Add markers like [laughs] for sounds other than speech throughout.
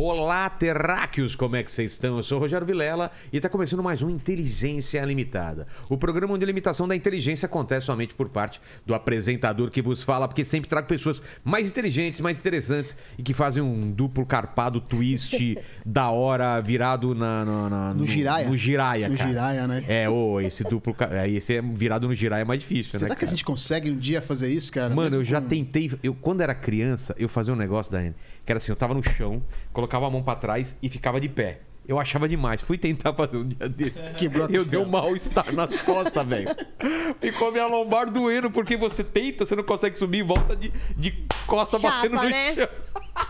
Olá, terráqueos, como é que vocês estão? Eu sou o Rogério Vilela e está começando mais um Inteligência Limitada. O programa onde a limitação da inteligência acontece somente por parte do apresentador que vos fala, porque sempre trago pessoas mais inteligentes, mais interessantes e que fazem um duplo carpado twist [laughs] da hora virado na, na, na no, no giraia. No giraia, no cara. Giraia, né? É, ô, esse duplo. É, esse é virado no giraia é mais difícil, Será né? Será que cara? a gente consegue um dia fazer isso, cara? Mano, Mesmo eu já com... tentei. Eu, quando era criança, eu fazia um negócio, Daiane. Da que era assim, eu tava no chão, colocava a mão para trás e ficava de pé. Eu achava demais. Fui tentar fazer um dia desse. [laughs] Quebrou a Eu dei um mal-estar nas costas, velho. Ficou minha lombar doendo, porque você tenta, você não consegue subir, volta de, de costa Chapa, batendo no né? chão. [laughs]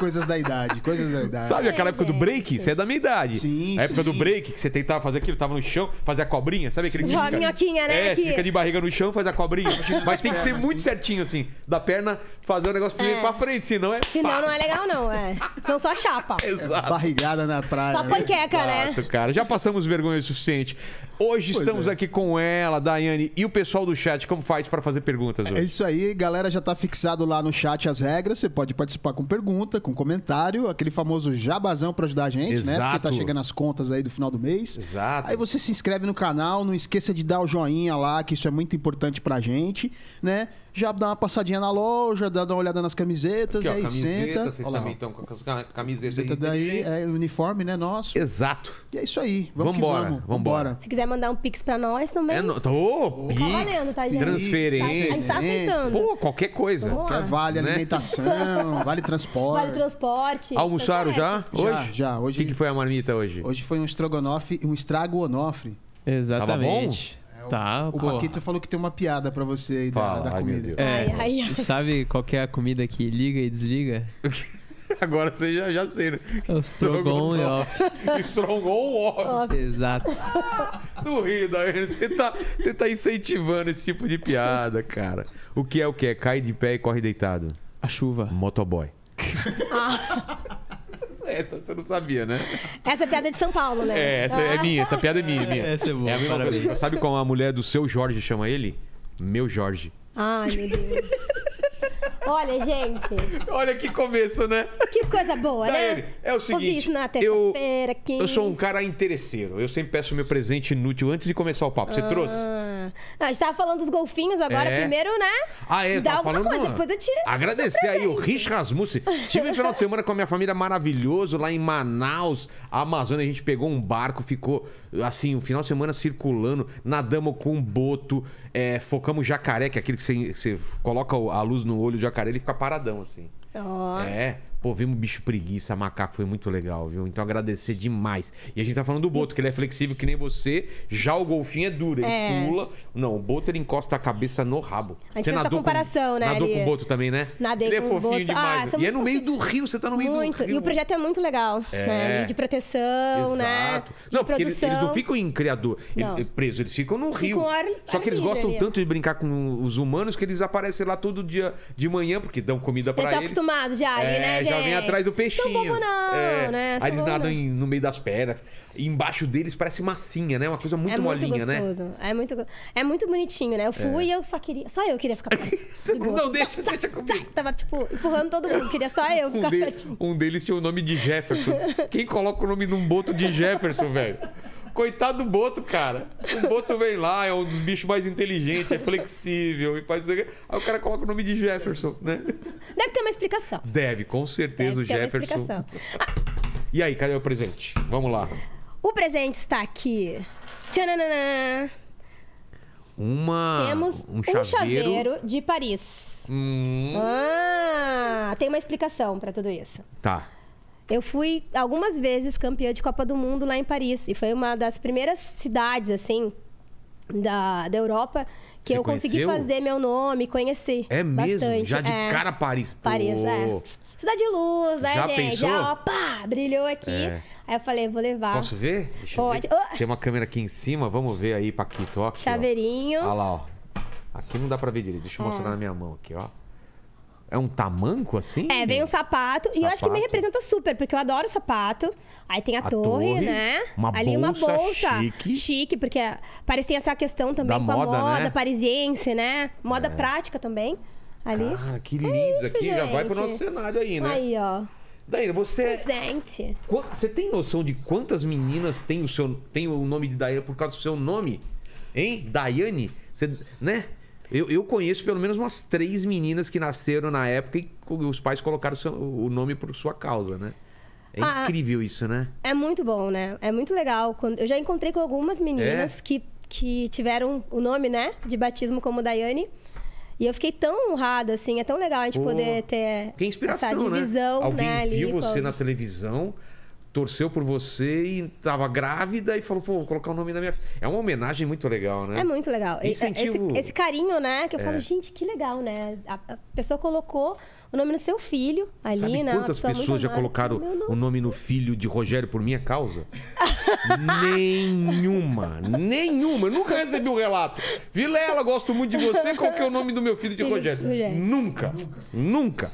coisas da idade, coisas da idade. Sabe aquela época do break? Você é da minha idade. Sim, A época sim. do break, que você tentava fazer aquilo, tava no chão, fazer a cobrinha, sabe aquele que a fica... minhoquinha, né? É, você fica de barriga no chão, faz a cobrinha. Mas tem que ser muito certinho, assim, da perna fazer o negócio é. pra frente, senão é. Senão não é legal, não, é. Não só chapa. [laughs] Exato. Barrigada na praia. Só né? panqueca, né? Exato, cara. Já passamos vergonha o suficiente. Hoje pois estamos é. aqui com ela, Daiane, e o pessoal do chat, como faz para fazer perguntas é hoje? É isso aí, galera, já tá fixado lá no chat as regras, você pode participar com pergunta, com comentário, aquele famoso jabazão para ajudar a gente, Exato. né? Porque tá chegando as contas aí do final do mês. Exato. Aí você se inscreve no canal, não esqueça de dar o joinha lá, que isso é muito importante pra gente, né? já dá uma passadinha na loja, dá uma olhada nas camisetas, Aqui, ó, aí camiseta, senta. Vocês também estão com as camisetas daí, é uniforme, né, nosso. Exato. E é isso aí. Vamos vambora, vamos. Vambora. Se quiser mandar um pix pra nós também. É no... oh, pix, tá valendo, tá, gente? Transferência. Tá, a gente tá aceitando. Pô, qualquer coisa. Então vale né? alimentação, [laughs] vale transporte. Vale transporte. Almoçaram já? Então, hoje? Já, já. Hoje... O que, que foi a marmita hoje? Hoje foi um estrogonofe, um estrago onofre. Exatamente. É o, tá, o Paquito falou que tem uma piada para você aí Fala, da, da ai, comida. É, ai, ai, ai. sabe qual é a comida que liga e desliga? [laughs] Agora você já, já sei, né? É o strong on e off. [laughs] strong on off. Exato. Não [laughs] ri, Você tá, você tá incentivando esse tipo de piada, cara. O que é o que? É cai de pé e corre deitado. A chuva. Motoboy. Ah. Essa você não sabia, né? Essa piada é de São Paulo, né? É, essa é minha, essa piada é minha. É minha. Essa é boa. É a mesma coisa. Sabe como a mulher do seu Jorge chama ele? Meu Jorge. Ai, meu Deus. Olha, gente. Olha que começo, né? Que coisa boa, Daiane, né? É o seguinte. na eu, eu sou um cara interesseiro. Eu sempre peço meu presente inútil antes de começar o papo. Você ah. trouxe? Não, a gente tava falando dos golfinhos agora. É. Primeiro, né? Ah, é. Dá alguma coisa, depois eu te. Agradecer aí o Rich Rasmussen. Tive um final de semana com a minha família maravilhoso lá em Manaus, Amazônia. A gente pegou um barco, ficou assim, o um final de semana circulando, nadamos com um boto é, focamos jacaré, que é aquele que você, você coloca a luz no olho do jacaré, ele fica paradão, assim. Oh. É. Pô, vimos bicho preguiça, macaco, foi muito legal, viu? Então agradecer demais. E a gente tá falando do Boto, que ele é flexível que nem você. Já o golfinho é duro, ele é. pula. Não, o Boto ele encosta a cabeça no rabo. A gente você fez essa comparação, com, né? Nadou ali. com o Boto também, né? Nadei ele é fofinho ah, demais. Ah, e é no meio do rio, você tá no meio muito. do rio. E o projeto é muito legal, é. né? de proteção, Exato. né? Exato. não, porque eles, eles, não ficam em criador ele, é preso, eles ficam no rio. Ar, Só que eles gostam ali. tanto de brincar com os humanos que eles aparecem lá todo dia de manhã, porque dão comida para eles. Eles estão acostumados já ali, é, né? já vem é. atrás do então, peixinho. Não não, é. né? Aí eles nadam né? em, no meio das pernas. E embaixo deles parece massinha, né? Uma coisa muito é molinha, né? gostoso. né? É muito É muito bonitinho, né? Eu é. fui e eu só queria. Só eu queria ficar perto. [laughs] não, deixa, deixa tá, comigo. Tá, tava, tipo, empurrando todo mundo. Queria só eu [laughs] ficar um, de, um deles tinha o nome de Jefferson. Quem coloca o nome num boto de Jefferson, velho? Coitado do Boto, cara. O Boto vem lá, é um dos bichos mais inteligentes, é flexível e faz Aí o cara coloca o nome de Jefferson, né? Deve ter uma explicação. Deve, com certeza Deve o Jefferson. explicação. E aí, cadê o presente? Vamos lá. O presente está aqui. Tchananana. Uma Temos um chaveiro, um chaveiro de Paris. Hum. Ah, tem uma explicação para tudo isso. Tá. Eu fui algumas vezes campeã de Copa do Mundo lá em Paris. E foi uma das primeiras cidades, assim, da, da Europa que Você eu consegui fazer meu nome, conhecer. É mesmo? Bastante. Já de é. cara Paris. Pô. Paris, é. Cidade de luz, né, Já gente? Pensou? Já, ó, pá, brilhou aqui. É. Aí eu falei, vou levar. Posso ver? Deixa Pode. Ver. Ah! Tem uma câmera aqui em cima, vamos ver aí, Paquito. Ó, aqui, Chaveirinho. Ó. Olha lá, ó. Aqui não dá pra ver direito. Deixa eu é. mostrar na minha mão aqui, ó. É um tamanco assim? É, vem um sapato. sapato. E eu acho que me representa super, porque eu adoro sapato. Aí tem a, a torre, torre, né? Uma Ali bolsa uma bolsa. Chique. Chique, porque parecia essa questão também da com moda, a moda né? parisiense, né? Moda é. prática também. Ali. Cara, que é lindo. É isso, Aqui gente. já vai pro nosso cenário aí, né? Aí, ó. Daíra, você. Presente. Você tem noção de quantas meninas tem o, seu... tem o nome de Daíra por causa do seu nome? Hein? Daiane? Você. né? Eu, eu conheço pelo menos umas três meninas que nasceram na época e os pais colocaram seu, o nome por sua causa, né? É ah, incrível isso, né? É muito bom, né? É muito legal. Eu já encontrei com algumas meninas é? que, que tiveram o nome, né? De batismo como Daiane. E eu fiquei tão honrada, assim. É tão legal a gente Pô, poder ter que inspiração, essa né? divisão, né? Alguém né, viu ali, você como... na televisão torceu por você e estava grávida e falou, pô, vou colocar o nome da minha filha. É uma homenagem muito legal, né? É muito legal. Incentivo... Esse, esse carinho, né? Que eu é. falo, gente, que legal, né? A, a pessoa colocou o nome no seu filho ali, Sabe né? Quantas pessoas já colocaram nome... o nome no filho de Rogério por minha causa? [laughs] nenhuma, nenhuma. Eu nunca recebi um relato. Vilela, gosto muito de você. Qual que é o nome do meu filho de filho Rogério? Rogério? Nunca, nunca. nunca.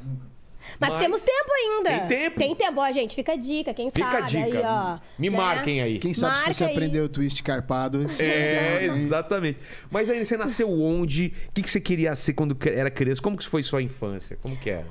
Mas, Mas temos tempo ainda. Tem tempo. Tem tempo, ó, gente. Fica a dica, quem fica sabe. Fica a dica. Aí, ó, Me né? marquem aí. Quem sabe Marca se você aí. aprendeu o twist carpado. É, exatamente. Mas aí, você nasceu onde? O que, que você queria ser quando era criança? Como que foi sua infância? Como que era?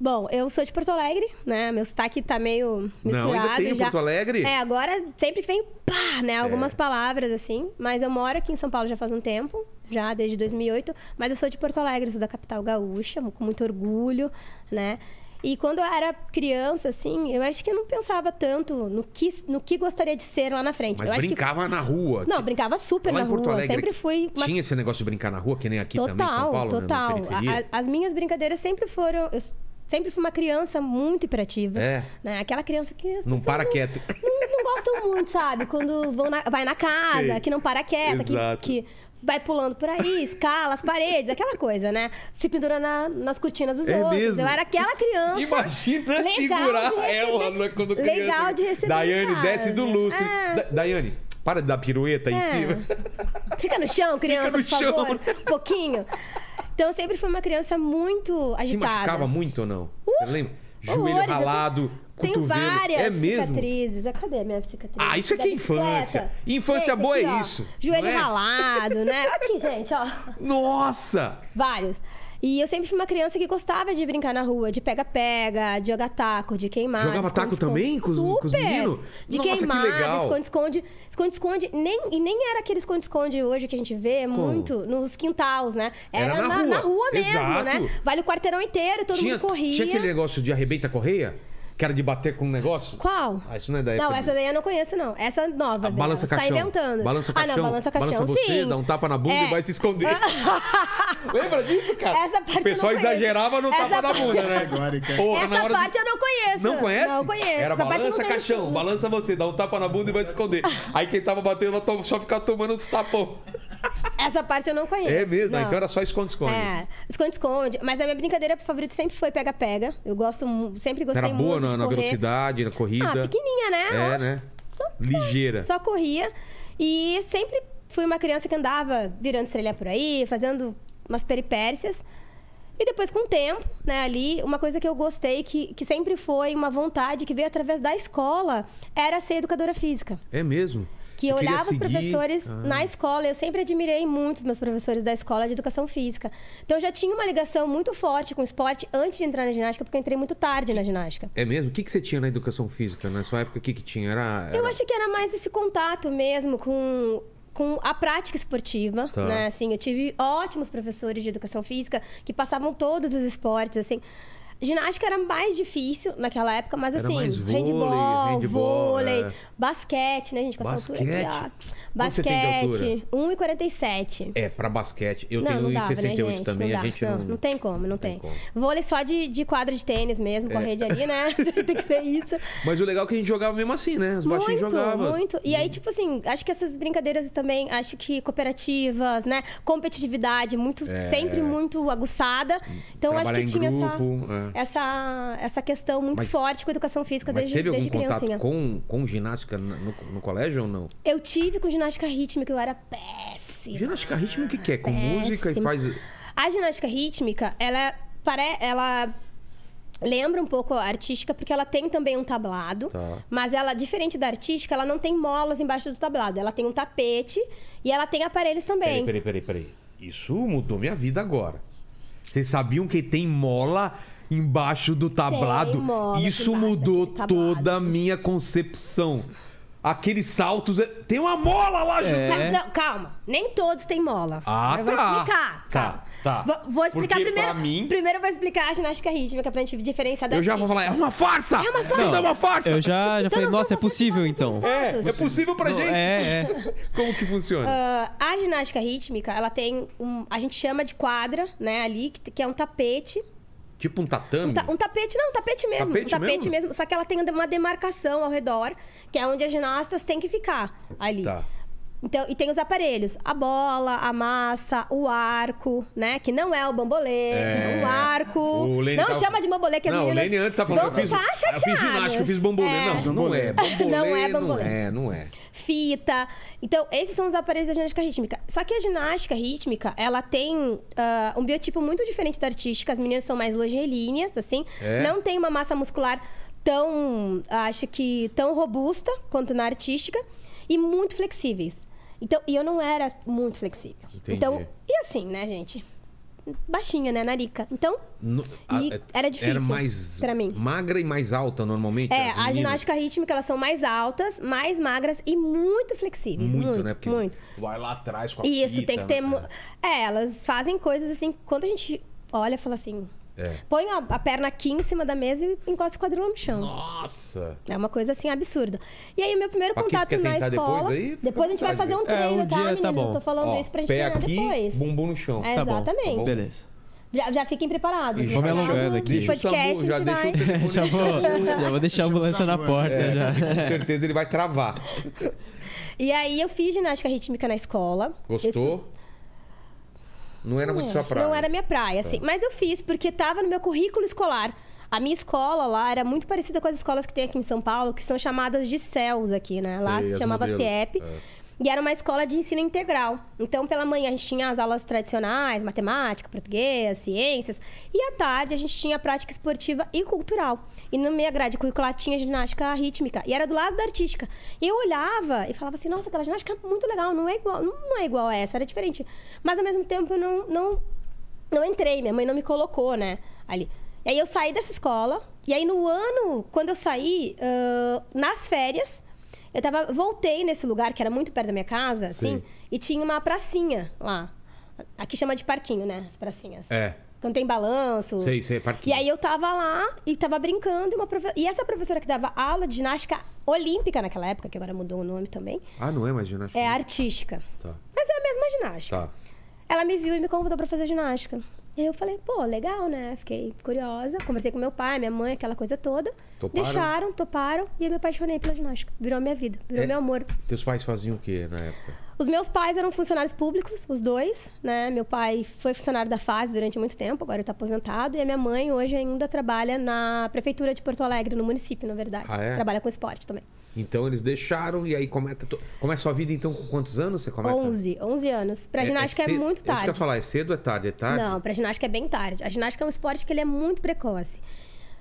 Bom, eu sou de Porto Alegre, né? Meu sotaque tá meio misturado. Não, ainda tem já... Porto Alegre? É, agora sempre que vem pá, né? Algumas é. palavras assim. Mas eu moro aqui em São Paulo já faz um tempo já desde 2008, mas eu sou de Porto Alegre, sou da capital gaúcha, com muito orgulho, né? E quando eu era criança, assim, eu acho que eu não pensava tanto no que, no que gostaria de ser lá na frente. Mas eu brincava que... na rua. Não, tipo, brincava super lá na em Porto rua. Alegre, sempre fui. Uma... Tinha esse negócio de brincar na rua, que nem aqui total, também em São Paulo, né, Total, né? total. As minhas brincadeiras sempre foram. Eu sempre fui uma criança muito hiperativa. É. Né? Aquela criança que. não para não, quieto. Não, não, gostam muito, sabe? Quando vão na, vai na [laughs] casa, Sim. que não para quieta, que, que vai pulando por aí, escala as paredes, aquela coisa, né? Se pendura na, nas cortinas dos é outros. Mesmo? Eu era aquela criança. Imagina legal segurar ela quando criança. Legal de receber. Daiane, desce do lustre. É. Da Daiane, para de dar pirueta é. em cima. Fica no chão, criança, Fica no por chão. favor. Um pouquinho. Então, eu sempre fui uma criança muito agitada. Se machucava muito ou não? Uh, Você lembra? Joelho horrores, ralado, tem é várias é cicatrizes. Ah, cadê a minha cicatriz? Ah, isso aqui é, é infância. Infância gente, boa aqui, é ó, isso. Joelho é? ralado, né? Aqui, gente, ó. Nossa! Vários. E eu sempre fui uma criança que gostava de brincar na rua, de pega-pega, de jogar taco, de queimar. Jogava esconde, taco esconde, também com os, com os, meninos? De queimar, que esconde-esconde. Esconde-esconde. Nem, e nem era aquele esconde-esconde hoje que a gente vê Como? muito nos quintais, né? Era, era na, na, rua. na, rua. mesmo, né? Exato. né? Vale o quarteirão inteiro, todo tinha, mundo corria. Tinha aquele negócio de arrebenta correia? Que era de bater com um negócio? Qual? Ah, isso não é daí. Não, essa daí eu não conheço, não. Essa é nova. Ah, a balança caixão. Você tá inventando. Balança caixão. Ah, não, balança caixão. Balança você, Sim. dá um tapa na bunda é. e vai se esconder. [laughs] Lembra disso, cara? Essa parte o pessoal exagerava no essa tapa na bunda, né? [laughs] Agora, então. Porra, essa parte de... eu não conheço. Não conhece? Não conheço. Era essa balança caixão. Balança você, dá um tapa na bunda e vai se esconder. Aí quem tava batendo só ficar tomando os tapão. Essa parte eu não conheço. É mesmo, ah, não. então era só esconde-esconde. É, esconde-esconde. Mas a minha brincadeira favorita sempre foi pega-pega. Eu gosto, sempre gostei era muito. Boa, na, na velocidade, na ah, corrida? Ah, pequenininha, né? É, né? Só, Ligeira. Só corria. E sempre fui uma criança que andava virando estrela por aí, fazendo umas peripécias. E depois, com o tempo, né, ali, uma coisa que eu gostei, que, que sempre foi uma vontade que veio através da escola, era ser educadora física. É mesmo? que olhava os professores ah. na escola. Eu sempre admirei muito os meus professores da escola de educação física. Então eu já tinha uma ligação muito forte com o esporte antes de entrar na ginástica, porque eu entrei muito tarde na ginástica. É mesmo? O que, que você tinha na educação física? Na sua época, o que, que tinha? Era, era... Eu acho que era mais esse contato mesmo com com a prática esportiva, tá. né? Assim, eu tive ótimos professores de educação física que passavam todos os esportes, assim. Ginástica era mais difícil naquela época, mas era assim, vôlei, handball, handball, é. vôlei, é. basquete, né, gente? Com basquete? essa altura aqui, ó. Basquete, 1,47. É, pra basquete. Eu não, tenho 1,68 né, também, não a gente não, não... não tem como, não, não tem. tem. Como. Vôlei só de, de quadra de tênis mesmo, é. com a é. rede ali, né? [laughs] tem que ser isso. Mas o legal é que a gente jogava mesmo assim, né? Os baixinhos jogavam. Muito, E aí, tipo assim, acho que essas brincadeiras também, acho que cooperativas, né? Competitividade, muito, é. sempre muito aguçada. Então, Trabalhar acho que tinha grupo, essa... É essa, essa questão muito mas, forte com a educação física desde, teve desde algum criancinha. Contato com, com ginástica no, no, colégio ou não? Eu tive com ginástica rítmica, eu era péssima. Ginástica rítmica o que, que, é? Com péssima. música e faz. A ginástica rítmica, ela pare... ela lembra um pouco a artística porque ela tem também um tablado, tá. mas ela diferente da artística, ela não tem molas embaixo do tablado, ela tem um tapete e ela tem aparelhos também. Peraí, peraí, peraí. peraí. Isso mudou minha vida agora. Vocês sabiam que tem mola embaixo do tablado. Tem, Isso mudou tablado. toda a minha concepção. Aqueles saltos. É, tem uma mola lá, é. Tá, calma. Nem todos têm mola. Ah, Agora tá. Tá, tá. Vou explicar. Tá. Tá. Vou, explicar Porque primeiro. Mim... Primeiro eu vou explicar a ginástica rítmica pra gente diferenciar da Eu já vou falar, é uma farsa! É uma farsa! Não, é uma farsa! Eu já, já então falei, nossa, é possível então. É, é possível pra não, gente. É, é. [laughs] Como que funciona? Uh, a ginástica rítmica, ela tem um. A gente chama de quadra, né, ali, que, que é um tapete Tipo um tatame? Um, ta um, tapete, não, um tapete mesmo. Tapete um tapete mesmo? mesmo? Só que ela tem uma demarcação ao redor, que é onde as ginastas têm que ficar ali. Tá. Então, e tem os aparelhos, a bola, a massa, o arco, né? Que não é o bambolê, é... o é arco. O não tava... chama de bambolê, que as não, meninas. Não, antes tá falando Não, eu fiz, eu fiz ginástica, eu fiz bambolê. É. Não, não é. é. Bambolê, não é, é. bambolê. Não é, não é. Fita. Então, esses são os aparelhos da ginástica rítmica. Só que a ginástica rítmica, ela tem uh, um biotipo muito diferente da artística. As meninas são mais longilíneas, assim. É. Não tem uma massa muscular tão, acho que, tão robusta quanto na artística. E muito flexíveis. Então, e eu não era muito flexível. Entendi. Então, e assim, né, gente? baixinha, né, Narica. Então, no, a, é, era difícil. Era mais pra mim. magra e mais alta normalmente. É, a ginástica rítmica elas são mais altas, mais magras e muito flexíveis. Muito, muito né? Porque muito. Vai lá atrás com a Isso, tem que ter. Né? É, elas fazem coisas assim. Quando a gente olha, fala assim, é. Põe a, a, perna aqui em cima da mesa e encosta o quadril no chão. Nossa! É uma coisa assim absurda. E aí, o meu primeiro contato na escola. Depois, aí, depois a gente vai fazer um treino, é, um tá, meninas? Tá bom. Tô falando Ó, isso pra gente pé treinar aqui, depois. Bumbum no chão. É, tá exatamente. Tá bom. Beleza. Já, já, fiquem preparados. Vamos alongando aqui. Deixa podcast, já vai... [laughs] já, vou, já vou deixar a ambulância na porta. É, já. Com certeza ele vai travar. E aí eu fiz ginástica rítmica na escola. Gostou? Não era muito é, sua praia. Não era minha praia, assim. É. Mas eu fiz, porque estava no meu currículo escolar. A minha escola lá era muito parecida com as escolas que tem aqui em São Paulo, que são chamadas de CELS aqui, né? Lá Sei, se chamava modelos. CIEP. É. E era uma escola de ensino integral. Então, pela manhã, a gente tinha as aulas tradicionais, matemática, português, ciências. E à tarde, a gente tinha prática esportiva e cultural. E no meio grade curricular tinha ginástica rítmica. E era do lado da artística. E eu olhava e falava assim, nossa, aquela ginástica é muito legal. Não é igual, não é igual a essa, era diferente. Mas, ao mesmo tempo, eu não, não, não entrei. Minha mãe não me colocou, né? Ali. E aí, eu saí dessa escola. E aí, no ano, quando eu saí, uh, nas férias eu tava, voltei nesse lugar que era muito perto da minha casa, assim, Sim. e tinha uma pracinha lá. Aqui chama de parquinho, né? As pracinhas. É. Quando tem balanço. Sei, sei, é parquinho. E aí eu tava lá e tava brincando. E, uma profe... e essa professora que dava aula de ginástica olímpica naquela época, que agora mudou o nome também. Ah, não é mais ginástica? É artística. Tá. Mas é a mesma ginástica. Tá. Ela me viu e me convidou para fazer ginástica. E aí eu falei, pô, legal, né? Fiquei curiosa, conversei com meu pai, minha mãe, aquela coisa toda. Toparam? Deixaram, toparam, e eu me apaixonei pela ginástica. Virou minha vida, virou é, meu amor. Teus pais faziam o que na época? Os meus pais eram funcionários públicos, os dois, né? Meu pai foi funcionário da fase durante muito tempo, agora está aposentado, e a minha mãe hoje ainda trabalha na prefeitura de Porto Alegre, no município, na verdade. Ah, é? Trabalha com esporte também. Então eles deixaram e aí começa, começa a vida então com quantos anos você começa? 11, 11 anos. Pra é, é, ginástica é, cedo, é muito tarde. Isso que falar, é cedo é tarde? É tarde? Não, pra ginástica é bem tarde. A ginástica é um esporte que ele é muito precoce.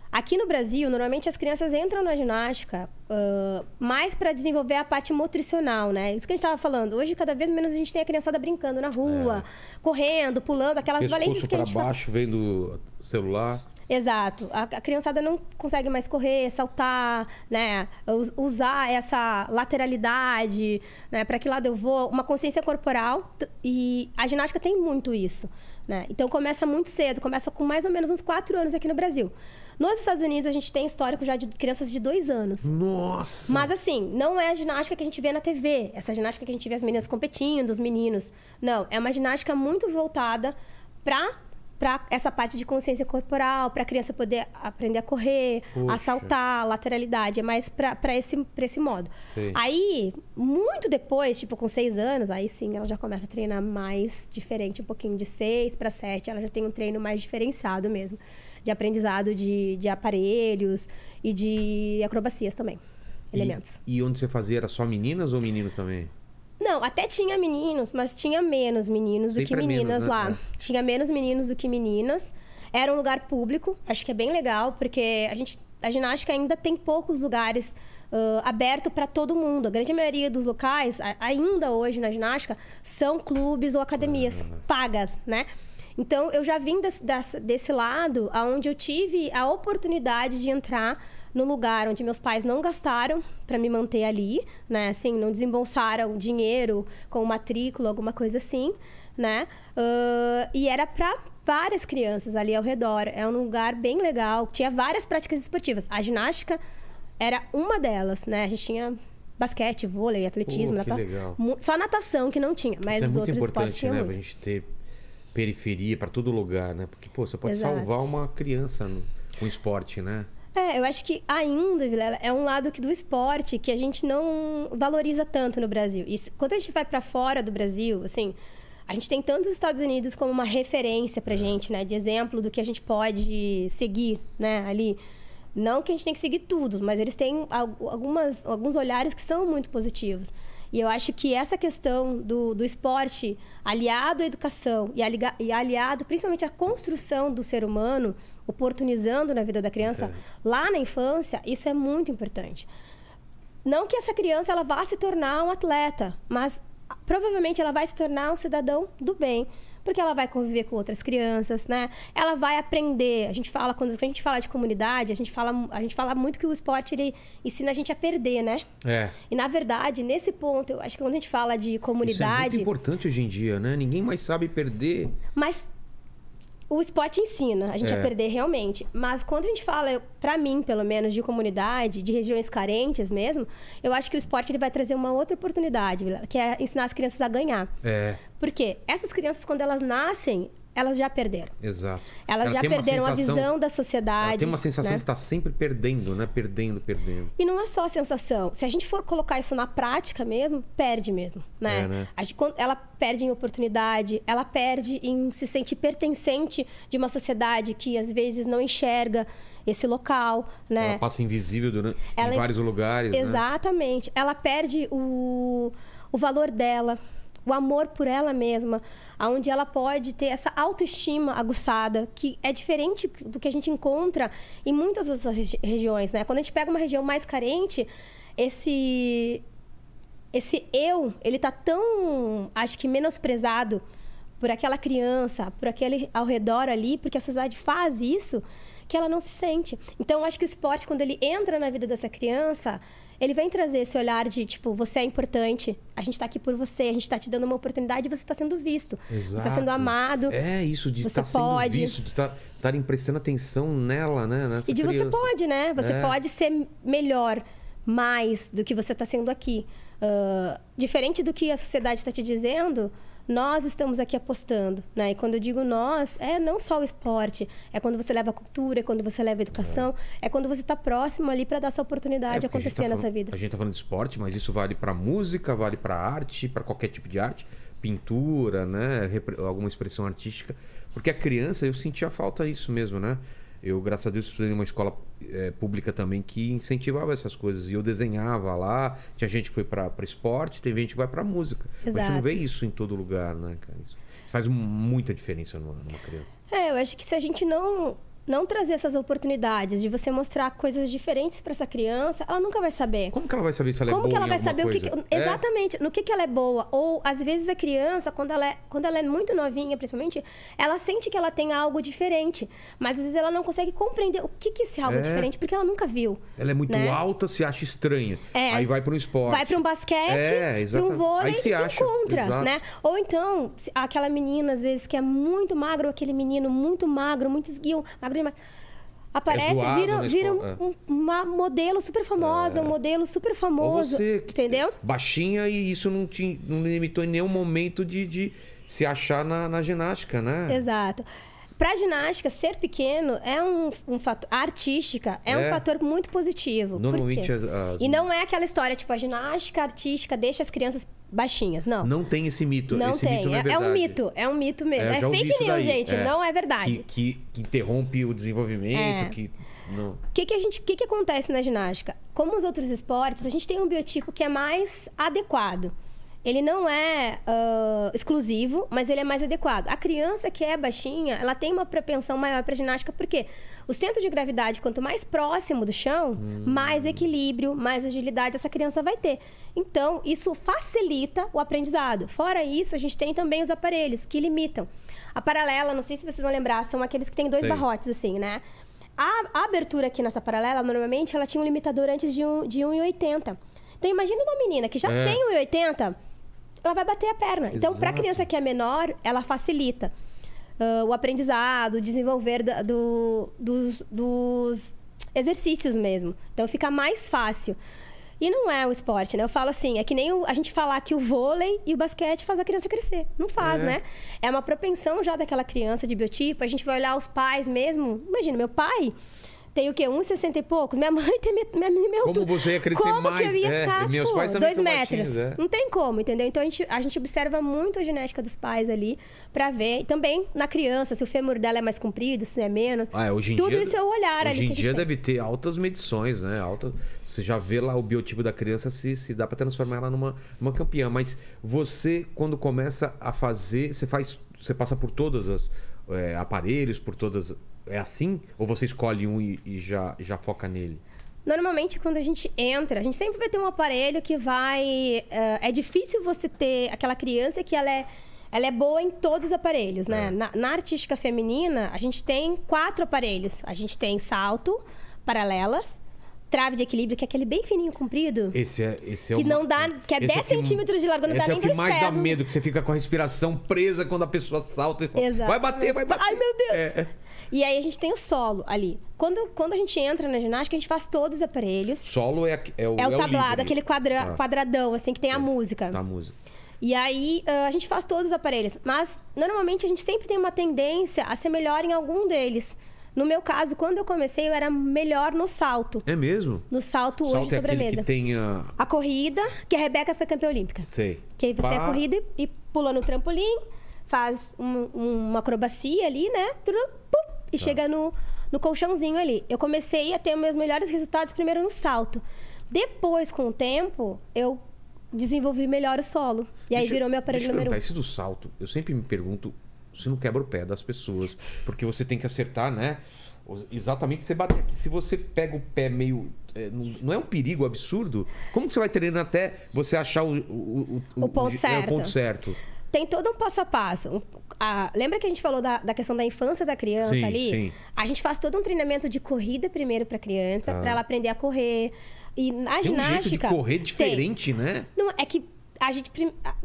Aqui no Brasil, normalmente as crianças entram na ginástica uh, mais para desenvolver a parte nutricional, né? Isso que a gente estava falando. Hoje, cada vez menos a gente tem a criançada brincando na rua, é. correndo, pulando, aquelas Pescoço valências que a gente. para baixo, fala... vendo celular. Exato. A, a criançada não consegue mais correr, saltar, né? Usar essa lateralidade, né? Para que lado eu vou? Uma consciência corporal e a ginástica tem muito isso, né? Então começa muito cedo, começa com mais ou menos uns quatro anos aqui no Brasil. Nos Estados Unidos, a gente tem histórico já de crianças de dois anos. Nossa! Mas assim, não é a ginástica que a gente vê na TV. Essa ginástica que a gente vê as meninas competindo, os meninos. Não, é uma ginástica muito voltada para para essa parte de consciência corporal, para a criança poder aprender a correr, Puxa. a saltar, lateralidade. É mais para esse, esse modo. Sim. Aí, muito depois, tipo com seis anos, aí sim ela já começa a treinar mais diferente, um pouquinho de seis para sete. Ela já tem um treino mais diferenciado mesmo, de aprendizado de, de aparelhos e de acrobacias também. E, elementos. E onde você fazia era só meninas ou meninos também? Não, até tinha meninos, mas tinha menos meninos Sempre do que é meninas menos, né? lá. É. Tinha menos meninos do que meninas. Era um lugar público, acho que é bem legal, porque a gente a ginástica ainda tem poucos lugares uh, abertos para todo mundo. A grande maioria dos locais, a, ainda hoje na ginástica, são clubes ou academias uhum. pagas, né? Então, eu já vim desse, desse lado, aonde eu tive a oportunidade de entrar no lugar onde meus pais não gastaram para me manter ali, né? Assim, não desembolsaram dinheiro com matrícula, alguma coisa assim, né? Uh, e era para várias crianças ali ao redor. É um lugar bem legal. Tinha várias práticas esportivas. A ginástica era uma delas, né? A gente tinha basquete, vôlei, atletismo, Pô, nata... só natação que não tinha, mas Isso é os outros esportes tinham né? muito. A gente ter periferia para todo lugar, né? Porque pô, você pode Exato. salvar uma criança no um esporte, né? É, eu acho que ainda, Vilela, é um lado que do esporte que a gente não valoriza tanto no Brasil. Isso, quando a gente vai para fora do Brasil, assim, a gente tem tanto os Estados Unidos como uma referência pra é. gente, né? De exemplo do que a gente pode seguir, né? Ali. Não que a gente tem que seguir tudo, mas eles têm algumas, alguns olhares que são muito positivos. E eu acho que essa questão do, do esporte aliado à educação e aliado principalmente à construção do ser humano oportunizando na vida da criança é. lá na infância, isso é muito importante. Não que essa criança ela vá se tornar um atleta, mas ah, provavelmente ela vai se tornar um cidadão do bem, porque ela vai conviver com outras crianças, né? Ela vai aprender. A gente fala quando a gente fala de comunidade, a gente fala, a gente fala muito que o esporte ele ensina a gente a perder, né? É. E na verdade, nesse ponto, eu acho que quando a gente fala de comunidade, Isso é muito importante hoje em dia, né? Ninguém mais sabe perder. Mas o esporte ensina a gente é. a perder realmente. Mas quando a gente fala, para mim, pelo menos, de comunidade, de regiões carentes mesmo, eu acho que o esporte ele vai trazer uma outra oportunidade, que é ensinar as crianças a ganhar. É. Porque essas crianças, quando elas nascem, elas já perderam. Exato. Elas ela já perderam sensação, a visão da sociedade. tem uma né? sensação né? que está sempre perdendo, né? Perdendo, perdendo. E não é só a sensação. Se a gente for colocar isso na prática mesmo, perde mesmo, né? É, né? Gente, ela perde em oportunidade, ela perde em se sentir pertencente de uma sociedade que às vezes não enxerga esse local, né? Ela passa invisível durante, ela... em é vários lugares. Né? Exatamente. Né? Ela perde o, o valor dela, o amor por ela mesma onde ela pode ter essa autoestima aguçada, que é diferente do que a gente encontra em muitas outras regi regiões, né? Quando a gente pega uma região mais carente, esse esse eu, ele tá tão, acho que menosprezado por aquela criança, por aquele ao redor ali, porque a sociedade faz isso, que ela não se sente. Então, acho que o esporte, quando ele entra na vida dessa criança, ele vem trazer esse olhar de, tipo, você é importante, a gente tá aqui por você, a gente tá te dando uma oportunidade e você tá sendo visto. Exato. Você tá sendo amado. É isso, de estar tá sendo visto, de estar tá, tá prestando atenção nela, né? Nessa e de criança. você pode, né? Você é. pode ser melhor, mais do que você tá sendo aqui. Uh, diferente do que a sociedade está te dizendo, nós estamos aqui apostando, né? E quando eu digo nós, é não só o esporte, é quando você leva a cultura, é quando você leva a educação, é, é quando você está próximo ali para dar essa oportunidade é tá acontecer tá falando, nessa vida. A gente está falando de esporte, mas isso vale para música, vale para arte, para qualquer tipo de arte, pintura, né? Repre alguma expressão artística, porque a criança eu sentia falta isso mesmo, né? Eu, graças a Deus, estudei numa escola é, pública também que incentivava essas coisas. E eu desenhava lá, tinha gente que foi para esporte, tem gente que vai para música. Exato. Mas a gente não vê isso em todo lugar, né, cara? Isso faz muita diferença numa, numa criança. É, eu acho que se a gente não não trazer essas oportunidades de você mostrar coisas diferentes para essa criança, ela nunca vai saber. Como que ela vai saber se ela Como é boa? Como que ela vai saber o que, que... É? exatamente no que, que ela é boa? Ou às vezes a criança, quando ela é, quando ela é muito novinha, principalmente, ela sente que ela tem algo diferente, mas às vezes ela não consegue compreender o que que é esse algo é. diferente porque ela nunca viu. Ela é muito né? alta, se acha estranha. É. Aí vai para um esporte. Vai para um basquete, é, para um vôlei, Aí se, se encontra, Exato. né? Ou então aquela menina às vezes que é muito magro, aquele menino muito magro, muito esguio, magro Aparece, é vira, vira um, é. uma modelo super famosa, é. um modelo super famoso. você, entendeu? É baixinha e isso não te não limitou em nenhum momento de, de se achar na, na ginástica, né? Exato para ginástica, ser pequeno é um, um fator. artística é, é, um fator muito positivo. Normalmente. As, as... E não é aquela história, tipo, a ginástica artística deixa as crianças baixinhas, não. Não tem esse mito. Não esse tem. Mito não é, é, é um mito, é um mito mesmo. É, é fake news, daí. gente, é. não é verdade. Que, que, que interrompe o desenvolvimento, é. que... O que, que, a gente, que, que acontece na ginástica? Como os outros esportes, a gente tem um biotipo que é mais adequado ele não é uh, exclusivo, mas ele é mais adequado. A criança que é baixinha, ela tem uma propensão maior para ginástica, porque o centro de gravidade, quanto mais próximo do chão, hum. mais equilíbrio, mais agilidade essa criança vai ter. Então, isso facilita o aprendizado. Fora isso, a gente tem também os aparelhos que limitam. A paralela, não sei se vocês vão lembrar, são aqueles que têm dois Sim. barrotes, assim, né? A, a, abertura aqui nessa paralela, normalmente, ela tinha um limitador antes de, um, de 1,80. Então, imagina uma menina que já é. tem 1,80 ela vai bater a perna. Então, para a criança que é menor, ela facilita uh, o aprendizado, o desenvolver do, dos, dos exercícios mesmo. Então, fica mais fácil. E não é o esporte, né? Eu falo assim, é que nem o, a gente falar que o vôlei e o basquete faz a criança crescer. Não faz, é. né? É uma propensão já daquela criança de biotipo. A gente vai olhar os pais mesmo. Imagina, meu pai, tem o quê? 1,60 e poucos? Minha mãe tem minha, minha, Como você ia crescer como mais? Que eu ia é, tipo, meus pais dois metros. Baixinhos, é. Não tem como, entendeu? Então a gente, a gente observa muito a genética dos pais ali pra ver. E também na criança, se o fêmur dela é mais comprido, se é menos. Ah, é, hoje em Tudo dia, isso é o olhar hoje ali. Hoje em dia tem. deve ter altas medições, né? altas você já vê lá o biotipo da criança se, se dá pra transformar ela numa, uma campeã. Mas você, quando começa a fazer, você faz. Você passa por todos os É, aparelhos, por todas é assim? Ou você escolhe um e, e já, já foca nele? Normalmente, quando a gente entra, a gente sempre vai ter um aparelho que vai. Uh, é difícil você ter aquela criança que ela é, ela é boa em todos os aparelhos, né? É. Na, na, artística feminina, a gente tem quatro aparelhos: a gente tem salto, paralelas, trave de equilíbrio, que é aquele bem fininho, comprido. Esse é esse é Que não dá. Que é 10 é que... centímetros de largura, não esse dá é nem dois pés. mais dá né? medo, que você fica com a respiração presa quando a pessoa salta e fala, vai bater, vai bater. Ai, meu Deus! É. E aí a gente tem o solo ali. Quando, quando a gente entra na ginástica, a gente faz todos os aparelhos. Solo é, é o É o é tablado, aquele quadra, ah. quadradão, assim, que tem é, a música. Tá a música. E aí ah, a gente faz todos os aparelhos. Mas normalmente a gente sempre tem uma tendência a ser melhor em algum deles. No meu caso, quando eu comecei, eu era melhor no salto. É mesmo? No salto, salto hoje é sobremesa. Que tem a... a corrida, que a Rebeca foi campeã olímpica. Sei. Que aí você Pá. tem a corrida e, pula no trampolim, faz um, uma acrobacia ali, né? Tudo, pum, e tá. chega no, no colchãozinho ali. Eu comecei a ter meus melhores resultados primeiro no salto. Depois, com o tempo, eu desenvolvi melhor o solo. E aí virou meu aparelho deixa número um. Isso do salto, eu sempre me pergunto se não quebra o pé das pessoas. Porque você tem que acertar, né? Exatamente, você bater aqui. Se você pega o pé meio. É, não é um perigo absurdo? Como que você vai treinando até você achar o, o, o, o é, ponto, certo. É, ponto certo? tem todo um passo a passo. a, lembra que a gente falou da, da questão da infância da criança sim, ali? Sim. A gente faz todo um treinamento de corrida primeiro para a criança, ah. Tá. para ela aprender a correr. E na tem ginástica. Um jeito de correr diferente, tem. né? Não, é que a gente.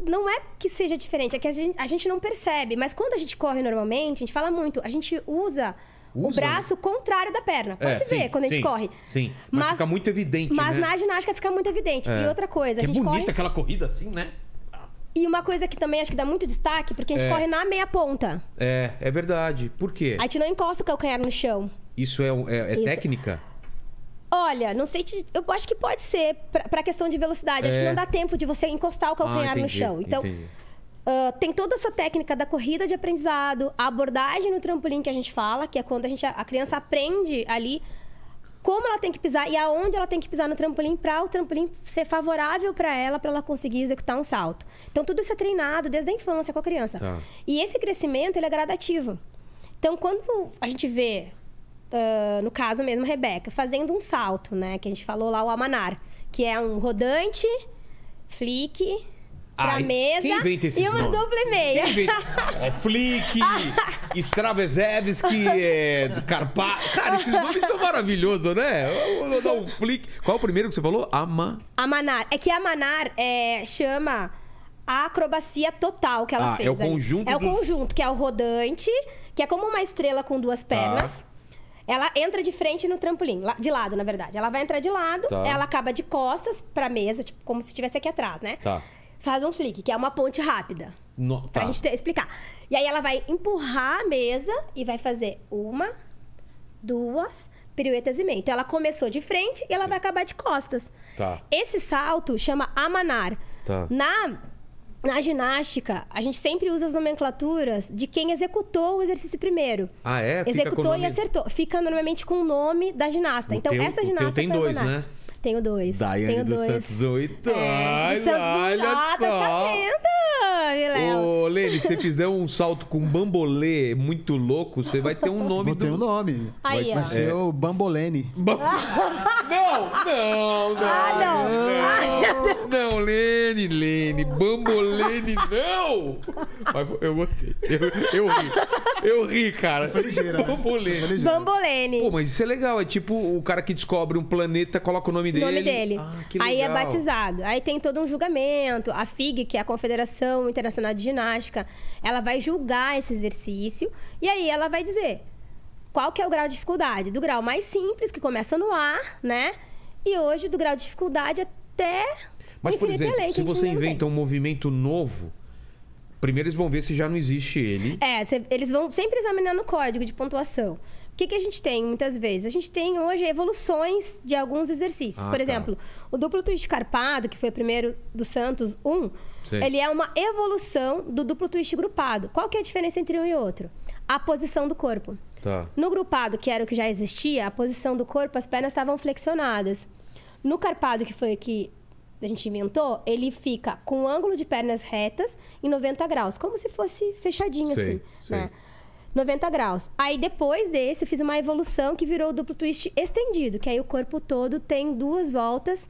Não é que seja diferente, é que a gente, a gente não percebe. Mas quando a gente corre normalmente, a gente fala muito, a gente usa. usa? O braço contrário da perna. É, Pode é, ver sim, quando a gente corre. Sim. Mas, mas, fica muito evidente. Mas né? na ginástica fica muito evidente. É. E outra coisa, que a gente bonita corre... aquela corrida assim, né? E uma coisa que também acho que dá muito destaque, porque a gente é. corre na meia ponta. É, é verdade. Por quê? A gente não encosta o calcanhar no chão. Isso é, é, é Isso. técnica? Olha, não sei, te, eu acho que pode ser para questão de velocidade. Acho que é. não dá tempo de você encostar o ah, calcanhar ah, entendi, no chão. Então, uh, tem toda essa técnica da corrida de aprendizado, a abordagem no trampolim que a gente fala, que é quando a, gente, a criança aprende ali como ela tem que pisar e aonde ela tem que pisar no trampolim para o trampolim ser favorável para ela, para ela conseguir executar um salto. Então, tudo isso é treinado desde a infância com a criança. Tá. E esse crescimento, ele é gradativo. Então, quando a gente vê, uh, no caso mesmo, a Rebeca, fazendo um salto, né? Que a gente falou lá, o Amanar, que é um rodante, flick, pra mesa quem inventa esses e uma nomes? dupla e meia. Quem inventa? [laughs] É Flick, [laughs] Stravesevski, é, Carpa... Cara, esses nomes são maravilhosos, né? O, o, o Flick... Qual é o primeiro que você falou? Ama... Amanar. É que Amanar é, chama a acrobacia total que ela ah, é fez. É o ali. conjunto. É o conjunto, que é o rodante, que é como uma estrela com duas tá. pernas. Ah. Ela entra de frente no trampolim, de lado, na verdade. Ela vai entrar de lado, tá. ela acaba de costas pra mesa, tipo, como se estivesse aqui atrás, né? Tá faz um flick, que é uma ponte rápida. No, tá. Pra gente ter, explicar. E aí ela vai empurrar a mesa e vai fazer uma, duas, piruetas e meia. Então ela começou de frente e ela vai acabar de costas. Tá. Esse salto chama amanar. Tá. Na, na ginástica, a gente sempre usa as nomenclaturas de quem executou o exercício primeiro. Ah, é? Executou e nome... acertou. Fica normalmente com o nome da ginasta. O então teu, essa ginasta. O teu tem dois, amanar. né? Tenho dois. Daiane Tenho dois. Santos 8. É, Ai, Santos, olha nossa, tá só. Sabendo, Ô, Lene, se você fizer um salto com bambolê muito louco, você vai ter um nome. Vou do... ter um nome. Aí, vai, vai ser é. o Bambolene. Bam... [laughs] não, não, não. [laughs] Não, Lene, Lene, Bambolene, não! Mas eu gostei. Eu, eu ri. Eu ri, cara. foi ligeira, né? Bambolene. Bambolene. Pô, mas isso é legal. É tipo o cara que descobre um planeta, coloca o nome dele. O nome dele. Ah, Aí é batizado. Aí tem todo um julgamento. A FIG, que é a Confederação Internacional de Ginástica, ela vai julgar esse exercício. E aí ela vai dizer qual que é o grau de dificuldade. Do grau mais simples, que começa no ar, né? E hoje, do grau de dificuldade é até. Mas, por exemplo, lei, se você inventa tem. um movimento novo. Primeiro eles vão ver se já não existe ele. É, cê, eles vão sempre examinando o código de pontuação. O que, que a gente tem muitas vezes? A gente tem hoje evoluções de alguns exercícios. Ah, Por tá. exemplo, o duplo twist carpado, que foi o primeiro do Santos 1, ele é uma evolução do duplo twist grupado. Qual que é a diferença entre um e outro? A posição do corpo. Tá. No grupado, que era o que já existia, a posição do corpo, as pernas estavam flexionadas. No carpado, que foi aqui a gente inventou, ele fica com o ângulo de pernas retas em 90 graus, como se fosse fechadinho assim, né? 90 graus. Aí depois desse, eu fiz uma evolução que virou o duplo twist estendido, que aí o corpo todo tem duas voltas.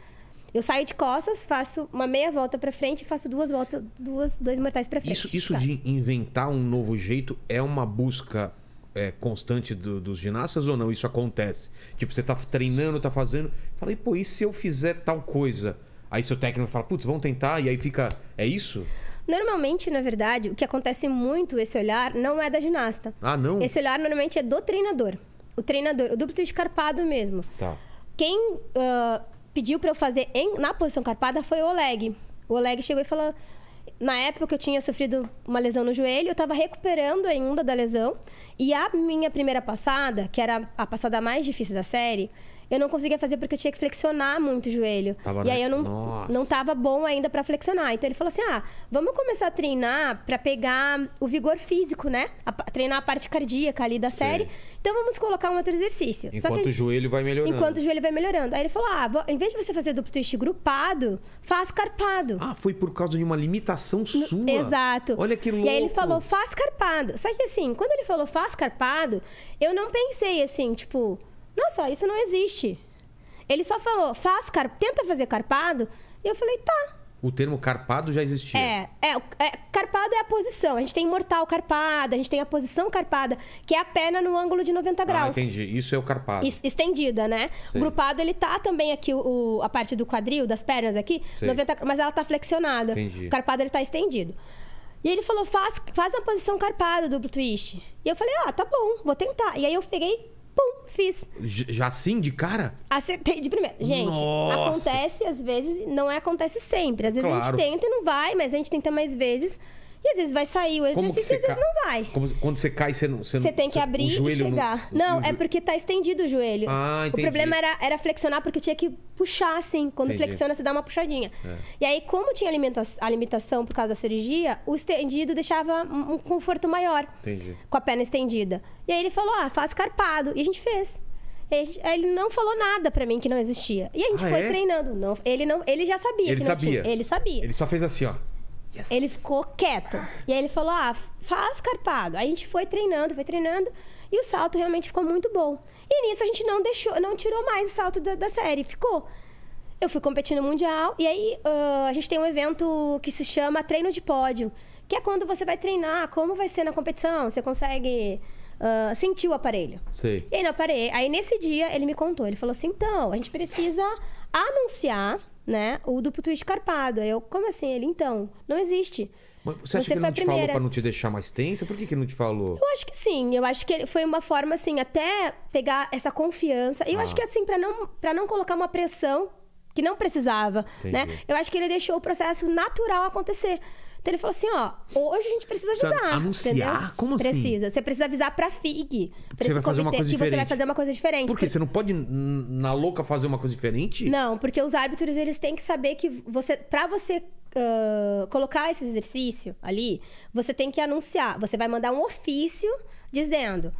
Eu saio de costas, faço uma meia volta para frente e faço duas voltas, duas, dois mortais para frente. Isso, isso tá. de inventar um novo jeito é uma busca é, constante do, dos ginastas ou não? Isso acontece? Tipo, você tá treinando, tá fazendo. Falei, pô, e se eu fizer tal coisa? Aí seu técnico fala, putz, vamos tentar, e aí fica. É isso? Normalmente, na verdade, o que acontece muito, esse olhar, não é da ginasta. Ah, não? Esse olhar normalmente é do treinador. O treinador, o duplo escarpado mesmo. Tá. Quem uh, pediu para eu fazer em, na posição carpada foi o Oleg. O Oleg chegou e falou: na época eu tinha sofrido uma lesão no joelho, eu estava recuperando ainda da lesão. E a minha primeira passada, que era a passada mais difícil da série, eu não conseguia fazer porque eu tinha que flexionar muito o joelho. Tava e aí eu não, não tava bom ainda para flexionar. Então ele falou assim: ah, vamos começar a treinar para pegar o vigor físico, né? A, treinar a parte cardíaca ali da série. Sim. Então vamos colocar um outro exercício. Enquanto gente... o joelho vai melhorando. Enquanto o joelho vai melhorando. Aí ele falou: ah, vou... em vez de você fazer duplo twist grupado, faz carpado. Ah, foi por causa de uma limitação sua. No... Exato. Olha que louco. E aí ele falou: faz carpado. Só que assim, quando ele falou faz carpado, eu não pensei assim, tipo nossa, isso não existe. Ele só falou, faz, car... tenta fazer carpado. E eu falei, tá. O termo carpado já existia. É, é, é, carpado é a posição. A gente tem mortal carpado a gente tem a posição carpada, que é a perna no ângulo de 90 ah, graus. Ah, entendi. Isso é o carpado. Es, estendida, né? Sei. Grupado, ele tá também aqui, o, a parte do quadril, das pernas aqui, 90, mas ela tá flexionada. Entendi. O carpado, ele tá estendido. E ele falou, faz, faz uma posição carpada, duplo twist. E eu falei, ah, tá bom, vou tentar. E aí eu peguei Pum, fiz. Já assim, de cara? Acertei de primeira. Gente, Nossa. acontece às vezes, não é acontece sempre. Às vezes claro. a gente tenta e não vai, mas a gente tenta mais vezes e às vezes vai sair o exercício e às vezes não vai. Como, quando você cai, você não. Você, você não, tem que você, abrir e chegar. Não, não é porque tá estendido o joelho. Ah, entendi. O problema era, era flexionar porque tinha que puxar, assim. Quando entendi. flexiona, você dá uma puxadinha. É. E aí, como tinha a limitação por causa da cirurgia, o estendido deixava um conforto maior. Entendi. Com a perna estendida. E aí ele falou: ah, faz carpado. E a gente fez. Ele não falou nada para mim que não existia. E a gente ah, foi é? treinando. Não, ele, não, ele já sabia ele que não sabia. tinha. Ele sabia. Ele só fez assim, ó. Yes. Ele ficou quieto. E aí ele falou: ah, faz carpado. Aí a gente foi treinando, foi treinando. E o salto realmente ficou muito bom. E nisso a gente não deixou, não tirou mais o salto da, da série, ficou. Eu fui competindo Mundial. E aí uh, a gente tem um evento que se chama Treino de Pódio. Que é quando você vai treinar, como vai ser na competição. Você consegue uh, sentir o aparelho. Sim. E aí, aparelho, aí nesse dia ele me contou, ele falou assim: então, a gente precisa anunciar né? O duplo twist carpado. Eu, como assim? Ele, então, não existe. Mas você acha você que ele não te primeira. falou pra não te deixar mais tensa? Por que, que ele não te falou? Eu acho que sim. Eu acho que foi uma forma, assim, até pegar essa confiança. Eu ah. acho que, assim, para não, pra não colocar uma pressão que não precisava, né? Entendi. né? Eu acho que ele deixou o processo natural acontecer. Então ele falou assim: ó, hoje a gente precisa avisar. Precisa anunciar? Entendeu? Como assim? Precisa. Você precisa avisar pra FIG. Pra você vai fazer uma coisa que diferente. você vai fazer uma coisa diferente. Por quê? Porque... Você não pode, na louca, fazer uma coisa diferente? Não, porque os árbitros eles têm que saber que você. Pra você Uh, colocar esse exercício ali, você tem que anunciar. Você vai mandar um ofício dizendo: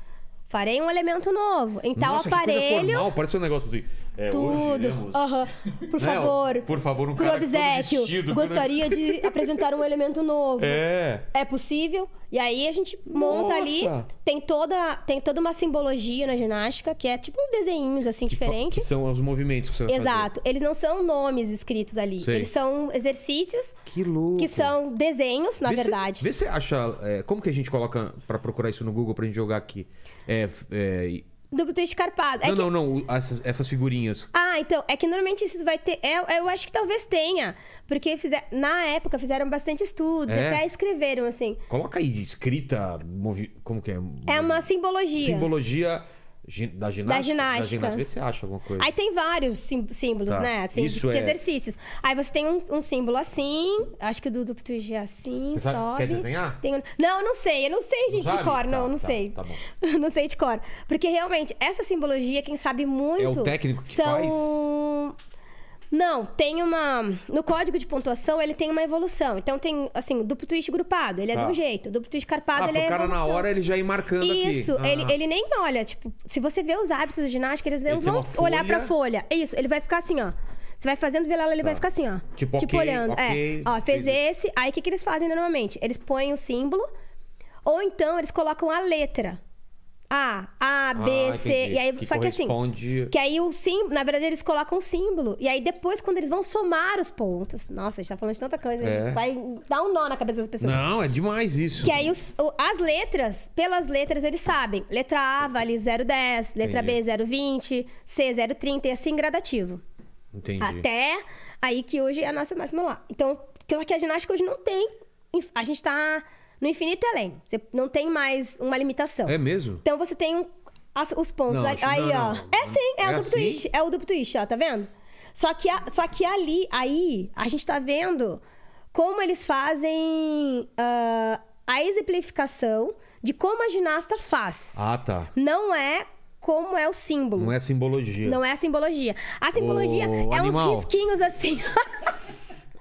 farei um elemento novo em tal Nossa, aparelho. Que coisa formal, parece um negócio assim. É, Tudo. Né, por favor. Não, por favor, um pro cara obséquio. Vestido, gostaria de [laughs] apresentar um elemento novo. É. É possível. E aí a gente monta Nossa. ali. Tem toda, tem toda uma simbologia na ginástica, que é tipo uns desenhinhos assim diferentes. São os movimentos que você vai Exato. Fazer. Eles não são nomes escritos ali. Sei. Eles são exercícios. Que louco. Que são desenhos, na vê verdade. vê se acha. É, como que a gente coloca para procurar isso no Google pra gente jogar aqui? É. é do Botão Escarpado. É não, que... não, não, essas, essas, figurinhas. Ah, então. É que normalmente isso vai ter. É, eu acho que talvez tenha. Porque fizer... na época fizeram bastante estudos, é. até escreveram, assim. Coloca aí, escrita. Movi... Como que é? É uma simbologia. Simbologia da ginástica, da ginástica. Da ginástica. você acha alguma coisa. Aí tem vários símbolos, tá. né? Assim, Isso de, é... exercícios. Aí você tem um, um símbolo assim, acho que o do, duplo PTG é assim, você sabe, sobe. Quer desenhar? Tem um... Não, eu não sei, eu não sei, gente, não de cor. Tá, não, não tá, sei. Tá bom. [laughs] não sei de cor. Porque realmente, essa simbologia, quem sabe muito. É o técnico que são... faz não, tem uma. No código de pontuação, ele tem uma evolução. Então tem, assim, duplo twist grupado, ele é de tá. um jeito. Duplo twist carpado, ah, ele é. O cara evolução. na hora ele já ir marcando Isso, aqui. ele, ah. ele nem olha. Tipo, se você vê os árbitros de ginástica, eles não ele vão olhar pra folha. Isso, ele vai ficar assim, ó. Você vai fazendo velada, ele vai tá. ficar assim, ó. Tipo, tipo okay, olhando. É, okay, é. Ó, fez esse. Aí o que, que eles fazem normalmente? Eles põem o símbolo, ou então eles colocam a letra. A, A, B, ah, C. Entendi. E aí, que só que assim. Que aí o símbolo. Na verdade, eles colocam um símbolo. E aí depois, quando eles vão somar os pontos. Nossa, a gente tá falando de tanta coisa. É. vai dar um nó na cabeça das pessoas. Não, é demais isso. Que aí os, o, as letras, pelas letras, eles sabem. Letra A vale 010, letra entendi. B 020, C 030 e assim gradativo. Entendi. Até aí que hoje é a nossa máxima lá. Então, que a ginástica hoje não tem. A gente tá no infinito é além. Você não tem mais uma limitação. É mesmo? Então você tem um, as, os pontos. Não, aí, não, ó. Não, é sim, é, é o duplo assim? twist. É o duplo twist, ó, tá vendo? Só que, a, só que ali, aí, a gente tá vendo como eles fazem uh, a exemplificação de como a ginasta faz. Ah, tá. Não é como é o símbolo. Não é simbologia. Não é simbologia. A simbologia é animal. uns risquinhos assim. [laughs]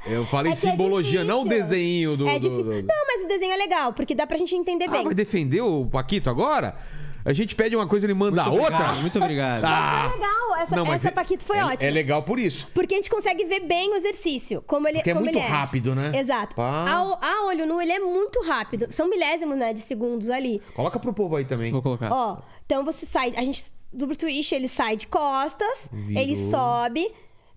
Eu falei é, é simbologia, é não o desenho do. É difícil. Do, do... Não, mas o desenho é legal, porque dá pra gente entender ah, bem. vai defender o Paquito agora? A gente pede uma coisa, e ele manda muito outra? Obrigado, muito obrigado. é legal. Essa, não, essa é, Paquito foi é, é ótima. É legal por isso. Porque a gente consegue ver bem o exercício. Como ele, porque é como é muito rápido, né? Exato. A, a, olho nu, ele é muito rápido. São milésimos, né, de segundos ali. Coloca pro povo aí também. Vou colocar. Ó, então você sai... A gente... Do Twitch, ele sai de costas, Virou. ele sobe,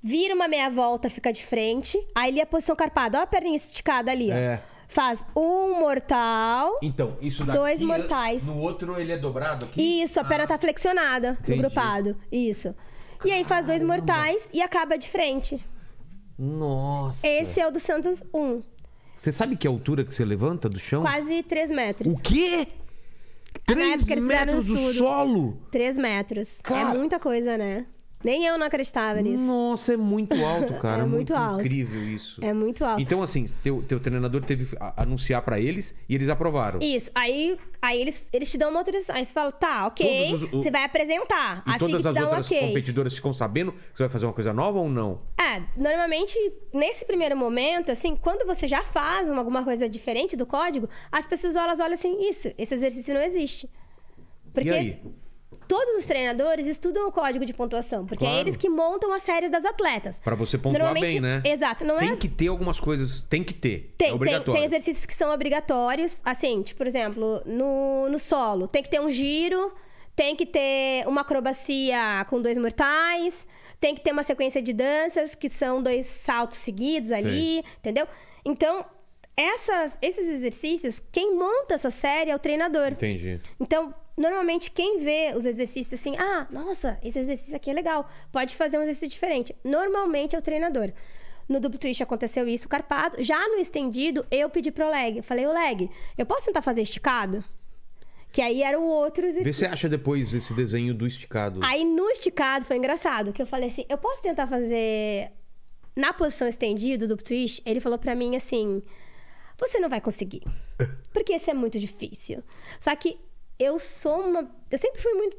vira uma meia volta, fica de frente. Aí ele a é posição carpada. Ó a perninha esticada ali, É. Faz um mortal. Então, isso daqui. Dois é- mortais. No outro ele é dobrado aqui? Isso, a perna está ah. tá flexionada Entendi. no grupado. Isso. E aí faz dois mortais e acaba de frente. Nossa. Esse é o do Santos 1. Você sabe que altura que você levanta do chão? Quase 3 metros. O quê? 3 metros do solo? 3 metros. É Cara. É muita coisa, né? Nem eu não acreditava nisso. Nossa, é muito alto, cara. [laughs] É, é muito, muito alto. incrível isso. É muito alto. Então, assim, teu, teu treinador teve a, anunciar para eles e eles aprovaram. Isso. Aí, aí eles, eles te dão uma autorização. Aí você fala, tá, ok. Você vai apresentar. E todas as outras um okay. competidoras ficam sabendo que você vai fazer uma coisa nova ou não? É, normalmente, nesse primeiro momento, assim, quando você já faz alguma coisa diferente do código, as pessoas elas olham assim, isso, esse exercício não existe. Porque... E aí? todos os treinadores estudam o código de pontuação, porque é claro. é eles que montam as séries das atletas. Para você pontuar bem, né? Exato. Não é tem é... que ter algumas coisas, tem que ter. Tem, é obrigatório. Tem, tem, exercícios que são obrigatórios, assim, tipo, por exemplo, no, no solo, tem que ter um giro, tem que ter uma acrobacia com dois mortais, tem que ter uma sequência de danças, que são dois saltos seguidos ali, Sim. entendeu? Então, essas, esses exercícios, quem monta essa série é o treinador. Entendi. Então, normalmente quem vê os exercícios assim, ah, nossa, esse exercício aqui é legal, pode fazer um exercício diferente. Normalmente é o treinador. No duplo twist aconteceu isso, carpado. Já no estendido, eu pedi pro leg. Eu falei, o leg, eu posso tentar fazer esticado? Que aí era o outro exercício. Vê acha depois esse desenho do esticado. Aí no esticado foi engraçado, que eu falei assim, eu posso tentar fazer na posição estendido do twist? Ele falou para mim assim, você não vai conseguir. [laughs] Porque esse é muito difícil. Só que eu sou uma. Eu sempre fui muito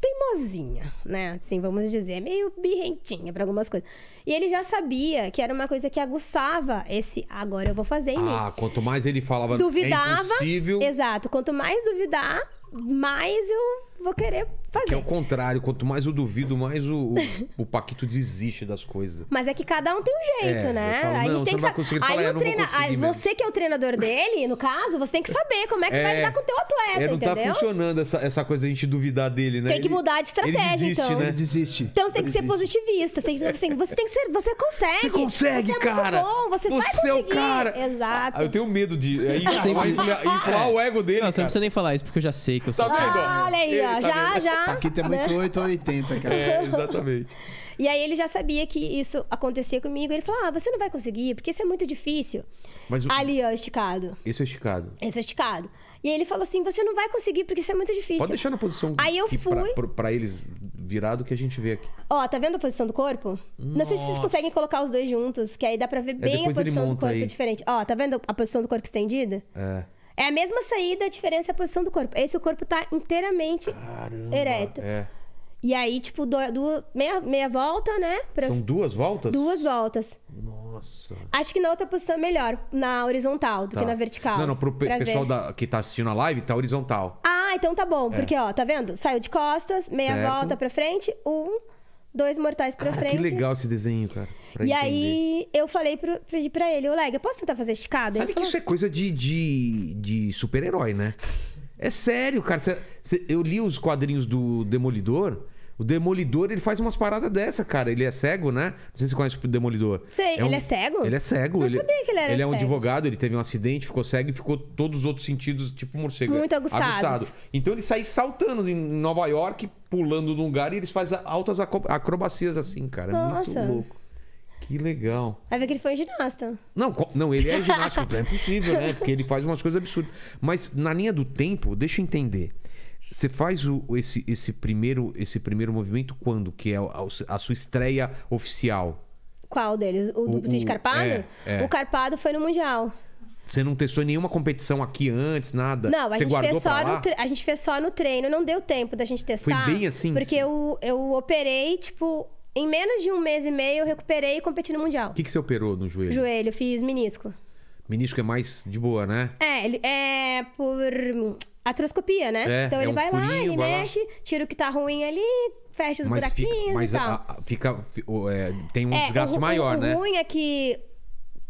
teimosinha, né? Assim, vamos dizer, meio birrentinha para algumas coisas. E ele já sabia que era uma coisa que aguçava esse agora eu vou fazer em mim. Ah, quanto mais ele falava é duvidava, é impossível. Exato, quanto mais duvidar, mais eu vou querer fazer. Que é o contrário, quanto mais eu duvido, mais o, o, o Paquito desiste das coisas. Mas é que cada um tem um jeito, é, né? Falo, a gente tem que saber. Aí, é, treina... você que é o treinador dele, no caso, você tem que saber como é que é, vai lidar com o teu atleta, é, não tá entendeu? tá funcionando essa, essa coisa de a gente duvidar dele, né? Tem que mudar de estratégia, desiste, então. Né? Ele desiste. Então você tem que ser positivista. Você, assim, você tem que ser. Você consegue. Você consegue, você é cara. É bom, você, você vai conseguir. é o cara. Exato. Ah, eu tenho medo de é [laughs] inflar, inflar, inflar o ego dele. Não, você não precisa nem falar isso, porque eu já sei que eu sou. Tá Olha aí, ó já, tá já, vendo? já. Aqui tem muito né? 880, cara. É, exatamente. e aí ele já sabia que isso acontecia comigo. Ele falou: ah, você não vai conseguir, porque isso é muito difícil. Mas o... Ali, ó, esticado. Isso é esticado. Isso é esticado. E aí ele falou assim: você não vai conseguir, porque isso é muito difícil. Pode deixar na posição aí eu fui... pra, pra, eles virado que a gente vê aqui. Ó, tá vendo a posição do corpo? Nossa. Não sei se vocês conseguem colocar os dois juntos, que aí dá pra ver é, bem a posição do corpo aí. diferente. Ó, tá vendo a posição do corpo estendida? É. É a mesma saída, a diferença é a posição do corpo. Esse o corpo tá inteiramente Caramba, ereto. É. E aí, tipo, do, do, meia, meia volta, né? Pra... São duas voltas? Duas voltas. Nossa. Acho que na outra posição é melhor, na horizontal, do tá. que na vertical. Não, não, pro pe pessoal da, que tá assistindo a live, tá horizontal. Ah, então tá bom, é. porque, ó, tá vendo? Saiu de costas, meia certo. volta pra frente, um dois mortais pra ah, frente. Que legal esse desenho, cara. e entender. aí eu falei pro, pedi pra ele, Oleg, eu posso tentar fazer esticada? Sabe ele que falou... isso é coisa de, de, de super-herói, né? É sério, cara. Cê, cê, eu li os quadrinhos do Demolidor. O Demolidor, ele faz umas paradas dessa, cara. Ele é cego, né? Não sei se você conhece o tipo Demolidor. Sei, é ele um... é cego? Ele é cego. Não ele... sabia que ele era Ele é um advogado, ele teve um acidente, ficou cego e ficou todos os outros sentidos, tipo morcego. Muito aguçado. aguçado. Então ele sai saltando em Nova York, pulando de lugar e eles fazem altas acrobacias assim, cara. É Nossa. Muito louco. Que legal. Vai ver que ele foi um ginasta. Não, não ele é [laughs] ginasta. Então é impossível, né? Porque ele faz umas coisas absurdas. Mas na linha do tempo, deixa eu entender. Você faz o, esse, esse, primeiro, esse primeiro movimento quando? Que é a, a sua estreia oficial? Qual deles? O, o do de Carpado? É, é. O Carpado foi no Mundial. Você não testou nenhuma competição aqui antes, nada? Não, a, gente fez, só no a gente fez só no treino, não deu tempo da gente testar. Foi bem assim? Porque sim. eu, eu operei, tipo, em menos de um mês e meio eu recuperei e competi no Mundial. O que, que você operou no joelho? Joelho, fiz menisco. Menisco é mais de boa, né? É, é por atroscopia, né? É, então é ele é um vai lá, ele vai lá. mexe, tira o que tá ruim ali, fecha os mas buraquinhos fica, mas e tal. Mas fica, é, tem um é, desgaste o, maior, o, né? O ruim é que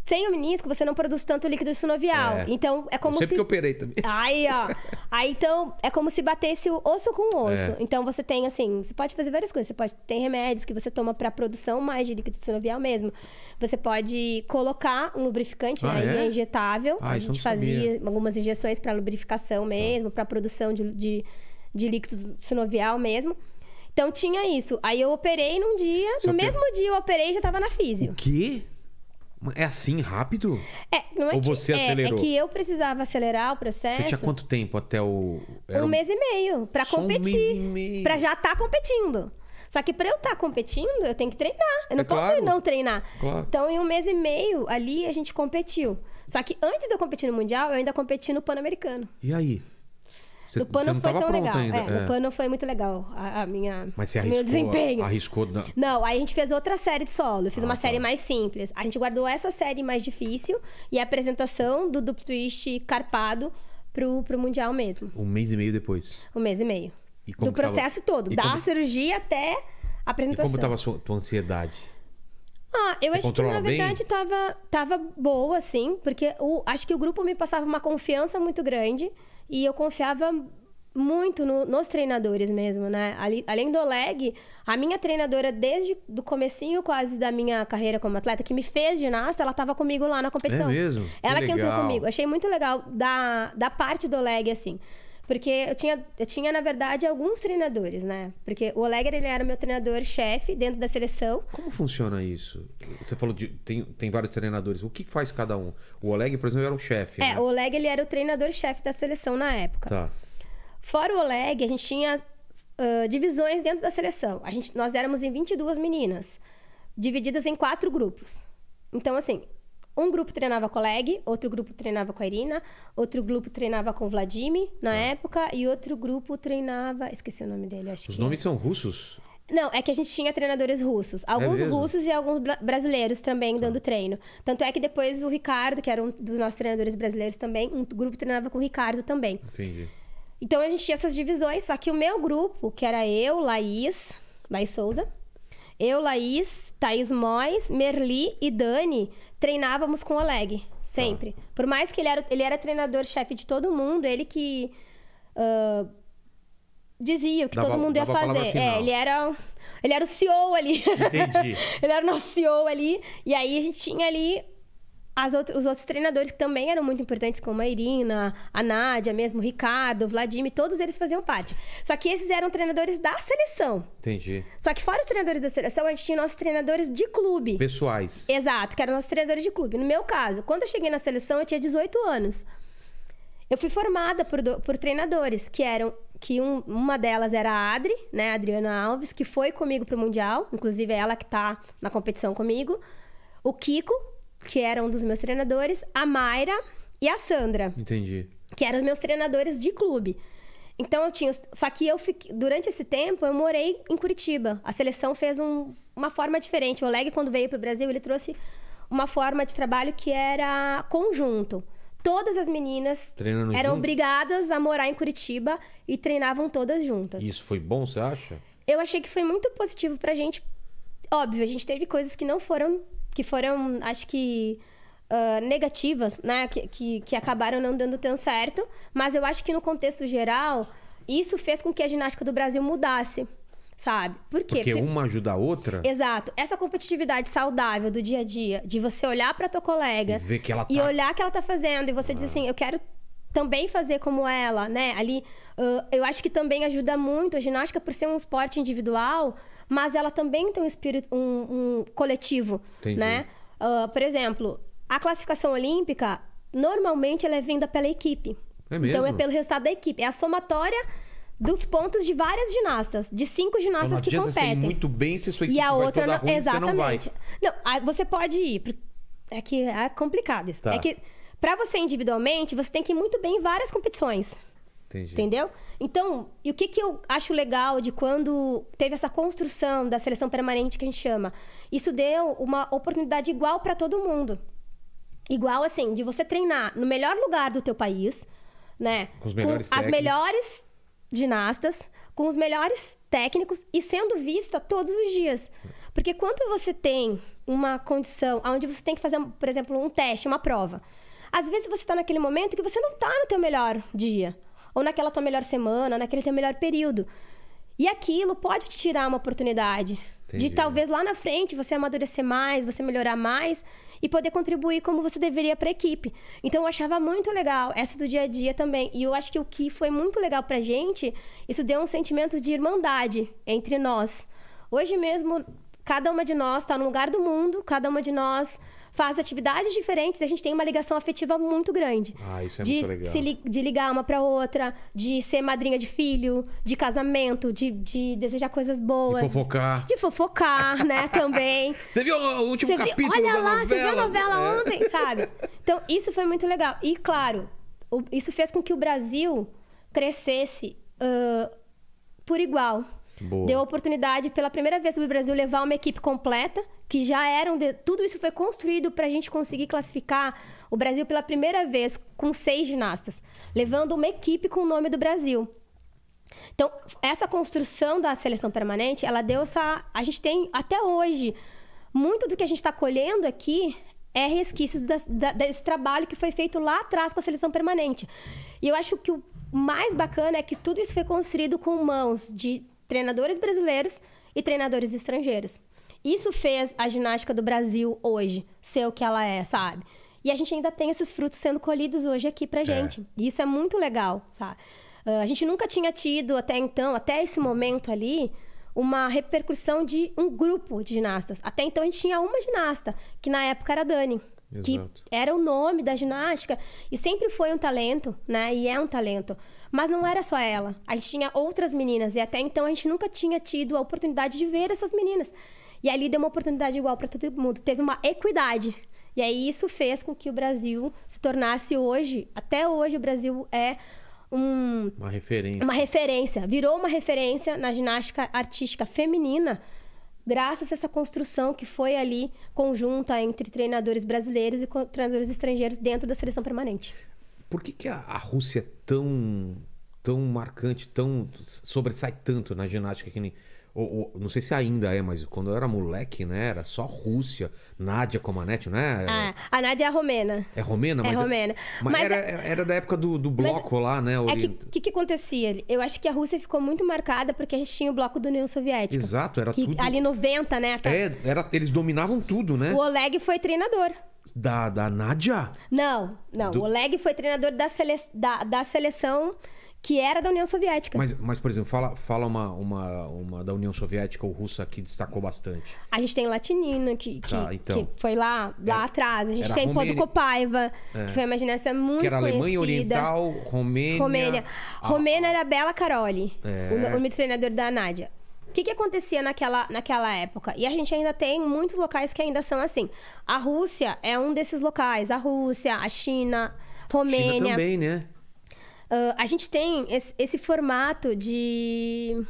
sem o menisco, você não produz tanto líquido sinovial. É. Então, é como eu sempre se... que operei também. [laughs] Aí, ó. Aí, então, é como se batesse o osso com o osso. É. Então, você tem, assim... Você pode fazer várias coisas. Você pode... Tem remédios que você toma para produção mais de líquido sinovial mesmo. Você pode colocar um lubrificante, ah, né? É? é injetável. Ah, a então gente fazia sabia. algumas injeções para lubrificação tá. mesmo, ah. para produção de, de, de líquido sinovial mesmo. Então tinha isso. Aí eu operei num dia, Você no operou? mesmo dia eu operei e já tava na físio. O quê? É assim, rápido? É, não é Ou você que, acelerou? É, é, que eu precisava acelerar o processo. Você tinha quanto tempo até o... Um, um, mês e meio, para competir. Um mês Pra já estar tá competindo. Só que para eu estar tá competindo, eu tenho que treinar. Eu não é posso claro. não treinar. Claro. Então, em um mês e meio, ali, a gente competiu. Só que antes de eu competir no Mundial, eu ainda competi no Pan-Americano. E aí? Cê, no pano não foi tão legal. Ainda. É, é. No pano foi muito legal a, a minha, Mas você arriscou, meu desempenho. Arriscou da... Não, aí a gente fez outra série de solo. Eu fiz ah, uma tá. série mais simples. A gente guardou essa série mais difícil e a apresentação do duplo twist carpado pro, pro Mundial mesmo. Um mês e meio depois? Um mês e meio. E do processo tava... todo, e da como... cirurgia até a apresentação. E como estava a sua, tua ansiedade? Ah, eu Você acho que na verdade estava tava boa, assim, porque o, acho que o grupo me passava uma confiança muito grande. E eu confiava muito no, nos treinadores mesmo, né? Ali, além do Oleg, a minha treinadora desde do comecinho quase da minha carreira como atleta, que me fez ginasta, ela estava comigo lá na competição. É mesmo? Ela que, que entrou comigo. Achei muito legal da, da parte do Oleg, assim. Porque eu tinha, eu tinha, na verdade, alguns treinadores, né? Porque o Oleg ele era meu treinador-chefe dentro da seleção. Como funciona isso? Você falou de... Tem, tem vários treinadores. O que faz cada um? O Oleg, por exemplo, era o chefe, É, né? o Oleg, ele era o treinador-chefe da seleção na época. Tá. Fora o Oleg, a gente tinha uh, divisões dentro da seleção. A gente, nós éramos em 22 meninas, divididas em quatro grupos. Então, assim, um grupo treinava com a Leg, outro grupo treinava com a Irina, outro grupo treinava com o Vladimir na ah. época e outro grupo treinava. Esqueci o nome dele, acho Os que. Os nomes são russos? Não, é que a gente tinha treinadores russos. Alguns é russos e alguns brasileiros também dando tá. treino. Tanto é que depois o Ricardo, que era um dos nossos treinadores brasileiros também, um grupo treinava com o Ricardo também. Entendi. Então a gente tinha essas divisões, só que o meu grupo, que era eu, Laís, Laís Souza, eu, Laís, Thaís Mois, Merli e Dani treinávamos com o Oleg, sempre. Ah. Por mais que ele era, ele era treinador, chefe de todo mundo, ele que uh, dizia o que dava, todo mundo ia fazer. É, ele era, ele era o CEO ali. Entendi. [laughs] ele era o nosso CEO ali. E aí a gente tinha ali Outro, os outros treinadores que também eram muito importantes, como a Irina, a Nádia, mesmo o Ricardo, o Vladimir, todos eles faziam parte. Só que esses eram treinadores da seleção. Entendi. Só que fora os treinadores da seleção, a gente tinha nossos treinadores de clube. Pessoais. Exato, que eram nossos treinadores de clube. No meu caso, quando eu cheguei na seleção, eu tinha 18 anos. Eu fui formada por, por treinadores, que eram que um, uma delas era a Adri, né, a Adriana Alves, que foi comigo pro Mundial, inclusive é ela que tá na competição comigo. O Kiko, que era um dos meus treinadores, a Mayra e a Sandra. Entendi. Que eram os meus treinadores de clube. Então eu tinha. Só que eu fiquei. Durante esse tempo, eu morei em Curitiba. A seleção fez um, uma forma diferente. O Oleg, quando veio para o Brasil, ele trouxe uma forma de trabalho que era conjunto. Todas as meninas Treinando eram junto? obrigadas a morar em Curitiba e treinavam todas juntas. Isso foi bom, você acha? Eu achei que foi muito positivo pra gente. Óbvio, a gente teve coisas que não foram que foram, acho que. Uh, negativas, né? Que, que, que, acabaram não dando tão certo. Mas eu acho que no contexto geral, isso fez com que a ginástica do Brasil mudasse. Sabe? Por quê? Porque, Porque uma ajuda a outra? Exato. Essa competitividade saudável do dia a dia, de você olhar para tua colega e, ver que ela tá... e olhar que ela tá fazendo, e você ah. diz assim: eu quero também fazer como ela, né? Ali, uh, eu acho que também ajuda muito a ginástica, por ser um esporte individual, mas ela também tem um espírito, um, um coletivo, Entendi. né? Uh, por exemplo, a classificação olímpica, normalmente ela é vinda pela equipe. É mesmo? Então é pelo resultado da equipe. É a somatória dos pontos de várias ginastas, de cinco ginastas então, que competem. Você muito bem se sua equipe e a outra não, ruim, exatamente. Você não, não, você pode ir. É que é complicado isso. Tá. É que para você individualmente, você tem que ir muito bem em várias competições. Entendi. Entendeu? Então, e o que, que eu acho legal de quando teve essa construção da seleção permanente que a gente chama? Isso deu uma oportunidade igual para todo mundo. Igual, assim, de você treinar no melhor lugar do teu país, né? Com, os melhores com as melhores ginastas, com os melhores técnicos e sendo vista todos os dias. Porque quando você tem uma condição onde você tem que fazer, por exemplo, um teste, uma prova, às vezes você está naquele momento que você não está no teu melhor dia ou naquela tua melhor semana, naquele teu melhor período. E aquilo pode te tirar uma oportunidade Entendi. de talvez lá na frente você amadurecer mais, você melhorar mais e poder contribuir como você deveria para a equipe. Então eu achava muito legal essa do dia a dia também. E eu acho que o que foi muito legal pra gente, isso deu um sentimento de irmandade entre nós. Hoje mesmo, cada uma de nós está num lugar do mundo, cada uma de nós faz atividades diferentes, a gente tem uma ligação afetiva muito grande. Ah, isso é de muito legal. Li de ligar uma para outra, de ser madrinha de filho, de casamento, de, de desejar coisas boas. De fofocar. De fofocar, né, [laughs] também. Você viu o último você capítulo viu, Olha lá, novela. você viu a novela é. ontem, sabe? Então, isso foi muito legal. E, claro, o, isso fez com que o Brasil crescesse uh, por igual. Boa. Deu oportunidade pela primeira vez o Brasil levar uma equipe completa que já eram. De... Tudo isso foi construído para a gente conseguir classificar o Brasil pela primeira vez com seis ginastas, levando uma equipe com o nome do Brasil. Então, essa construção da seleção permanente, ela deu essa. A gente tem até hoje. Muito do que a gente está colhendo aqui é resquícios da, da, desse trabalho que foi feito lá atrás com a seleção permanente. E eu acho que o mais bacana é que tudo isso foi construído com mãos de treinadores brasileiros e treinadores estrangeiros. Isso fez a ginástica do Brasil hoje ser o que ela é, sabe? E a gente ainda tem esses frutos sendo colhidos hoje aqui pra é. gente. É. E isso é muito legal, sabe? Uh, a gente nunca tinha tido até então, até esse momento ali, uma repercussão de um grupo de ginastas. Até então a gente tinha uma ginasta, que na época era a Dani. Exato. Que era o nome da ginástica e sempre foi um talento, né? E é um talento. Mas não era só ela. A gente tinha outras meninas e até então a gente nunca tinha tido a oportunidade de ver essas meninas. E ali deu uma oportunidade igual para todo mundo, teve uma equidade. E aí isso fez com que o Brasil se tornasse hoje, até hoje o Brasil é um, uma referência. Uma referência, virou uma referência na ginástica artística feminina, graças a essa construção que foi ali conjunta entre treinadores brasileiros e treinadores estrangeiros dentro da seleção permanente. Por que, que a, a Rússia é tão tão marcante, tão sobressai tanto na ginástica que nem ou, ou, não sei se ainda é, mas quando eu era moleque, né? Era só Rússia, Nádia Comaneci, né? Ah, a Nádia é romena. É romena? É mas é romena. Mas, mas era, é- era da época do, do bloco mas lá, né? O é que, que, que acontecia? Eu acho que a Rússia ficou muito marcada porque a gente tinha o bloco da União Soviética. Exato, era que, tudo... Ali 90, né? É, era, eles dominavam tudo, né? O Oleg foi treinador. Da, da Nádia? Não, não. Do... O Oleg foi treinador da, sele... da, da seleção que era da União Soviética. Mas, mas por exemplo, fala, fala uma, uma, uma da União Soviética ou russa que destacou bastante. A gente tem Latinina, que, que, tá, então. que foi lá, lá é, atrás. A gente tem Romênia, Podkopaiva, é, que foi uma ginasta muito Que era conhecida. Alemanha Oriental, Romênia... Romênia. A... Romênia era Bela Caroli, é. o, o treinador da Nádia. O que, que, acontecia naquela, naquela época? E a gente ainda tem muitos locais que ainda são assim. A Rússia é um desses locais. A Rússia, a China, Romênia. China também, né? Uh, a gente tem esse, esse formato de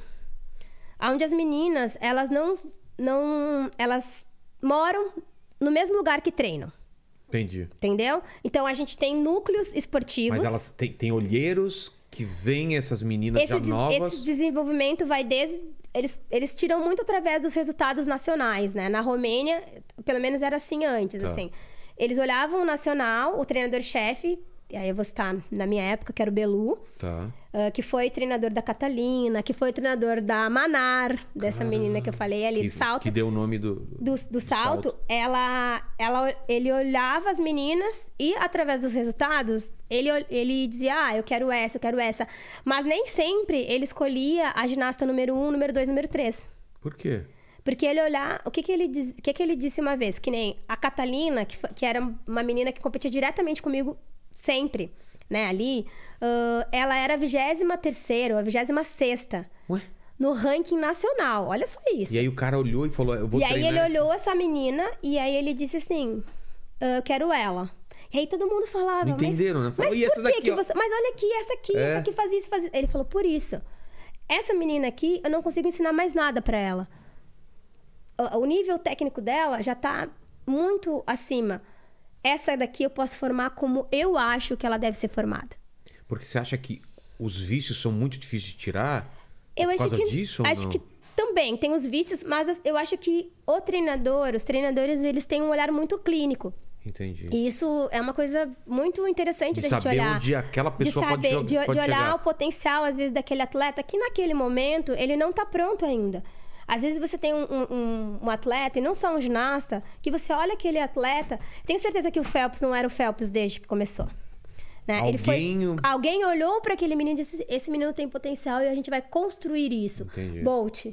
onde as meninas elas não não elas moram no mesmo lugar que treinam. Entendi. Entendeu? Então a gente tem núcleos esportivos. Mas elas têm, têm olheiros que veem essas meninas esse já novas. Esse desenvolvimento vai desde eles, eles tiram muito através dos resultados nacionais, né? Na Romênia, pelo menos era assim antes, tá. assim. Eles olhavam o nacional, o treinador-chefe aí eu vou citar na minha época, que era o Belu, tá. uh, que foi treinador da Catalina, que foi treinador da Manar, dessa menina que eu falei ali, que, do salto. Que deu o nome do... Do, do, do salto. salto. Ela, ela, ele olhava as meninas e, através dos resultados, ele, ele dizia, ah, eu quero essa, eu quero essa. Mas nem sempre ele escolhia a ginasta número um, número dois, número três. Por quê? Porque ele olhar, o que que ele, diz, o que que ele disse uma vez? Que nem a Catalina, que, que era uma menina que competia diretamente comigo sempre, né, ali, uh, ela era a 23 ou a 26 Ué? no ranking nacional. Olha só isso. E aí o cara olhou e falou, eu vou E aí ele essa. olhou essa menina e aí ele disse assim, eu quero ela. E aí todo mundo falava, Não entenderam, mas, né? Falou, mas por daqui, que você... Mas olha aqui, essa aqui, é. essa aqui fazia isso, fazia... Ele falou, por isso. Essa menina aqui, eu não consigo ensinar mais nada para ela. O nível técnico dela já tá muito acima essa daqui eu posso formar como eu acho que ela deve ser formada. Porque você acha que os vícios são muito difíceis de tirar? Eu por acho causa que disso, acho que também tem os vícios, mas eu acho que o treinador, os treinadores, eles têm um olhar muito clínico. Entendi. E isso é uma coisa muito interessante de da gente olhar. Onde aquela pessoa de saber, pode, de, pode de olhar chegar. o potencial, às vezes, daquele atleta que naquele momento ele não está pronto ainda. Às vezes você tem um, um, um, atleta, e não só um ginasta, que você olha aquele atleta. Tenho certeza que o Phelps não era o Phelps desde que começou. Né? Alguém... Ele foi, alguém olhou para aquele menino e disse: Esse menino tem potencial e a gente vai construir isso. Entendi. Bolt.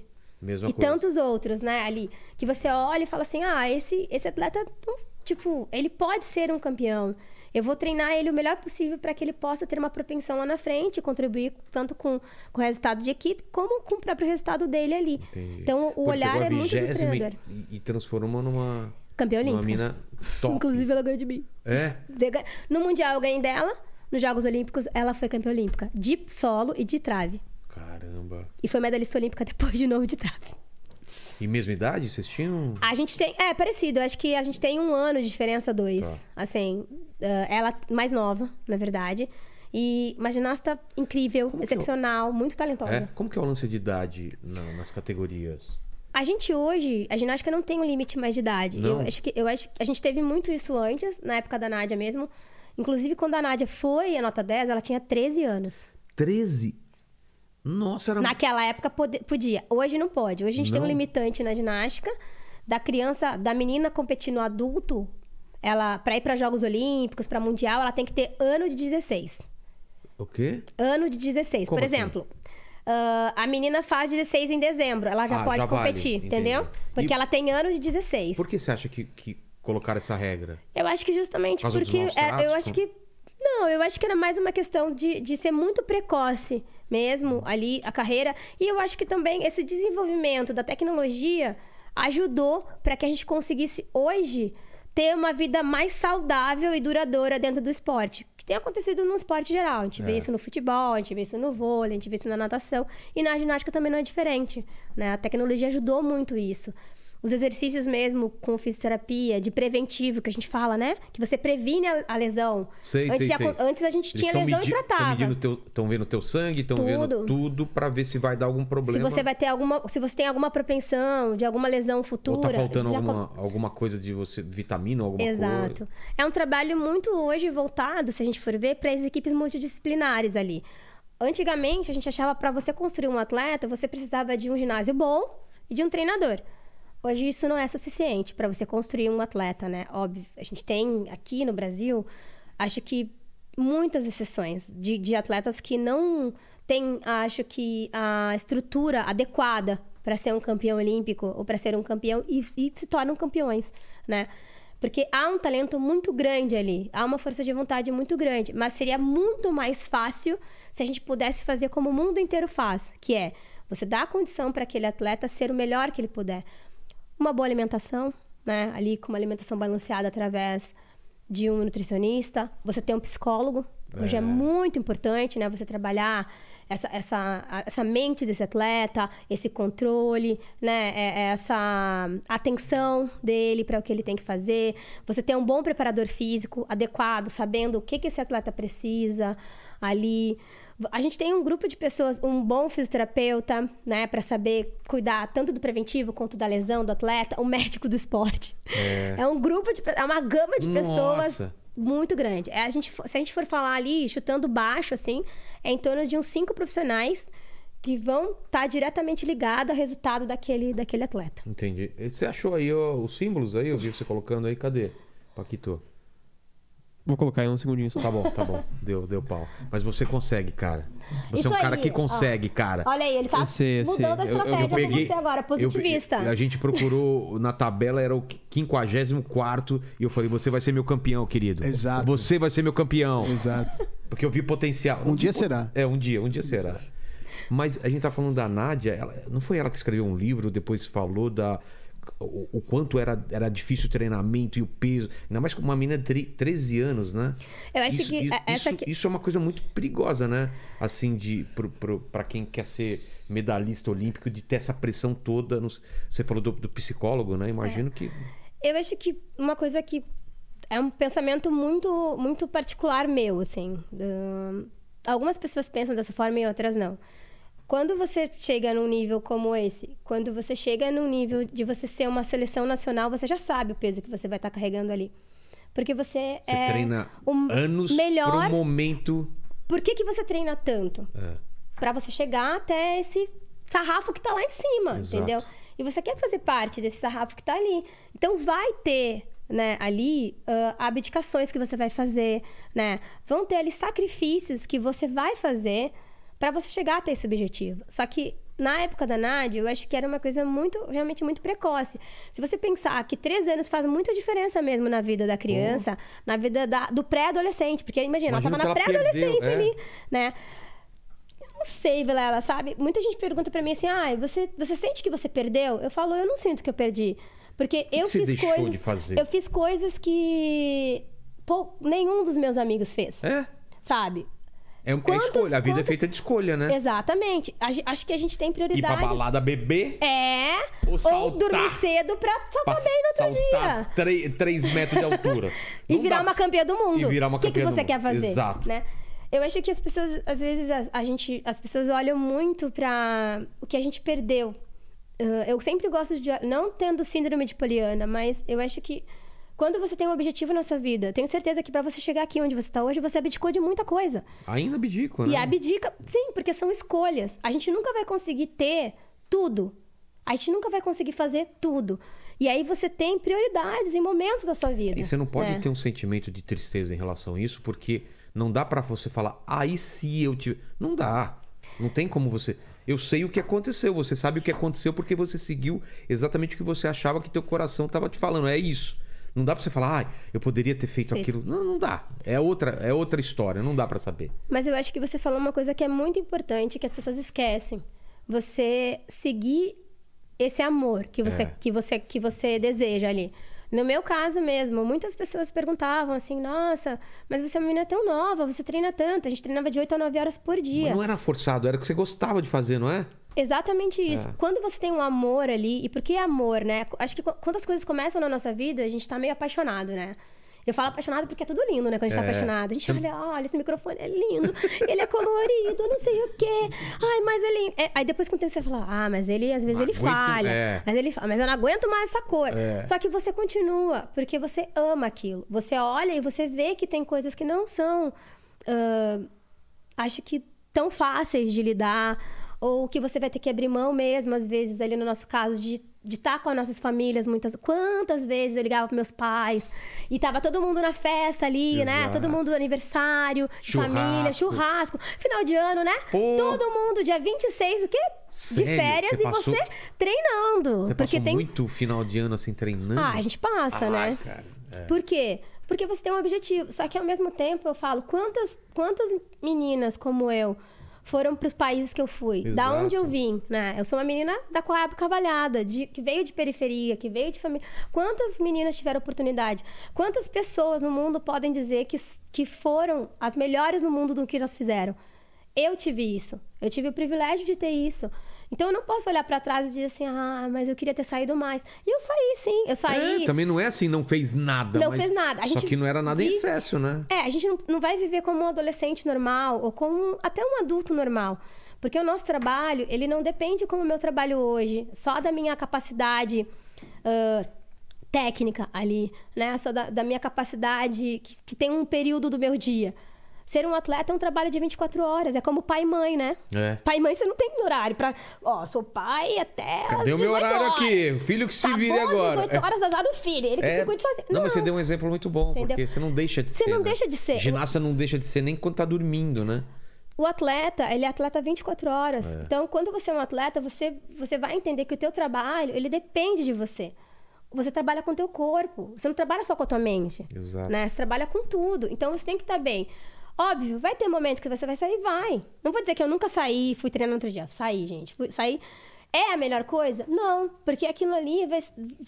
Mesma e coisa. tantos outros, né, ali. Que você olha e fala assim: Ah, esse, esse atleta, tipo, ele pode ser um campeão. Eu vou treinar ele o melhor possível para que ele possa ter uma propensão lá na frente, contribuir tanto com, com o resultado de equipe, como com o próprio resultado dele ali. Entendi. Então, o Porque olhar é muito do treinador. E, e transformou numa... Campeã olímpica. Uma mina top. Inclusive, ela ganhou de mim. É? No Mundial eu ganhei dela. Nos Jogos Olímpicos, ela foi campeã olímpica. De solo e de trave. Caramba. E foi medalhista olímpica [laughs] depois de novo de trave. E mesma idade, vocês tinham? A gente tem. É, parecido. Eu acho que a gente tem um ano de diferença, dois. Tá. Assim, eh, ela mais nova, na verdade. E uma ginasta incrível, Como é excepcional, eu... muito talentosa. É? Como que é o lance de idade na, nas categorias? A gente hoje, a ginástica não tem um limite mais de idade. Não. Eu acho que eu acho a gente teve muito isso antes, na época da Nádia mesmo. Inclusive, quando a Nádia foi a nota 10, ela tinha 13 anos. 13 nossa, era... Naquela época podia. Hoje não pode. Hoje a gente não. tem um limitante na ginástica da criança, da menina competindo no adulto, ela para ir para Jogos Olímpicos, para mundial, ela tem que ter ano de 16. O quê? Ano de 16. Como Por assim? exemplo, uh, a menina faz 16 em dezembro, ela já ah, pode já competir, vale. entendeu? Entendi. Porque e... ela tem ano de 16. Por que você acha que, que colocaram essa regra? Eu acho que justamente porque é, eu acho que não, eu acho que era mais uma questão de, de ser muito precoce mesmo ali a carreira. E eu acho que também esse desenvolvimento da tecnologia ajudou para que a gente conseguisse hoje ter uma vida mais saudável e duradoura dentro do esporte. Que tem acontecido no esporte geral. A gente é. vê isso no futebol, a gente vê isso no vôlei, a gente vê isso na natação. E na ginástica também não é diferente. Né? A tecnologia ajudou muito isso os exercícios mesmo com fisioterapia, de preventivo, que a gente fala, né? Que você previne a, a lesão. Sei, antes, sei, a, sei. antes a gente Eles tinha lesão e tratava. Estão vendo o teu sangue, estão vendo tudo para ver se vai dar algum problema. Se você vai ter alguma. Se você tem alguma propensão de alguma lesão futura. Ou tá faltando alguma, já... alguma coisa de você. vitamina ou alguma Exato. coisa. Exato. É um trabalho muito hoje voltado, se a gente for ver, para as equipes multidisciplinares ali. Antigamente, a gente achava para você construir um atleta, você precisava de um ginásio bom e de um treinador. Hoje isso não é suficiente para você construir um atleta, né? Óbvio, a gente tem aqui no Brasil, acho que muitas exceções de, de atletas que não têm, acho que, a estrutura adequada para ser um campeão olímpico ou para ser um campeão e, e se tornam campeões, né? Porque há um talento muito grande ali, há uma força de vontade muito grande, mas seria muito mais fácil se a gente pudesse fazer como o mundo inteiro faz, que é você dá a condição para aquele atleta ser o melhor que ele puder uma boa alimentação, né? Ali com uma alimentação balanceada através de um nutricionista, você tem um psicólogo. É. Hoje é muito importante, né? Você trabalhar essa, essa, essa mente desse atleta, esse controle, né? É, é essa atenção dele para o que ele tem que fazer. Você tem um bom preparador físico adequado, sabendo o que, que esse atleta precisa ali. A gente tem um grupo de pessoas, um bom fisioterapeuta, né, para saber cuidar tanto do preventivo quanto da lesão do atleta, um médico do esporte. É, é um grupo de é uma gama de Nossa. pessoas muito grande. É, a gente, se a gente for falar ali, chutando baixo, assim, é em torno de uns cinco profissionais que vão estar tá diretamente ligados ao resultado daquele, daquele atleta. Entendi. E você achou aí ó, os símbolos aí? Eu vi você colocando aí, cadê? Paquito. Vou colocar aí um segundinho só. Tá bom, tá bom. Deu, deu pau. Mas você consegue, cara. Você Isso é um cara que consegue, cara. Olha aí, ele tá mudando sei. a estratégia eu, eu peguei, você agora, positivista. Eu, a gente procurou, na tabela era o 54 e eu falei, você vai ser meu campeão, querido. Exato. Você vai ser meu campeão. Exato. Porque eu vi potencial. Um dia será. É, um dia, um dia Exato. será. Mas a gente tá falando da Nádia, ela, não foi ela que escreveu um livro, depois falou da o, o, quanto era, era difícil o treinamento e o peso. Ainda mais com uma menina de 13 anos, né? Eu acho isso, que é, isso, essa isso é uma coisa muito perigosa, né? Assim, de para quem quer ser medalhista olímpico, de ter essa pressão toda. No... Você falou do, do psicólogo, né? Imagino é. que. Eu acho que uma coisa que é um pensamento muito, muito particular meu, assim. Uh, algumas pessoas pensam dessa forma e outras não. Quando você chega num nível como esse, quando você chega num nível de você ser uma seleção nacional, você já sabe o peso que você vai estar tá carregando ali. Porque você, você é treina um anos melhor pro momento. Por que, que você treina tanto? É. Para você chegar até esse sarrafo que tá lá em cima, Exato. entendeu? E você quer fazer parte desse sarrafo que tá ali. Então vai ter né, ali uh, abdicações que você vai fazer, né? Vão ter ali sacrifícios que você vai fazer para você chegar até esse objetivo. Só que na época da Nádia, eu acho que era uma coisa muito, realmente muito precoce. Se você pensar que três anos faz muita diferença mesmo na vida da criança, oh. na vida da, do pré-adolescente, porque imagina, imagina ela estava na pré-adolescência é. ali, né? não sei, Vilela, sabe? Muita gente pergunta para mim assim: ah, você, você sente que você perdeu? Eu falo, eu não sinto que eu perdi. Porque que eu que fiz coisas. De fazer? Eu fiz coisas que nenhum dos meus amigos fez. É? Sabe? É, um, quantos, é escolha. A vida quantos... é feita de escolha, né? Exatamente. A, acho que a gente tem prioridade. Ir pra balada beber. É. Ou, saltar, ou dormir cedo pra saltar pra bem no outro saltar dia. três metros de altura. [laughs] e Não virar dá... uma campeã do mundo. E virar uma campeã do mundo. O que, que você quer fazer? Exato. Né? Eu acho que as pessoas, às vezes, a, a gente, as pessoas olham muito para o que a gente perdeu. Uh, eu sempre gosto de. Não tendo síndrome de Poliana, mas eu acho que quando você tem um objetivo na sua vida, tenho certeza que para você chegar aqui onde você está hoje, você abdicou de muita coisa. Ainda abdico, né? E abdica, sim, porque são escolhas. A gente nunca vai conseguir ter tudo. A gente nunca vai conseguir fazer tudo. E aí você tem prioridades em momentos da sua vida. E você não pode né? ter um sentimento de tristeza em relação a isso, porque não dá para você falar, aí ah, se eu te. Não dá. Não tem como você. Eu sei o que aconteceu, você sabe o que aconteceu porque você seguiu exatamente o que você achava que teu coração estava te falando. É isso. Não dá pra você falar, ah, eu poderia ter feito, aquilo. Não, não dá. É outra, é outra história, não dá para saber. Mas eu acho que você falou uma coisa que é muito importante, que as pessoas esquecem. Você seguir esse amor que você, é. que você, que você deseja ali. No meu caso mesmo, muitas pessoas perguntavam assim: nossa, mas você é uma menina tão nova, você treina tanto. A gente treinava de 8 a 9 horas por dia. Mas não era forçado, era o que você gostava de fazer, não é? Exatamente isso. É. Quando você tem um amor ali, e por que amor, né? Acho que quando as coisas começam na nossa vida, a gente tá meio apaixonado, né? Eu falo apaixonado porque é tudo lindo, né? Quando a gente tá é. tá apaixonado. A gente olha, olha, esse microfone é lindo, ele é colorido, não sei o quê. Ai, mas ele. É... Aí depois com o tempo você fala, ah, mas ele, às vezes, não ele aguento, falha. É. Mas ele mas eu não aguento mais essa cor. É. Só que você continua, porque você ama aquilo. Você olha e você vê que tem coisas que não são. Uh, acho que tão fáceis de lidar ou que você vai ter que abrir mão mesmo, às vezes, ali no nosso caso, de de estar tá com as nossas famílias muitas quantas vezes eu ligava para meus pais e tava todo mundo na festa ali, né? Exato. né? Todo mundo aniversário, churrasco. família, churrasco, final de ano, né? Pô. Todo mundo dia 26, o quê? Sério? De férias você e passou... você treinando, você porque tem muito final de ano assim treinando. Ah, a gente passa, ah, né? Cara, é. Por quê? Porque você tem um objetivo. Só que ao mesmo tempo eu falo, quantas quantas meninas como eu foram para os países que eu fui, Exato. da onde eu vim, né? Eu sou uma menina da Coab Cavalhada, de, que veio de periferia, que veio de família. Quantas meninas tiveram oportunidade? Quantas pessoas no mundo podem dizer que, que foram as melhores no mundo do que elas fizeram? Eu tive isso. Eu tive o privilégio de ter isso. Então eu não posso olhar para trás e dizer assim, ah, mas eu queria ter saído mais. E eu saí, sim, eu saí. É, também não é assim, não fez nada. Não fez nada. A gente só que não era nada vive... em excesso, né? É, a gente não, não vai viver como um adolescente normal ou como até um adulto normal. Porque o nosso trabalho, ele não depende como o meu trabalho hoje, só da minha capacidade uh, técnica ali, né? Só da, da minha capacidade que, que tem um período do meu dia. Ser um atleta é um trabalho de 24 horas. É como pai e mãe, né? É. Pai e mãe, você não tem horário pra. Ó, sou pai até. Cadê o meu horário horas. aqui? Filho que se tá vire bom, agora. 18 é. horas, azar do filho. Ele que é... se cuide sozinho. Não, não, mas você deu um exemplo muito bom, Entendeu? porque você não deixa de você ser. Você não né? deixa de ser. Ginasta não deixa de ser nem quando tá dormindo, né? o atleta, ele é atleta 24 horas. É. Então, quando você é um atleta, você, você vai entender que o teu trabalho, ele depende de você. Você trabalha com o teu corpo. Você não trabalha só com a tua mente. Exato. Né? Você trabalha com tudo. Então, você tem que estar tá bem Óbvio, vai ter momentos que você vai sair, vai. Não vou dizer que eu nunca saí, fui treinar outro dia. Saí, gente. Fui, saí. É a melhor coisa? Não, porque aquilo ali, vai,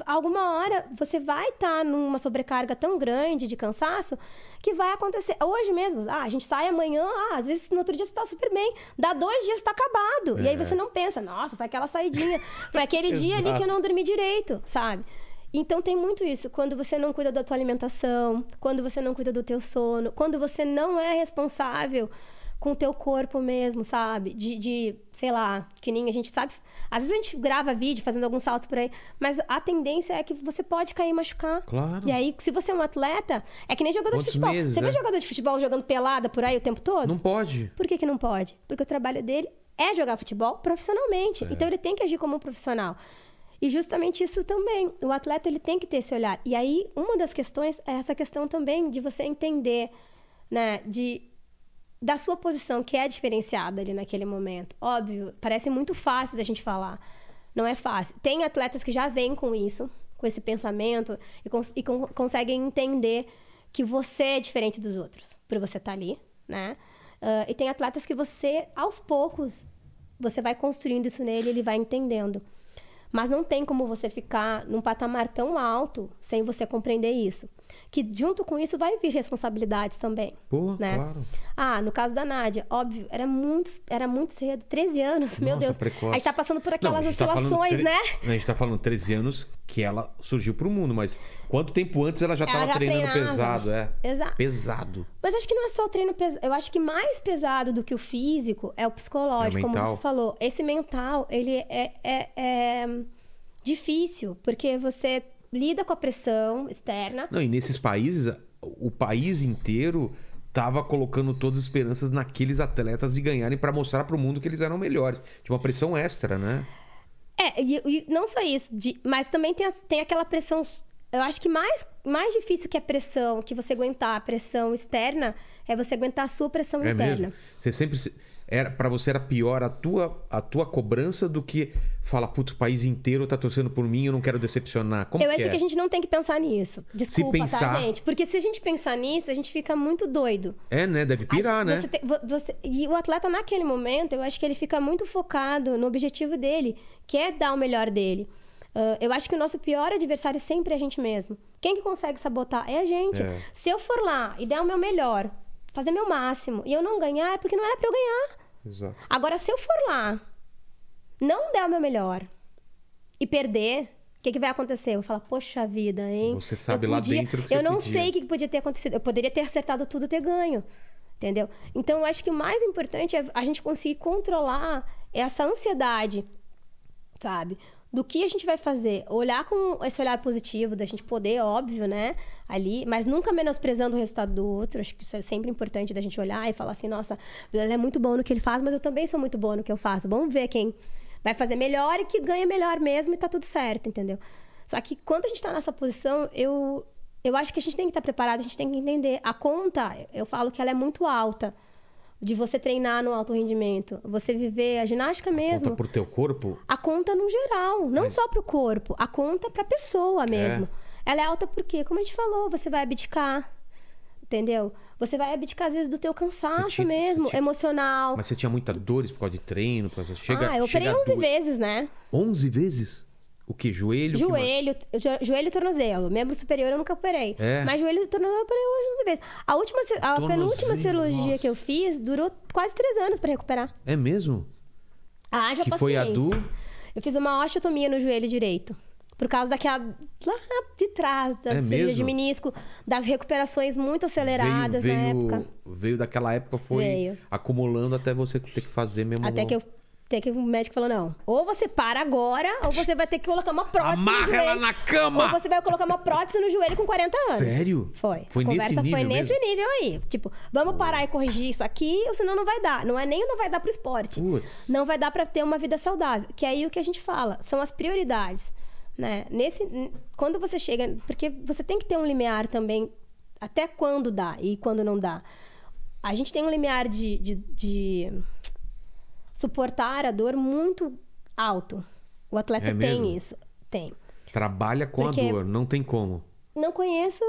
alguma hora você vai estar tá numa sobrecarga tão grande de cansaço que vai acontecer. Hoje mesmo, ah, a gente sai amanhã, ah, às vezes no outro dia você está super bem, dá dois dias está acabado. É. E aí é. você não pensa, nossa, foi aquela saidinha, foi aquele [laughs] dia ali que eu não dormi direito, sabe? Então tem muito isso. Quando você não cuida da tua alimentação, quando você não cuida do teu sono, quando você não é responsável com o teu corpo mesmo, sabe? De, de, sei lá, que nem a gente sabe. Às vezes a gente grava vídeo fazendo alguns saltos por aí, mas a tendência é que você pode cair e machucar. Claro. E aí, se você é um atleta, é que nem jogador Quantos de futebol. Meses, você é? vê né? jogador de futebol jogando pelada por aí o tempo todo? Não pode. Por que, que não pode? Porque o trabalho dele é jogar futebol profissionalmente. É. Então ele tem que agir como um profissional. E justamente isso também, o atleta ele tem que ter esse olhar. E aí uma das questões é essa questão também de você entender, né, de da sua posição que é diferenciada ali naquele momento. Óbvio, parece muito fácil da gente falar. Não é fácil. Tem atletas que já vêm com isso, com esse pensamento e, cons e con conseguem entender que você é diferente dos outros, por você estar tá ali, né? Uh, e tem atletas que você, aos poucos, você vai construindo isso nele, ele vai entendendo. Mas não tem como você ficar num patamar tão alto sem você compreender isso. Que junto com isso vai vir responsabilidades também. Porra, né? claro. Ah, no caso da Nádia, óbvio, era muito, era muito cedo, 13 anos, Nossa, meu Deus. Precoce. A gente tá passando por aquelas Não, oscilações, tá né? A gente tá falando 13 né? tá anos que ela surgiu pro mundo, mas quanto tempo antes ela já ela tava já treinando treinava. pesado, é? Exato. Pesado. Mas acho que não é só o treino pesado. Eu acho que mais pesado do que o físico é o psicológico, é o como você falou. Esse mental, ele é, é, é difícil, porque você lida com a pressão externa. Não, e nesses países, o país inteiro tava colocando todas as esperanças naqueles atletas de ganharem para mostrar para o mundo que eles eram melhores. Tinha uma pressão extra, né? É, e, e não só isso, de, mas também tem, tem aquela pressão. Eu acho que mais, mais difícil que a pressão, que você aguentar a pressão externa, é você aguentar a sua pressão é interna. Mesmo? Você sempre era para você era pior a tua, a tua cobrança do que falar, putz, o país inteiro tá torcendo por mim, eu não quero decepcionar. Como eu que acho é? que a gente não tem que pensar nisso. Desculpa, se tá, pensar... tá, gente? Porque se a gente pensar nisso, a gente fica muito doido. É, né? Deve pirar, a, né? Você tem, você, e o atleta, naquele momento, eu acho que ele fica muito focado no objetivo dele, que é dar o melhor dele. Uh, eu acho que o nosso pior adversário é sempre é a gente mesmo. Quem que consegue sabotar é a gente. É. Se eu for lá e der o meu melhor, fazer meu máximo, e eu não ganhar, é porque não era para eu ganhar. Exato. Agora, se eu for lá, não der o meu melhor e perder, o que, que, vai acontecer? Eu vou falar, poxa vida, hein? Você sabe eu lá podia... dentro que Eu não podia. sei o que podia ter acontecido. Eu poderia ter acertado tudo e ter ganho. Entendeu? Então, eu acho que o mais importante é a gente conseguir controlar essa ansiedade, sabe? Do que a gente vai fazer. Olhar com esse olhar positivo, da gente poder, óbvio, né? ali, mas nunca menosprezando o resultado do outro. Acho que isso é sempre importante da gente olhar e falar assim: nossa, ele é muito bom no que ele faz, mas eu também sou muito boa no que eu faço. Vamos ver quem vai fazer melhor e que ganha melhor mesmo e tá tudo certo, entendeu? Só que quando a gente tá nessa posição, eu, eu acho que a gente tem que estar tá preparado, a gente tem que entender. A conta, eu falo que ela é muito alta de você treinar no alto rendimento, você viver a ginástica mesmo. A conta pro teu corpo? A conta no geral, não Mas... só pro corpo, a conta pra pessoa é. mesmo. É. Ela é alta porque, como a gente falou, você vai abdicar, entendeu? Você vai abdicar, às vezes, do teu cansaço tinha, mesmo, tinha... emocional. Mas você tinha muita dores por causa de treino, por causa... Chega, ah, eu operei 11 do... vezes, né? 11 vezes? O que? Joelho? Joelho, que... joelho, joelho e tornozelo. Membro superior eu nunca operei. É. Mas joelho e tornozelo eu operei 11 vezes. A, última, a penúltima cirurgia nossa. que eu fiz durou quase três anos para recuperar. É mesmo? Ah, já Que foi a do... Eu fiz uma osteotomia no joelho direito por causa daquela lá de trás da é cirurgia de menisco, das recuperações muito aceleradas veio, veio, na época. Veio daquela época, foi veio. acumulando até você ter que fazer mesmo. Até no... que eu que o médico falou não, ou você para agora, ou você vai ter que colocar uma prótese Amarra no joelho. ela na cama. Ou você vai colocar uma prótese no joelho com 40 anos. Sério? Foi. Foi Conversa nesse nível foi nesse nível aí. Tipo, vamos parar e corrigir isso aqui, ou senão não vai dar. Não é nem não vai dar pro esporte. Putz. Não vai dar para ter uma vida saudável, que é aí o que a gente fala, são as prioridades. Né? Nesse, quando você chega. Porque você tem que ter um limiar também, até quando dá e quando não dá. A gente tem um limiar de, de, de suportar a dor muito alto. O atleta é tem isso. Tem. Trabalha com porque a dor, não tem como. Não conheço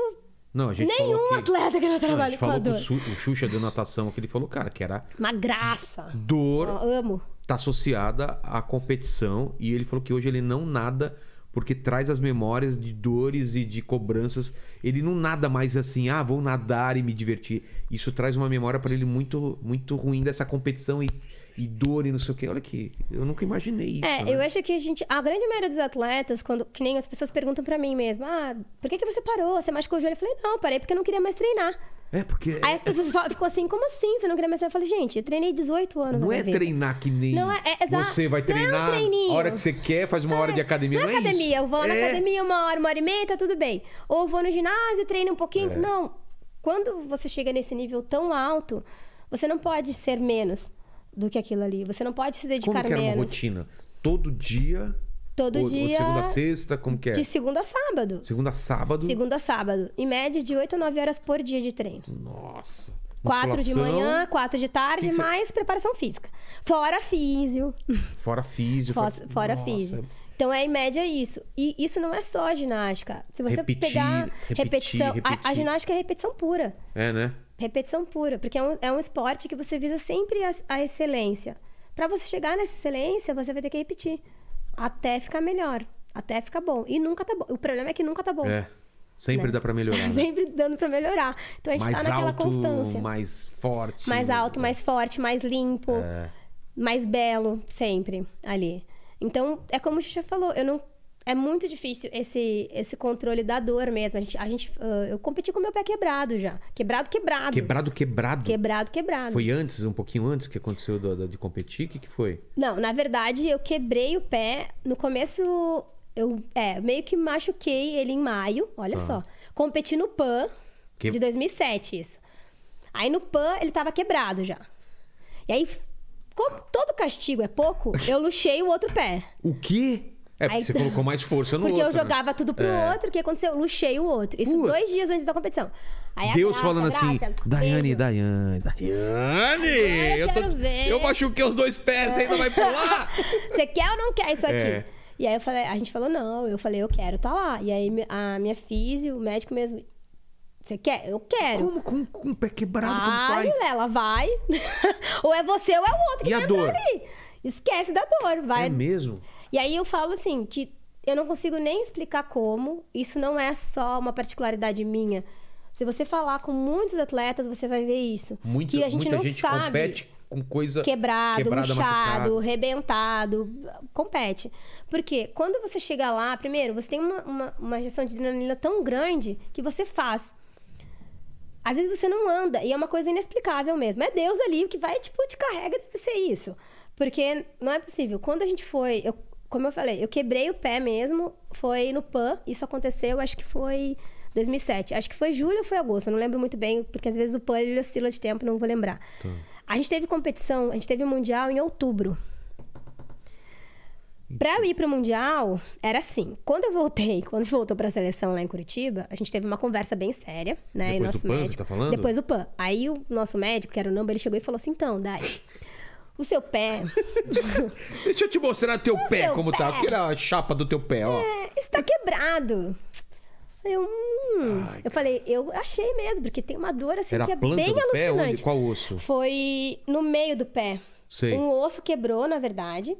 não, a gente Nenhum falou que... atleta que não trabalha com a dor. Com o Xuxa de natação que ele falou, cara, que era. Uma graça. Dor. Eu amo. Tá associada à competição. E ele falou que hoje ele não nada porque traz as memórias de dores e de cobranças. Ele não nada mais assim, ah, vou nadar e me divertir. Isso traz uma memória para ele muito muito ruim dessa competição e, e dor e não sei o quê. Olha que eu nunca imaginei isso. É, né? eu acho que a gente, a grande maioria dos atletas, quando que nem as pessoas perguntam para mim mesmo, ah, por que que você parou? Você machucou o joelho? Eu falei: "Não, parei porque eu não queria mais treinar". É, porque. É- Aí as é pessoas falam, ficam assim, como assim? Você não queria mais? Eu falei, gente, eu treinei 18 anos. Não é vida. treinar que nem. Não é, é Você vai é treinar não, a hora que você quer, faz uma é, hora de academia. não é academia, isso? eu vou é. na academia uma hora, uma hora e meia, tá tudo bem. Ou vou no ginásio, treino um pouquinho. É. Não. Quando você chega nesse nível tão alto, você não pode ser menos do que aquilo ali. Você não pode se dedicar como que era menos. Uma rotina. Todo dia Todo dia. de segunda a sexta, como que é? De segunda a sábado. Segunda a sábado? Segunda a sábado. Em média, de 8 a 9 horas por dia de treino. Nossa. Quatro de manhã, quatro de tarde, que que mais você... preparação física. Fora físio. [laughs] Fora físio. fora, fora físio. Então é em média isso. E isso não é só a ginástica. Se você repetir, pegar repetir, repetição. Repetir. A, a, ginástica é repetição pura. É, né? Repetição pura. Porque é um, é um esporte que você visa sempre a, a excelência. Para você chegar nessa excelência, você vai ter que repetir até ficar melhor, até ficar bom. E nunca tá bom. O problema é que nunca tá bom. É. Sempre né? dá para melhorar. [laughs] Né? Sempre dando para melhorar. Então a gente mais tá naquela alto, constância. Mais forte. Mais alto, mais forte, mais limpo, é. mais belo, sempre ali. Então, é como o Xuxa falou, eu não é muito difícil esse, esse controle da dor mesmo. A gente, a gente, uh, eu competi com meu pé quebrado já. Quebrado, quebrado. Quebrado, quebrado. Quebrado, quebrado. Foi antes, um pouquinho antes que aconteceu do, do, de competir? O que, que foi? Não, na verdade, eu quebrei o pé. No começo, eu é, meio que machuquei ele em maio. Olha ah. só. Competi no PAN que... de 2007, isso. Aí no PAN, ele tava quebrado já. E aí, como todo castigo é pouco, eu luxei o outro pé. O quê? É, porque Aí, você colocou mais força no porque outro. Porque né? eu jogava né? tudo pro é. outro, o que aconteceu? Eu luxei o outro. Isso dois dias antes da competição. Aí Deus graça, falando assim, Daiane, Daiane, Daiane, eu, eu, tô, eu machuquei os dois pés, você ainda vai pular? [laughs] você quer ou não quer isso aqui? É. E aí eu falei, a gente falou, não, eu falei, eu quero tá lá. E aí a minha física, o médico mesmo, você quer? Eu quero. Como? Com, com o pé quebrado, Ai, como faz? ela vai. [laughs] ou é você ou é o outro que e vai a tá dor? ali. Esquece da dor, vai. É mesmo? E aí eu falo assim, que eu não consigo nem explicar como, isso não é só uma particularidade minha. Se você falar com muitos atletas, você vai ver isso. Muito, que a gente não gente sabe. Compete com coisa quebrado, quebrada, rebentado, compete. Porque quando você chega lá, primeiro, você tem uma, uma, uma gestão de adrenalina tão grande que você faz. Às vezes você não anda, e é uma coisa inexplicável mesmo. É Deus ali que vai, tipo, te carrega, deve ser isso. Porque não é possível. Quando a gente foi, eu como eu falei, eu quebrei o pé mesmo, foi no PAN, isso aconteceu, acho que foi 2007. Acho que foi julho ou foi agosto, eu não lembro muito bem, porque às vezes o PAN ele oscila de tempo, não vou lembrar. Tá. A gente teve competição, a gente teve o Mundial em outubro. Pra eu ir pro Mundial, era assim. Quando eu voltei, [laughs] quando voltou pra seleção lá em Curitiba, a gente teve uma conversa bem séria, né? Depois e nosso do PAN, médico. Tá falando? Depois do PAN. Aí o nosso médico, que era o Namba, ele chegou e falou assim: então, Dai o seu pé. [laughs] Deixa eu te mostrar teu o pé como tá. pé. tá. Aqui é a chapa do teu pé, ó. É, está quebrado. Eu, hum. Ai, eu falei, eu achei mesmo, porque tem uma dor assim Era que é bem alucinante. Pé? Qual osso? Foi no meio do pé. Sei. Um osso quebrou, na verdade.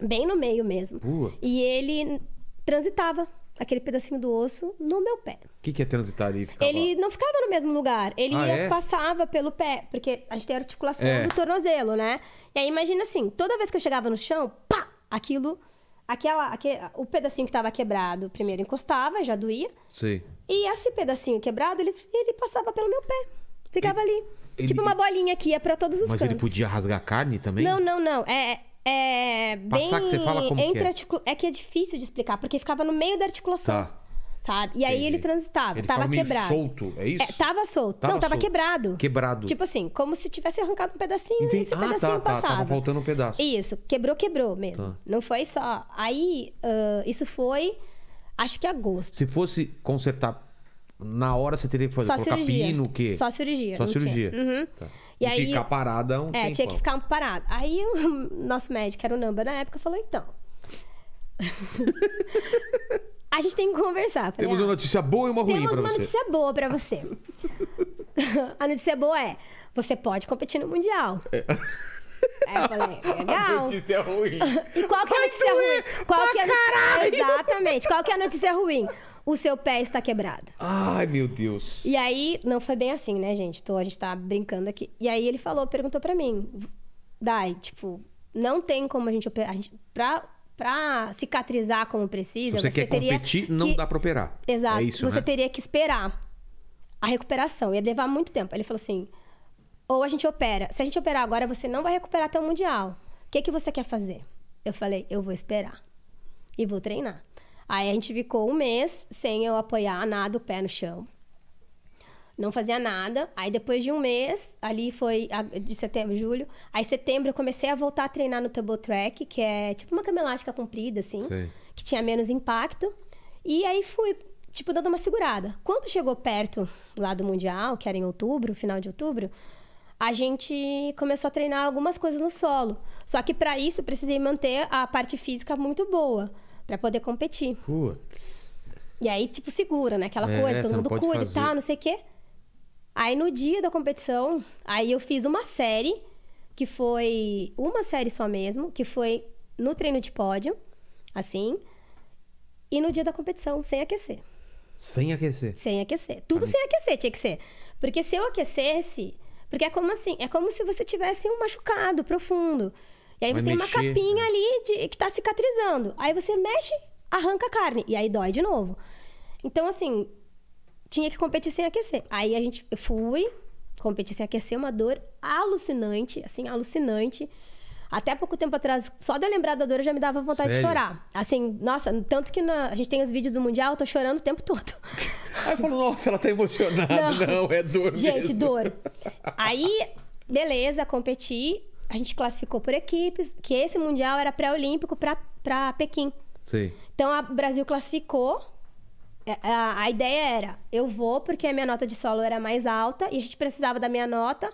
Bem no meio mesmo. E ele transitava aquele pedacinho do osso no meu pé. O que, que é transitar e ficava... Ele não ficava no mesmo lugar. Ele ah, ia, é? passava pelo pé, porque a gente tem articulação é. do tornozelo, né? E aí imagina assim, toda vez que eu chegava no chão, pá! Aquilo. Aquela, aquele, o pedacinho que estava quebrado primeiro encostava, já doía. Sim. E esse pedacinho quebrado, ele, ele passava pelo meu pé. Ficava ele, ali. Ele... Tipo uma bolinha que ia é para todos os Mas cantos. Mas ele podia rasgar carne também? Não, não, não. É, é Passar bem... que você fala como entre que é. É que é difícil de explicar, porque ficava no meio da articulação. Tá sabe? E aí ele transitava, ele tava quebrado. solto, é isso? É, tava solto. Tava não, tava solto. quebrado. Quebrado. Tipo assim, como se tivesse arrancado um pedacinho Entendi. e esse ah, tá, tá. pedacinho tá, passava. Tá, tava faltando um pedaço. Isso, quebrou, quebrou mesmo. Tá. Não foi só. Aí, uh, isso foi, acho que agosto. Se fosse consertar na hora, você teria que fazer, só colocar cirurgia. pino, o quê? Só cirurgia. Só cirurgia. Uhum. Tá. E, aí, ficar parada um É, tinha que ficar parada. Aí o [laughs] nosso médico, era o Namba na época, falou, então... [laughs] [laughs] A gente tem que conversar. Falei, Temos ah, uma notícia boa e uma ruim para você. Temos uma notícia boa para você. [laughs] a notícia boa é: você pode competir no Mundial. É. Aí eu falei, [laughs] legal. A notícia é ruim. [laughs] e qual que é a notícia ruim? É qual que é a notícia... Exatamente. Qual que é a notícia ruim? O seu pé está quebrado. Ai, meu Deus. E aí, não foi bem assim, né, gente? Tô, a gente tá brincando aqui. E aí ele falou, perguntou pra mim. Dai, tipo, não tem como a gente operar. A gente, pra para cicatrizar como precisa. Se você, você quer competir, que... não dá para operar. Exato. É isso, você né? teria que esperar a recuperação. Ia levar muito tempo. Ele falou assim: ou a gente opera. Se a gente operar agora, você não vai recuperar até o Mundial. O que, que você quer fazer? Eu falei: eu vou esperar e vou treinar. Aí a gente ficou um mês sem eu apoiar nada o pé no chão não fazia nada. Aí depois de um mês, ali foi de setembro, julho. Aí setembro eu comecei a voltar a treinar no Turbo Track, que é tipo uma cama comprida, assim, Sim. que tinha menos impacto. E aí fui, tipo, dando uma segurada. Quando chegou perto lá do Mundial, que era em outubro, final de outubro, a gente começou a treinar algumas coisas no solo. Só que para isso eu precisei manter a parte física muito boa para poder competir. Putz. E aí, tipo, segura, né? Aquela é, coisa, é, todo mundo cuida fazer. e tal, não sei o quê. Aí no dia da competição, aí eu fiz uma série, que foi uma série só mesmo, que foi no treino de pódio, assim, e no dia da competição, sem aquecer. Sem aquecer? Sem aquecer. Tudo Amigo. sem aquecer tinha que ser. Porque se eu aquecesse. Porque é como assim, é como se você tivesse um machucado profundo. E aí Vai você mexer. tem uma capinha né? ali de, que tá cicatrizando. Aí você mexe, arranca a carne. E aí dói de novo. Então, assim, tinha que competir sem aquecer. Aí a gente eu fui, competir sem aquecer, uma dor alucinante, assim, alucinante. Até pouco tempo atrás, só de lembrar da dor já me dava vontade Sério? de chorar. Assim, nossa, tanto que na, a gente tem os vídeos do Mundial, eu tô chorando o tempo todo. [laughs] Aí eu falo, nossa, ela tá emocionada. Não, Não é dor Gente, mesmo. dor. Aí, beleza, competi. A gente classificou por equipes, que esse Mundial era pré-olímpico pra, pra Pequim. Sim. Então, o Brasil classificou é, a, a ideia era, eu vou porque a minha nota de solo era mais alta e a gente precisava da minha nota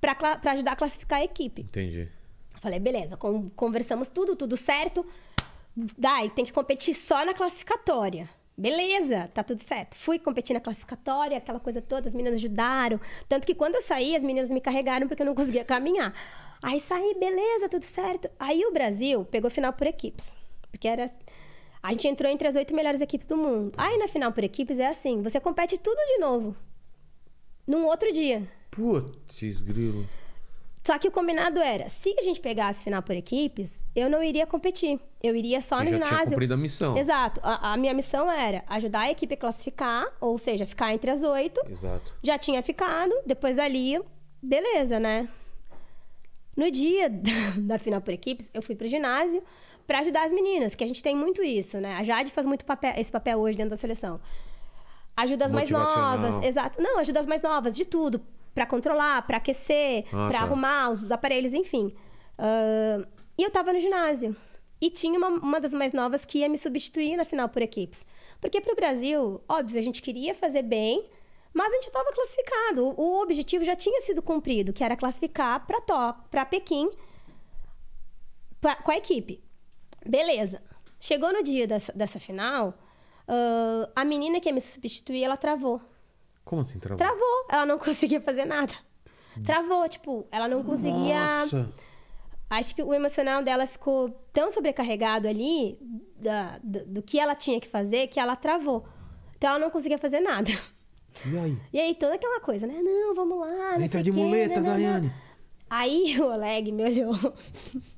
para ajudar a classificar a equipe. Entendi. Falei, beleza, conversamos tudo, tudo certo. Dai, tem que competir só na classificatória. Beleza, tá tudo certo. Fui competir na classificatória, aquela coisa toda, as meninas ajudaram. Tanto que quando eu saí, as meninas me carregaram porque eu não conseguia caminhar. Aí saí, beleza, tudo certo. Aí o Brasil pegou final por equipes. Porque era a gente entrou entre as oito melhores equipes do mundo. Aí na final por equipes é assim: você compete tudo de novo. Num outro dia. Putz, grilo. Só que o combinado era, se a gente pegasse final por equipes, eu não iria competir. Eu iria só eu no já ginásio. Tinha cumprido a missão. Exato. A, a, minha missão era ajudar a equipe a classificar, ou seja, ficar entre as oito. Exato. Já tinha ficado, depois ali, beleza, né? No dia [laughs] da final por equipes, eu fui pro ginásio para ajudar as meninas, que a gente tem muito isso, né? A Jade faz muito papel, esse papel hoje dentro da seleção. Ajuda as mais novas, exato. Não, ajuda as mais novas de tudo, para controlar, para aquecer, ah, para tá. arrumar os aparelhos, enfim. Uh, e eu tava no ginásio. E tinha uma, uma das mais novas que ia me substituir na final por equipes. Porque para o Brasil, óbvio, a gente queria fazer bem, mas a gente estava classificado. O objetivo já tinha sido cumprido, que era classificar para Pequim pra, com a equipe. Beleza. Chegou no dia dessa, dessa final, uh, a menina que ia me substituir, ela travou. Como assim travou? Travou. Ela não [laughs] conseguia fazer nada. Travou, tipo, ela não conseguia. Nossa. Acho que o emocional dela ficou tão sobrecarregado ali da, do, do que ela tinha que fazer que ela travou. Então ela não conseguia fazer nada. E aí? E aí, toda aquela coisa, né? Não, vamos lá. Não Entra de quê, muleta, né, né, né, Daiane. Aí o Oleg me olhou.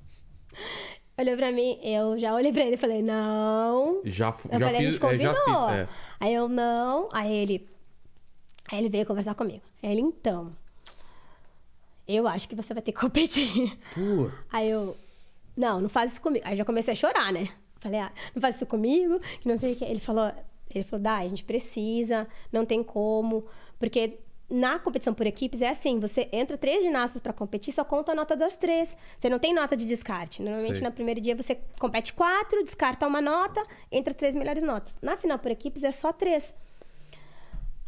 [laughs] olhou pra mim, eu já olhei pra ele e falei, não. Já, eu já falei, fiz, a gente combinou. É, já fiz, é. Aí eu, não. Aí ele. Aí ele veio conversar comigo. Aí ele, então. Eu acho que você vai ter que competir. Putz. Aí eu. Não, não faz isso comigo. Aí já comecei a chorar, né? Falei, ah, não faz isso comigo, que não sei o que. Ele falou, ele falou, Dai, a gente precisa, não tem como, porque na competição por equipes é assim: você entra três ginastas para competir, só conta a nota das três. Você não tem nota de descarte. Normalmente, no primeiro dia, você compete quatro, descarta uma nota, entra três melhores notas. Na final por equipes é só três.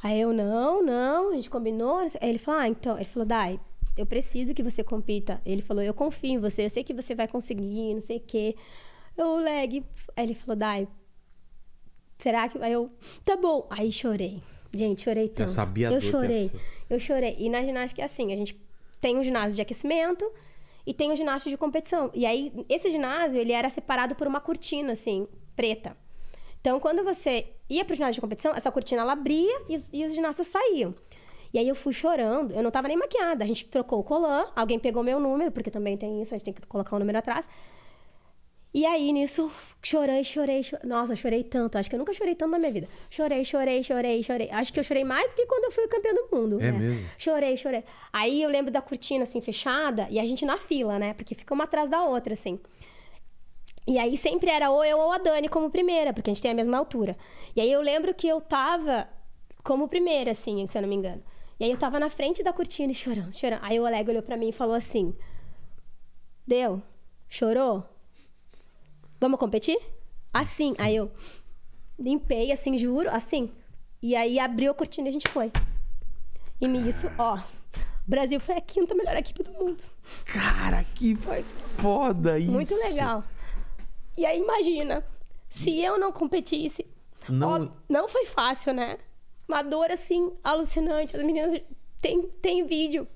Aí eu, não, não, a gente combinou. Aí ele falou: ah, então. Ele falou: Dai, eu preciso que você compita. Ele falou: eu confio em você, eu sei que você vai conseguir, não sei o quê. Eu, leg. Aí ele falou: Dai, será que. Aí eu, tá bom. Aí chorei. Gente, chorei tanto. Eu sabia Eu chorei. Eu chorei. E na ginástica é assim, a gente tem um ginásio de aquecimento e tem um ginásio de competição. E aí, esse ginásio, ele era separado por uma cortina, assim, preta. Então, quando você ia pro ginásio de competição, essa cortina, ela abria e, e os ginastas saíam. E aí eu fui chorando, eu não tava nem maquiada. A gente trocou o colã, alguém pegou meu número, porque também tem isso, a gente tem que colocar o um número atrás. E aí, nisso, chorei, chorei, chorei. Nossa, chorei tanto. Acho que eu nunca chorei tanto na minha vida. Chorei, chorei, chorei, chorei. Acho que eu chorei mais do que quando eu fui campeã do mundo. É né? mesmo? Chorei, chorei. Aí eu lembro da cortina, assim, fechada. E a gente na fila, né? Porque fica uma atrás da outra, assim. E aí sempre era ou eu ou a Dani como primeira, porque a gente tem a mesma altura. E aí eu lembro que eu tava como primeira, assim, se eu não me engano. E aí eu tava na frente da cortina e chorando, chorando. Aí o Oleg olhou pra mim e falou assim... Deu? Chorou? Vamos competir? Assim. Aí eu limpei, assim, juro, assim. E aí abriu a cortina e a gente foi. E nisso, ó. Brasil foi a quinta melhor equipe do mundo. Cara, que foi foda isso. Muito legal. E aí imagina, se eu não competisse, não, ó, não foi fácil, né? Uma dor assim alucinante, as meninas tem tem vídeo,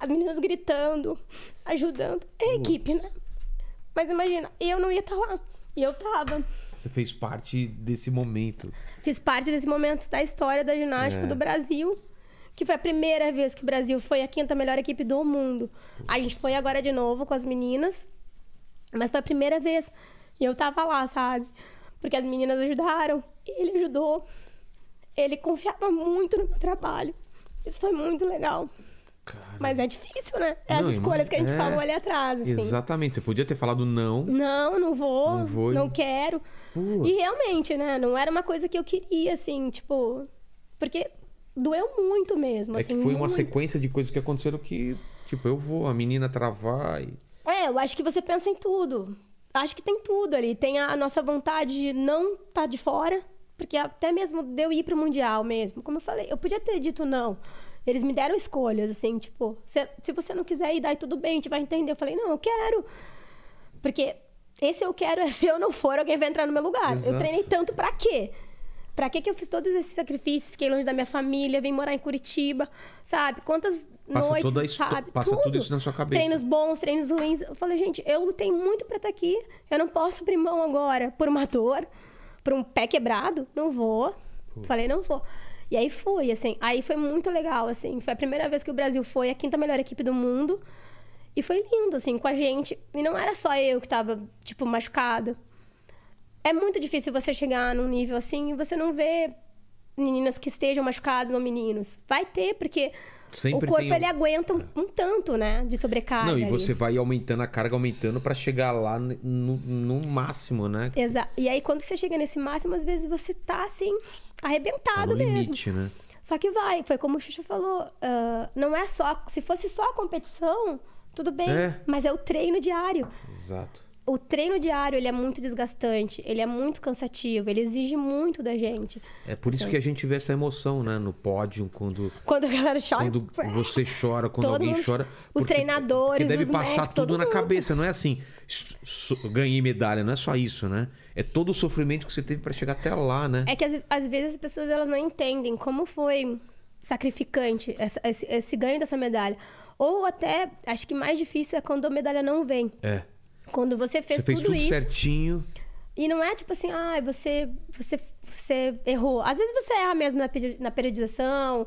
as meninas gritando, ajudando. É equipe, né? Mas imagina, eu não ia estar tá lá. E eu tava. Você fez parte desse momento. Fiz parte desse momento da história da ginástica é. do Brasil. Que foi a primeira vez que o Brasil foi a quinta melhor equipe do mundo. A gente foi agora de novo com as meninas. Mas foi a primeira vez. E eu tava lá, sabe? Porque as meninas ajudaram. Ele ajudou. Ele confiava muito no meu trabalho. Isso foi muito legal. Cara... Mas é difícil, né? É não, As escolhas que a gente é... falou ali atrás. Assim. Exatamente. Você podia ter falado não. Não, não vou. Não, vou, não quero. Putz. E realmente, né? Não era uma coisa que eu queria, assim, tipo. Porque doeu muito mesmo. É assim, que foi muito. uma sequência de coisas que aconteceram que, tipo, eu vou, a menina travar. E... É, eu acho que você pensa em tudo. Acho que tem tudo ali. Tem a, nossa vontade de não estar tá de fora. Porque até mesmo deu ir pro Mundial mesmo. Como eu falei, eu podia ter dito não. Eles me deram escolhas, assim, tipo, se, se você não quiser ir, daí tudo bem, a gente vai entender. Eu falei, não, eu quero. Porque esse eu quero é [laughs] se eu não for, alguém vai entrar no meu lugar. Exato. Eu treinei tanto para quê? Pra que que eu fiz todos esses sacrifícios? Fiquei longe da minha família, vim morar em Curitiba, sabe? Quantas passa noites, toda sabe? Passa tudo. tudo. isso na sua cabeça. Treinos bons, treinos ruins. Eu falei, gente, eu lutei muito pra estar aqui. Eu não posso abrir mão agora por uma dor, por um pé quebrado. Não vou. Falei, não vou. E aí fui, assim. Aí foi muito legal, assim. Foi a primeira vez que o Brasil foi a quinta melhor equipe do mundo. E foi lindo, assim, com a gente. E não era só eu que tava, tipo, machucada. É muito difícil você chegar num nível assim e você não ver meninas que estejam machucadas ou meninos. Vai ter, porque Sempre o corpo tem... ele aguenta um, é. um, tanto, né? De sobrecarga. Não, e ali. você vai aumentando a carga, aumentando para chegar lá no, no, máximo, né? Exato. E aí quando você chega nesse máximo, às vezes você tá assim, tá arrebentado tá mesmo. Limite, né? Só que vai, foi como o Xuxa falou, uh, não é só. Se fosse só a competição, tudo bem, é. mas é o treino diário. Exato o treino diário ele é muito desgastante, ele é muito cansativo, ele exige muito da gente. É por isso Sim. que a gente vê essa emoção, né, no pódio quando quando a galera chora, quando você chora, quando todo alguém mundo, chora, os porque, treinadores, porque deve os passar médicos, tudo na mundo. cabeça, não é assim, ganhei medalha, não é só isso, né? É todo o sofrimento que você teve para chegar até lá, né? É que às, às, vezes as pessoas elas não entendem como foi sacrificante essa, esse, esse ganho dessa medalha. Ou até, acho que mais difícil é quando a medalha não vem. É. Quando você fez, você fez tudo, tudo isso. certinho. E não é tipo assim, ah, você, você, você errou. Às vezes você erra mesmo na, na periodização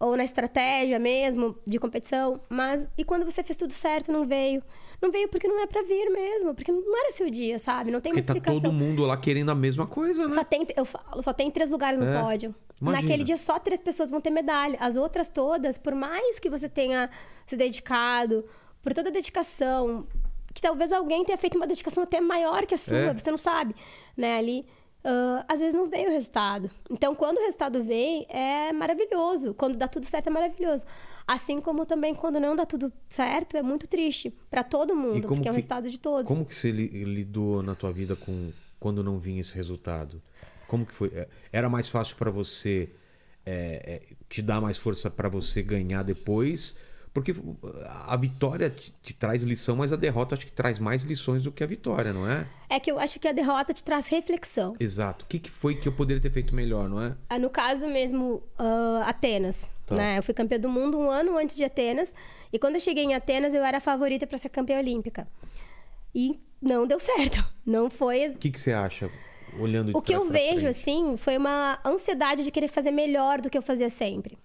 ou na estratégia mesmo de competição, mas e quando você fez tudo certo, não veio. Não veio porque não é para vir mesmo, porque não era seu dia, sabe? Não tem porque uma explicação. Tá todo mundo lá querendo a mesma coisa, né? Só tem, eu falo, só tem três lugares no é. pódio. Imagina. Naquele dia só três pessoas vão ter medalha. As outras todas, por mais que você tenha se dedicado, por toda a dedicação, que talvez alguém tenha feito uma dedicação até maior que a sua, é. você não sabe, né? Ali, uh, às vezes não vem o resultado. Então, quando o resultado vem, é maravilhoso. Quando dá tudo certo, é maravilhoso. Assim como também quando não dá tudo certo, é muito triste para todo mundo, porque é que, é o resultado de todos. Como que você lidou na tua vida com quando não vinha esse resultado? Como que foi? É, era mais fácil para você é, é, te dar mais força para você ganhar depois? Porque uh, a vitória te, te, traz lição, mas a derrota acho que traz mais lições do que a vitória, não é? É que eu acho que a derrota te traz reflexão. Exato. O que, que foi que eu poderia ter feito melhor, não é? Ah, no caso mesmo, uh, Atenas. Tá. Né? Eu fui campeã do mundo um ano antes de Atenas. E quando eu cheguei em Atenas, eu era a favorita para ser campeã olímpica. E não deu certo. [laughs] Não foi. O que, que você acha? Olhando o que eu vejo, frente? assim, foi uma ansiedade de querer fazer melhor do que eu fazia sempre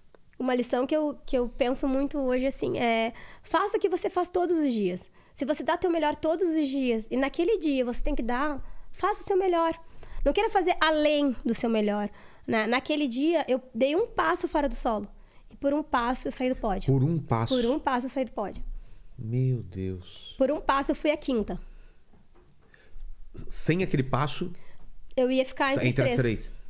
uma lição que eu, que eu penso muito hoje assim é faça o que você faz todos os dias. Se você dá teu melhor todos os dias e naquele dia você tem que dar, faça o seu melhor. Não queira fazer além do seu melhor. Na, naquele dia eu dei um passo fora do solo e por um passo eu saí do pódio. Por um passo. Por um passo eu saí do pódio. Meu Deus. Por um passo eu fui a quinta. Sem aquele passo? Eu ia ficar tá, entre, entre as três. As três.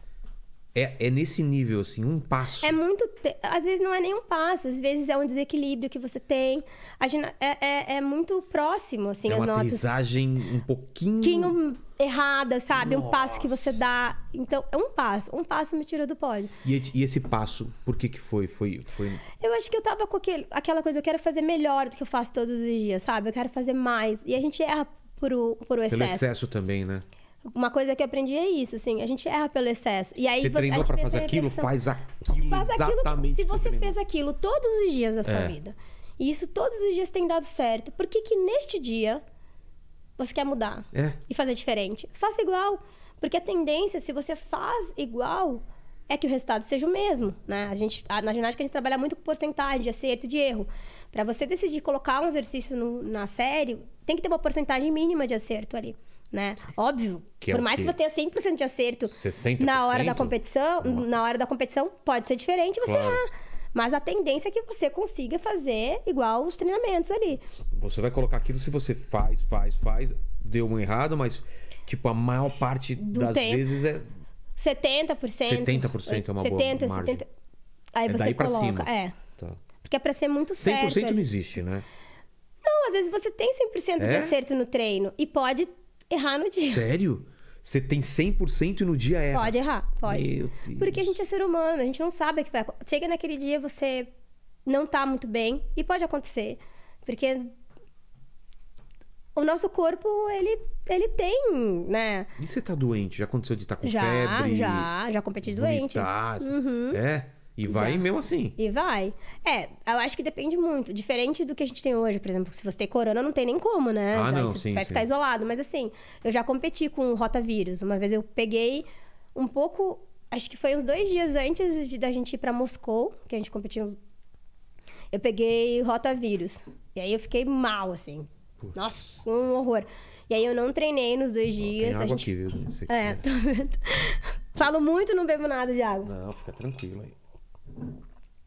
É, é nesse nível, assim, um passo. É muito. Te... Às vezes não é nem um passo, às vezes é um desequilíbrio que você tem. Gina... É, é, é, muito próximo, assim, é as notas. É uma aterrissagem um pouquinho. pouquinho errada, sabe? Nossa. Um passo que você dá. Então, é um passo. Um passo me tirou do pódio. E, e, esse passo, por que que foi? foi? Foi. Eu acho que eu tava com aquele, aquela coisa, eu quero fazer melhor do que eu faço todos os dias, sabe? Eu quero fazer mais. E a gente erra por o, por o excesso. Pelo excesso também, né? Uma coisa que eu aprendi é isso, assim, a gente erra pelo excesso. E aí você, você treinou para fazer aquilo, faz aquilo faz exatamente. Aquilo, se você fez aquilo todos os dias da sua é. vida, e isso todos os dias tem dado certo, por que que neste dia você quer mudar é. e fazer diferente? Faça igual, porque a tendência, se você faz igual, é que o resultado seja o mesmo, né? A gente, na ginástica a gente trabalha muito com porcentagem de acerto e de erro. Para você decidir colocar um exercício no, na série, tem que ter uma porcentagem mínima de acerto ali né? Óbvio. Que é por é mais que... você tenha 100% de acerto 60%? na hora da competição, Uma... na hora da competição pode ser diferente você claro. errar. Mas a tendência é que você consiga fazer igual os treinamentos ali. Você vai colocar aquilo se você faz, faz, faz, deu um errado, mas tipo a maior parte Do das tempo. vezes é 70%. 70% é uma 70, boa margem. 70. Aí é você coloca, é. Tá. Porque é para ser muito certo. 100% não existe, né? Não, às vezes você tem 100% é? de acerto no treino e pode errar no dia. Sério? Você tem 100% e no dia erra? Pode errar, pode. Porque a gente é ser humano, a gente não sabe o que vai acontecer. Chega naquele dia, você não tá muito bem e pode acontecer. Porque o nosso corpo, ele, ele tem, né? E você tá doente? Já aconteceu de estar tá com já, febre? Já, já competi vomitar, doente. Assim. Uhum. É? E vai mesmo assim. E vai. É, eu acho que depende muito. Diferente do que a gente tem hoje, por exemplo, se você tem corona, não tem nem como, né? Ah, vai, não, sim, vai sim. ficar isolado. Mas assim, eu já competi com o rotavírus. Uma vez eu peguei um pouco. Acho que foi uns dois dias antes de, da gente ir pra Moscou, que a gente competiu. Eu peguei rotavírus. E aí eu fiquei mal, assim. Puxa. Nossa, um horror. E aí eu não treinei nos dois dias. Tem água gente... aqui, viu? É, [laughs] tô vendo. Falo muito, não bebo nada de água. Não, fica tranquilo aí.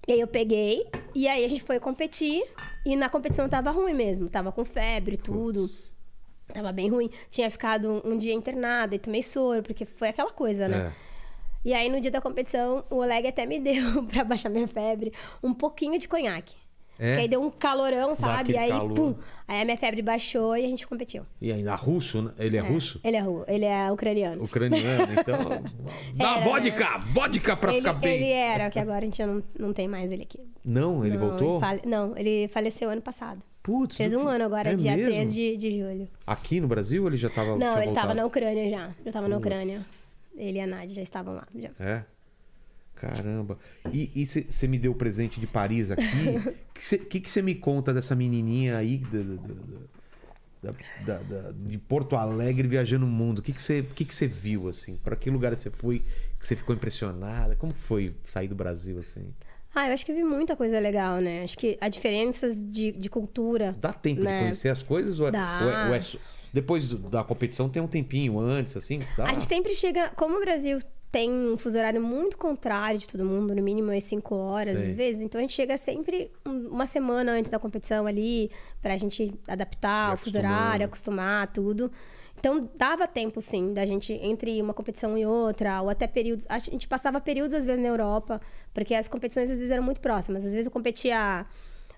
E aí eu peguei, e aí a gente foi competir, e na competição tava ruim mesmo, tava com febre, tudo. Tava bem ruim. Tinha ficado um dia internada e tomei soro, porque foi aquela coisa, né? É. E aí, no dia da competição, o Oleg até me [laughs] deu, pra baixar minha febre, um pouquinho de conhaque. É? Porque aí deu um calorão, sabe? E aí, calor. pum. Aí a minha febre baixou e a gente competiu. E ainda russo, né? Ele é, é, russo? Ele é ele é ucraniano. Ucraniano, então. [laughs] Dá era, vodka! Vodka pra ele, ficar bem. Ele era, que agora a gente não, não tem mais ele aqui. Não, ele não, voltou? Ele fale... Não, ele faleceu ano passado. Putz. Fez um que... ano agora, é dia mesmo? 3 de, de julho. Aqui no Brasil ele já tava. Não, ele voltado? tava na Ucrânia já. Já tava Putz. na Ucrânia. Ele e a Nadia já estavam lá. Já. É? Caramba. E você me deu o presente de Paris aqui. O [laughs] que você me conta dessa menininha aí da, da, da, de Porto Alegre viajando o mundo? O que você que que que viu, assim? Para que lugar você foi que você ficou impressionada? Como foi sair do Brasil, assim? Ah, eu acho que vi muita coisa legal, né? Acho que há diferenças de, de cultura. Dá tempo né? de conhecer as coisas? Ou é, Dá. Ou é, ou é, depois da competição tem um tempinho antes, assim? Dá. A gente sempre chega... Como o Brasil tem um fuso horário muito contrário de todo mundo, no mínimo é cinco horas às vezes. Então a gente chega sempre uma semana antes da competição ali, pra gente adaptar o fuso horário, acostumar tudo. Então dava tempo sim da gente entre uma competição e outra, ou até períodos, a gente passava períodos às vezes na Europa, porque as competições às vezes eram muito próximas. Às vezes eu competia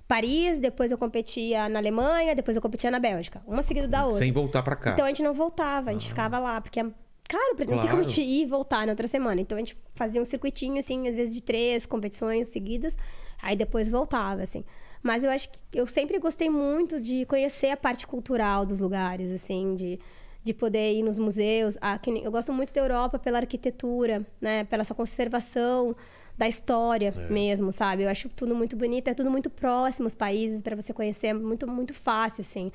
Paris, depois eu competia na Alemanha, depois eu competia na Bélgica, uma seguida da outra. Sem voltar para cá. Então a gente não voltava, a gente ah. ficava lá, porque Claro, porque claro. não tem como te ir e voltar na outra semana. Então a gente fazia um circuitinho, assim, às vezes de três competições seguidas, aí depois voltava, assim. Mas eu acho que eu sempre gostei muito de conhecer a parte cultural dos lugares, assim, de, de poder ir nos museus. Ah, eu gosto muito da Europa pela arquitetura, né? Pela sua conservação da história é. mesmo, sabe? Eu acho tudo muito bonito, é tudo muito próximo os países para você conhecer, é muito muito fácil assim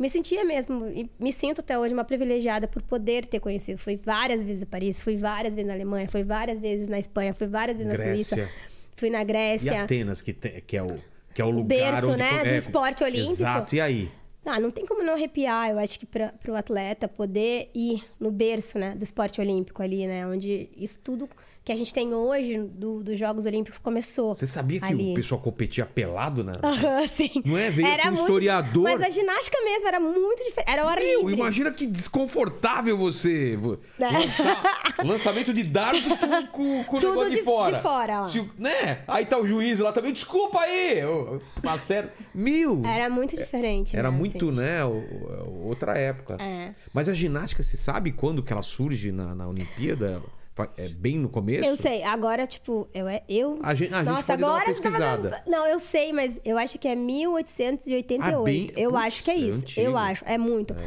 me sentia mesmo, e me sinto até hoje uma privilegiada por poder ter conhecido. Fui várias vezes a Paris, fui várias vezes na Alemanha, fui várias vezes na Espanha, fui várias vezes na Suíça, fui na Grécia. E Atenas, que, te, que é o que é o lugar berço, onde... né, é, do esporte olímpico. Exato, e aí? Ah, não tem como não arrepiar, eu acho que para o atleta poder ir no berço, né, do esporte olímpico ali, né, onde isso tudo que a gente tem hoje do, dos Jogos Olímpicos começou. Você sabia que o pessoal competia pelado, né? Uhum, sim. Não é? Veio era um muito, historiador. Mas a ginástica mesmo era muito diferente. Era hora Meu, livre. imagina que desconfortável você. Lançar, [laughs] lançamento de dardo com, com, o Tudo negócio de, de fora. De fora Se, né? Aí tá o juiz lá também. Desculpa aí! Tá certo. Mil! Era muito é, diferente. Era né, muito, assim. né? Outra época. É. Mas a ginástica, você sabe quando que ela surge na, na Olimpíada? é bem no começo? Eu sei. Agora, tipo, eu... É, eu... A gente, a Nossa, gente agora... Pesquisada. Não, eu sei, mas eu acho que é 1888. Ah, bem... Eu Puxa, acho que é isso. Eu acho. É muito. É.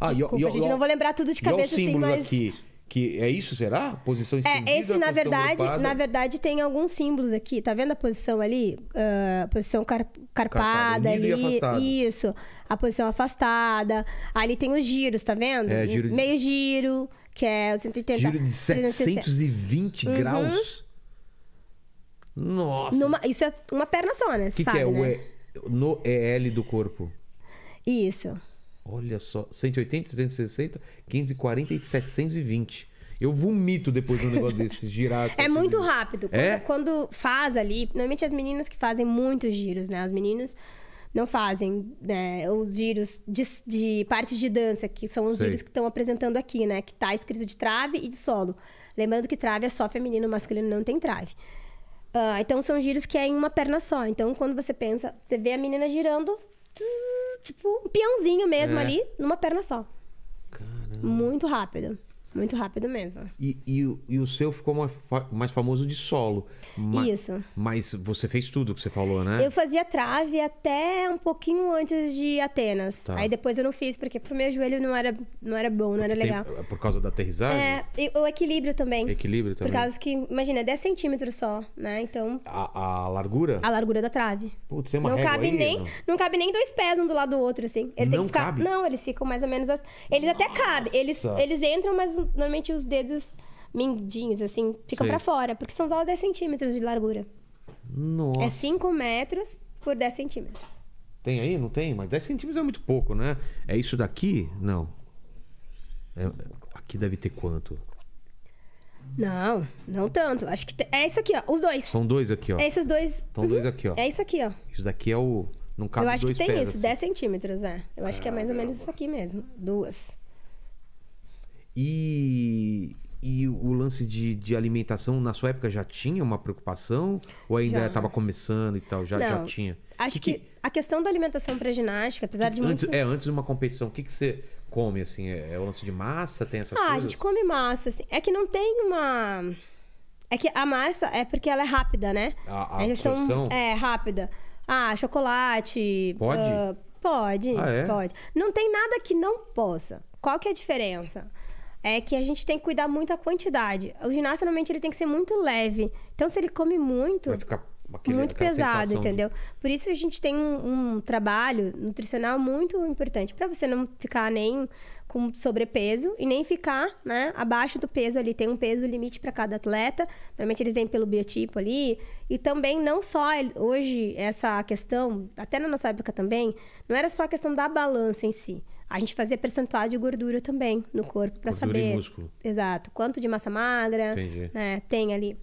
Ah, Desculpa, e, a gente e, não vou lembrar tudo de é cabeça assim, mas... Aqui. Que é isso, será? Posição estendida, É, esse na verdade, na verdade tem alguns símbolos aqui. Tá vendo a posição ali? Uh, posição car carpada, carpada ali, isso. A posição afastada. Ali tem os giros, tá vendo? É, giro... Meio giro, que é 180. Giro de 720 uhum. graus? Nossa! Numa, isso é uma perna só, né? O que, sabe, que é né? o e, no EL do corpo? Isso. Olha só, 180, 360, 540 e 720. Eu vomito depois de um negócio desse, [laughs] girar. É muito rápido. Quando, é? quando faz ali, normalmente as meninas que fazem muitos giros, né? As meninas não fazem né, os giros de, de partes de dança, que são os Sei. giros que estão apresentando aqui, né? Que tá escrito de trave e de solo. Lembrando que trave é só feminino, masculino não tem trave. Uh, então são giros que é em uma perna só. Então quando você pensa, você vê a menina girando, tipo um peãozinho mesmo é. ali, numa perna só. Caramba. Muito rápido. Muito rápido mesmo. E, e, e o seu ficou mais, mais famoso de solo. Ma Isso. Mas você fez tudo que você falou, né? Eu fazia trave até um pouquinho antes de Atenas. Tá. Aí depois eu não fiz, porque pro meu joelho não era, não era bom, não porque era legal. Tem, é, por causa da aterrissagem? É, e, o equilíbrio também. Equilíbrio também. Por causa que, imagina, é 10 centímetros só, né? Então. A, a largura? A largura da trave. Putz, é uma não cabe aí, nem não? não cabe nem dois pés um do lado do outro, assim. Ele não tem que ficar. Cabe? Não, eles ficam mais ou menos. Eles Nossa. até cabem. Eles, eles entram, mas normalmente os dedos mindinhos, assim, ficam para pra fora, porque são só 10 centímetros de largura. É Nossa. É 5 metros por 10 centímetros. Tem aí? Não tem? Mas 10 centímetros é muito pouco, né? É isso daqui? Não. É, aqui deve ter quanto? Não, não tanto. Acho que é isso aqui, ó. Os dois. São dois aqui, ó. É esses dois. São uhum. dois aqui, ó. É isso aqui, ó. Isso daqui é o. Não cabe Eu acho que tem isso, 10 assim. centímetros, é. Eu acho Caramba. que é mais ou menos isso aqui mesmo. Duas. E, e o lance de, de alimentação, na sua época já tinha uma preocupação? Ou ainda estava começando e tal? Já, Não, já tinha? Acho que, que, a questão da alimentação para ginástica, apesar de. Antes, muito... É, antes de uma competição, o que, que você come, assim? É, o é lance de massa? Tem essa ah, coisas? a gente come massa, assim. É que não tem uma. É que a massa é porque ela é rápida, né? A, a, a É, rápida. Ah, chocolate. Pode? Uh, pode, ah, é? pode. Não tem nada que não possa. Qual que é a diferença? é que a gente tem que cuidar muito da quantidade. O ginásio normalmente ele tem que ser muito leve. Então se ele come muito, vai ficar aquele, muito pesado, entendeu? De... Por isso a gente tem um, um trabalho nutricional muito importante para você não ficar nem com sobrepeso e nem ficar, né, abaixo do peso ali. Tem um peso limite para cada atleta. Normalmente eles vêm pelo biotipo ali. E também não só hoje essa questão, até na nossa época também, não era só a questão da balança em si. A gente fazia percentual de gordura também no corpo para saber. E músculo. Exato. Quanto de massa magra né, tem ali.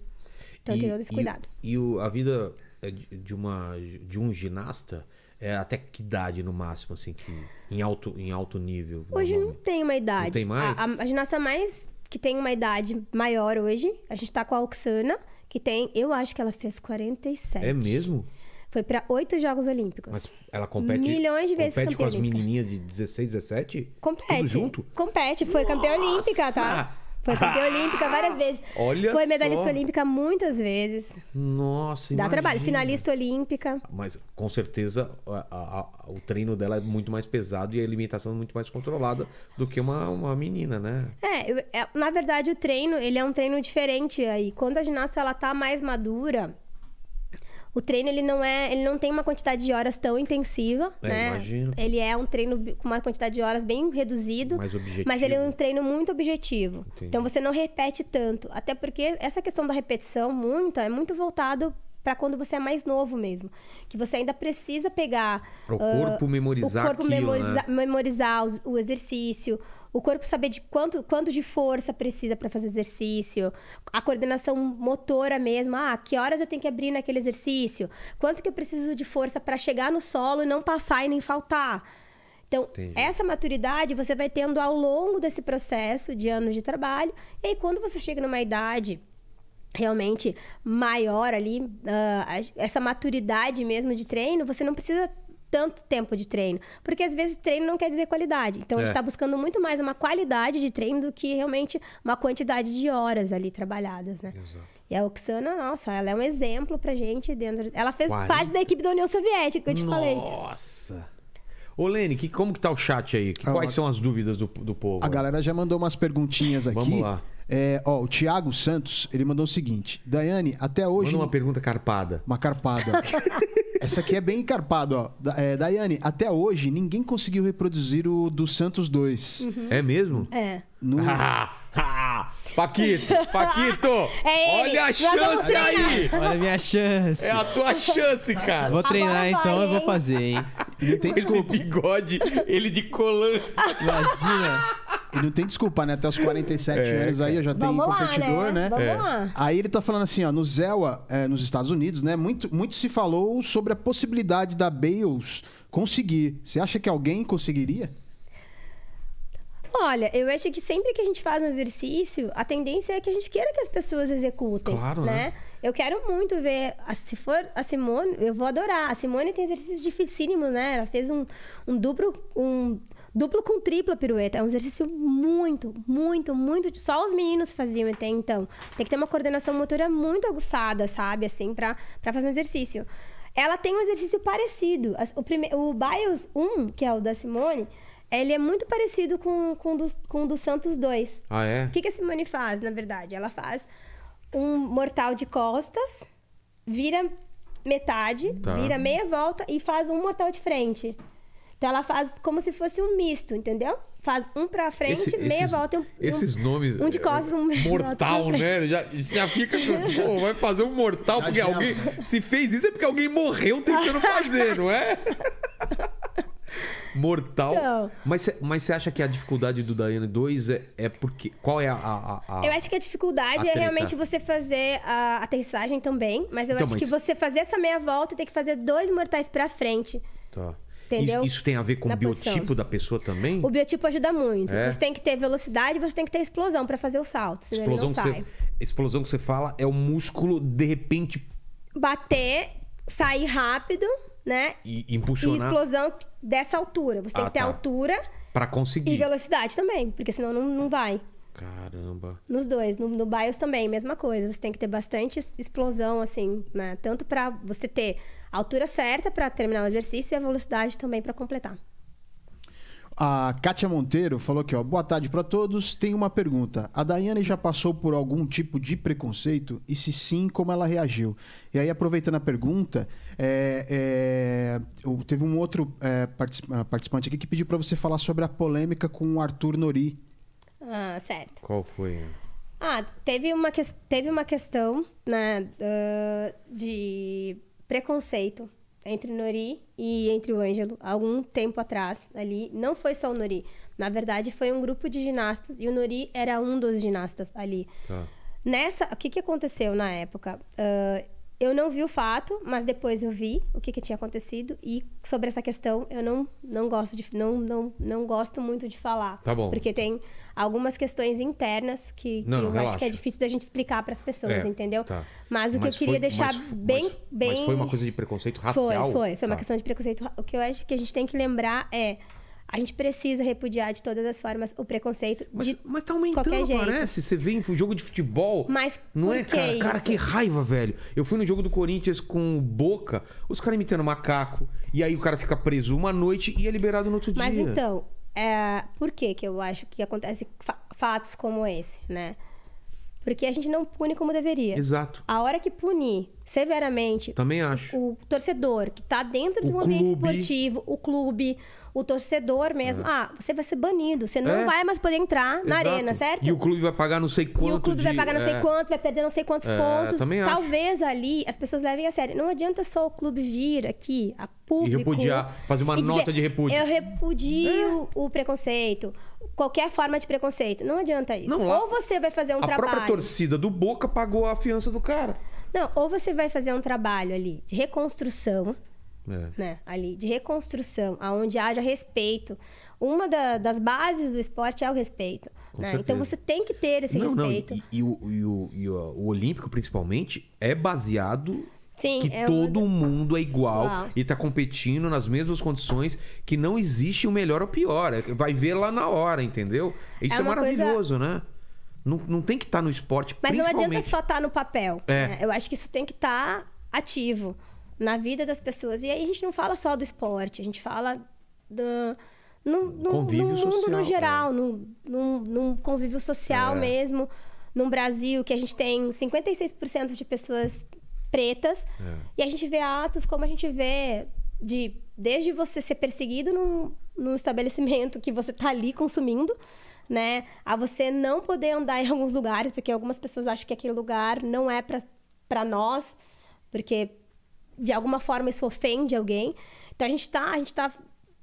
Então e, tem todo esse cuidado. E, e o, a vida é de, uma, de um ginasta é até que idade no máximo, assim, que, em, alto, em alto nível? Hoje não tem uma idade. Não tem mais? A, a, a ginasta mais que tem uma idade maior hoje, a gente tá com a Oxana, que tem, eu acho que ela fez 47. É mesmo? Foi para oito Jogos Olímpicos. Mas ela compete. Milhões de vezes compete com as menininhas de 16, 17? Compete. Tudo junto? Compete. Foi Nossa! campeã olímpica, tá? Foi campeã ah! olímpica várias [laughs] vezes. Olha Foi medalhista só. olímpica muitas vezes. Nossa, Dá imagina. trabalho. Finalista olímpica. Mas, com certeza, a, a, a, o treino dela é muito mais pesado e a alimentação é muito mais controlada do que uma, uma menina, né? É, eu, é, na verdade, o treino, ele é um treino diferente aí. Quando a ginasta, ela tá mais madura o treino ele não é, ele não tem uma quantidade de horas tão intensiva, é, né? Imagino. Ele é um treino com uma quantidade de horas bem reduzido, Mais objetivo. mas ele é um treino muito objetivo. Então, Entendi. Então você não repete tanto, até porque essa questão da repetição muita é muito voltado para quando você é mais novo mesmo. Que você ainda precisa pegar. Para ah, o corpo uh, memorizar O corpo aquilo, né? memoriza, né? memorizar o, o, exercício. O corpo saber de quanto, quanto de força precisa para fazer o exercício. A coordenação motora mesmo. Ah, que horas eu tenho que abrir naquele exercício? Quanto que eu preciso de força para chegar no solo e não passar e nem faltar? Então, Entendi. essa maturidade você vai tendo ao longo desse processo de anos de trabalho. E aí, quando você chega numa idade realmente maior ali, uh, essa maturidade mesmo de treino, você não precisa tanto tempo de treino. Porque às vezes treino não quer dizer qualidade. Então é. a gente está é. buscando muito mais uma qualidade de treino do que realmente uma quantidade de horas ali trabalhadas, né? Exato. E a Oxana, nossa, ela é um exemplo pra gente dentro. Ela fez 40... parte da equipe da União Soviética, eu te nossa. falei. Nossa! Ô, Lene, que, como que tá o chat aí? Que, ah, quais são as dúvidas do, do povo? A galera já mandou umas perguntinhas aqui. Vamos lá. É, ó, o Thiago Santos, ele mandou o seguinte: Daiane, até hoje. Manda uma pergunta carpada. Uma carpada. [laughs] Essa aqui é bem encarpada, ó. É, Daiane, até hoje ninguém conseguiu reproduzir o do Santos 2. Uhum. É mesmo? É. No... Paquito, [laughs] Paquito! É ele. olha a chance aí! Olha a minha chance! É a tua chance, cara! Vou treinar então, eu vou fazer, hein? Não tem desculpa. Esse bigode, ele de colã. Imagina! E não tem desculpa, né? Até os 47 é, anos aí eu já tenho competidor, lá, né? né? Vamos é. lá. Aí ele tá falando assim, ó, no ZEWA, é, nos Estados Unidos, né? Muito, muito se falou sobre a possibilidade da Bales conseguir. Você acha que alguém conseguiria? Olha, eu acho que sempre que a gente faz um exercício, a tendência é que a gente queira que as pessoas executem. Claro, né? né? Eu quero muito ver. Ah, se for a Simone, eu vou adorar. A Simone tem exercícios dificílimos, né? Ela fez um, um duplo. Um, Duplo com tripla pirueta. É um exercício muito, muito, muito. Só os meninos faziam até então. Tem que ter uma coordenação motora muito aguçada, sabe? Assim, pra, pra fazer um exercício. Ela tem um exercício parecido. O, prime... o Bios 1, que é o da Simone, ele é muito parecido com, com, do, com o do Santos 2. Ah, é? O que, que a Simone faz, na verdade? Ela faz um mortal de costas, vira metade, tá. vira meia volta e faz um mortal de frente. Então ela faz como se fosse um misto, entendeu? Faz um pra frente, Esse, meia esses, volta e um. Esses um, nomes. Um de é, costas, um. Mortal, né? Já, já fica. Pô, vai fazer um mortal, porque alguém. Se fez isso é porque alguém morreu tentando fazer, não é? [laughs] mortal. Então... Mas, mas você acha que a dificuldade do Daiane 2 é, é porque. Qual é a, a, a Eu acho que a dificuldade a é realmente você fazer a aterrissagem também. Mas eu então, acho mas... que você fazer essa meia volta e ter que fazer dois mortais pra frente. Tá. Entendeu? Isso, tem a ver com Na o biotipo posição. da pessoa também? O biotipo ajuda muito. É. Você tem que ter velocidade, e você tem que ter explosão para fazer o salto. explosão, que sai. Você, explosão que você fala é o músculo, de repente. Bater, sair rápido né? E impulsionar. E explosão dessa altura. Você ah, tem que ter tá. altura. para conseguir. E velocidade também, porque senão não, não vai. Caramba. Nos dois. No, no BIOS também, mesma coisa. Você tem que ter bastante explosão, assim, né? Tanto para você ter a altura certa para terminar o exercício e a velocidade também para completar. A Kátia Monteiro falou aqui, ó. Boa tarde para todos. Tem uma pergunta. A Daiane já passou por algum tipo de preconceito? E se sim, como ela reagiu? E aí, aproveitando a pergunta, é, é, teve um outro é, ah, participante aqui que pediu para você falar sobre a polêmica com o Arthur Nori. Ah, certo. Qual foi? Ah, teve uma, que... teve uma questão né, uh, de preconceito entre o Nori e entre o Ângelo, algum tempo atrás ali. Não foi só o Nori. Na verdade, foi um grupo de ginastas e o Nori era um dos ginastas ali. Tá. Nessa, o que, que aconteceu na época? Uh, eu não vi o fato, mas depois eu vi o que, que, tinha acontecido e sobre essa questão eu não, não gosto de não, não, não gosto muito de falar. Tá bom. Porque tem algumas questões internas que, não, que eu relaxa. acho que é difícil da gente explicar para as pessoas, é, entendeu? Tá. Mas o que eu queria deixar mas, bem mas, bem Mas foi uma coisa de preconceito racial. Foi, foi, foi tá. uma questão de preconceito. O que eu acho que a gente tem que lembrar é a gente precisa repudiar de todas as formas o preconceito mas, de Mas tá aumentando, qualquer jeito. parece. Você vê em jogo de futebol. Mas não é, cara? Isso? Cara, que raiva, velho. Eu fui no jogo do Corinthians com o Boca, os caras imitando macaco. E aí o cara fica preso uma noite e é liberado no outro mas dia. Mas então, é, por que que eu acho que acontece fa fatos como esse, né? Porque a gente não pune como deveria. Exato. A hora que punir severamente. Também acho. O, torcedor que está dentro o do clube. ambiente esportivo, o clube, o torcedor mesmo. É. Ah, você vai ser banido. Você não é. vai mais poder entrar Exato. na arena, certo? E o clube vai pagar não sei quanto. E o clube de... vai pagar não sei é. quanto, vai perder não sei quantos é, pontos. Também Talvez ali as pessoas levem a sério. Não adianta só o clube vir aqui, a público. E repudiar, fazer uma nota dizer, de repúdio. Eu repudio é. o preconceito qualquer forma de preconceito. Não adianta isso. Não, ou você vai fazer um a trabalho. A própria torcida do Boca pagou a fiança do cara. Não, ou você vai fazer um trabalho ali de reconstrução, é. né? Ali, de reconstrução, aonde haja respeito. Uma da, das bases do esporte é o respeito. Né? Então você tem que ter esse não, respeito. Não, e, e, e, o, e, o, e o, o Olímpico, principalmente, é baseado Sim, que é todo uma... mundo é igual Uau. e tá competindo nas mesmas condições, que não existe o melhor ou pior. É, vai ver lá na hora, entendeu? Isso é, é maravilhoso, coisa... né? Não, não tem que estar tá no esporte, Mas principalmente... não adianta só estar tá no papel. É. Né? Eu acho que isso tem que estar tá ativo na vida das pessoas. E aí a gente não fala só do esporte, a gente fala do... No, no, no mundo social, é. no geral, é. num, num, num convívio social é. mesmo. Num Brasil que a gente tem 56% de pessoas pretas. É. E a gente vê atos como a gente vê de desde você ser perseguido num, num estabelecimento que você está ali consumindo, né? A você não poder andar [laughs] em alguns lugares, porque algumas pessoas acham que aquele lugar não é para nós, porque de alguma forma isso ofende alguém. Então a gente está a gente tá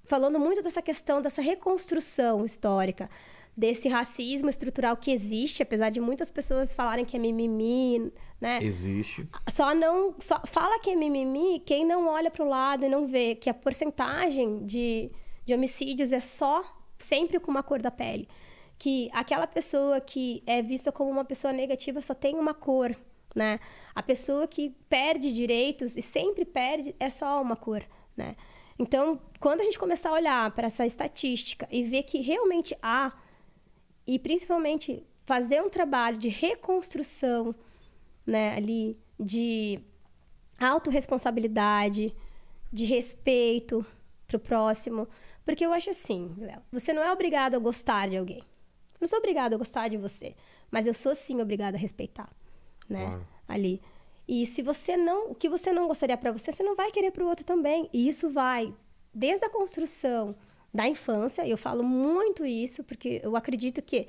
falando muito dessa questão dessa reconstrução histórica desse racismo estrutural que existe, apesar de muitas pessoas falarem que é mimimi, né? Existe. Só não. Só fala que é mimimi quem não olha para o lado e não vê que a porcentagem de, de homicídios é só sempre com uma cor da pele. Que aquela pessoa que é vista como uma pessoa negativa só tem uma cor, né? A pessoa que perde direitos e sempre perde é só uma cor, né? Então, quando a gente começar a olhar para essa estatística e ver que realmente há, e principalmente fazer um trabalho de reconstrução né, ali de autorresponsabilidade, de respeito pro próximo. Porque eu acho assim, você não é obrigado a gostar de alguém. Eu não sou obrigado a gostar de você, mas eu sou sim obrigado a respeitar, né? Claro. Ali. E se você não, o que você não gostaria para você, você não vai querer para o outro também. E isso vai desde a construção da infância. Eu falo muito isso porque eu acredito que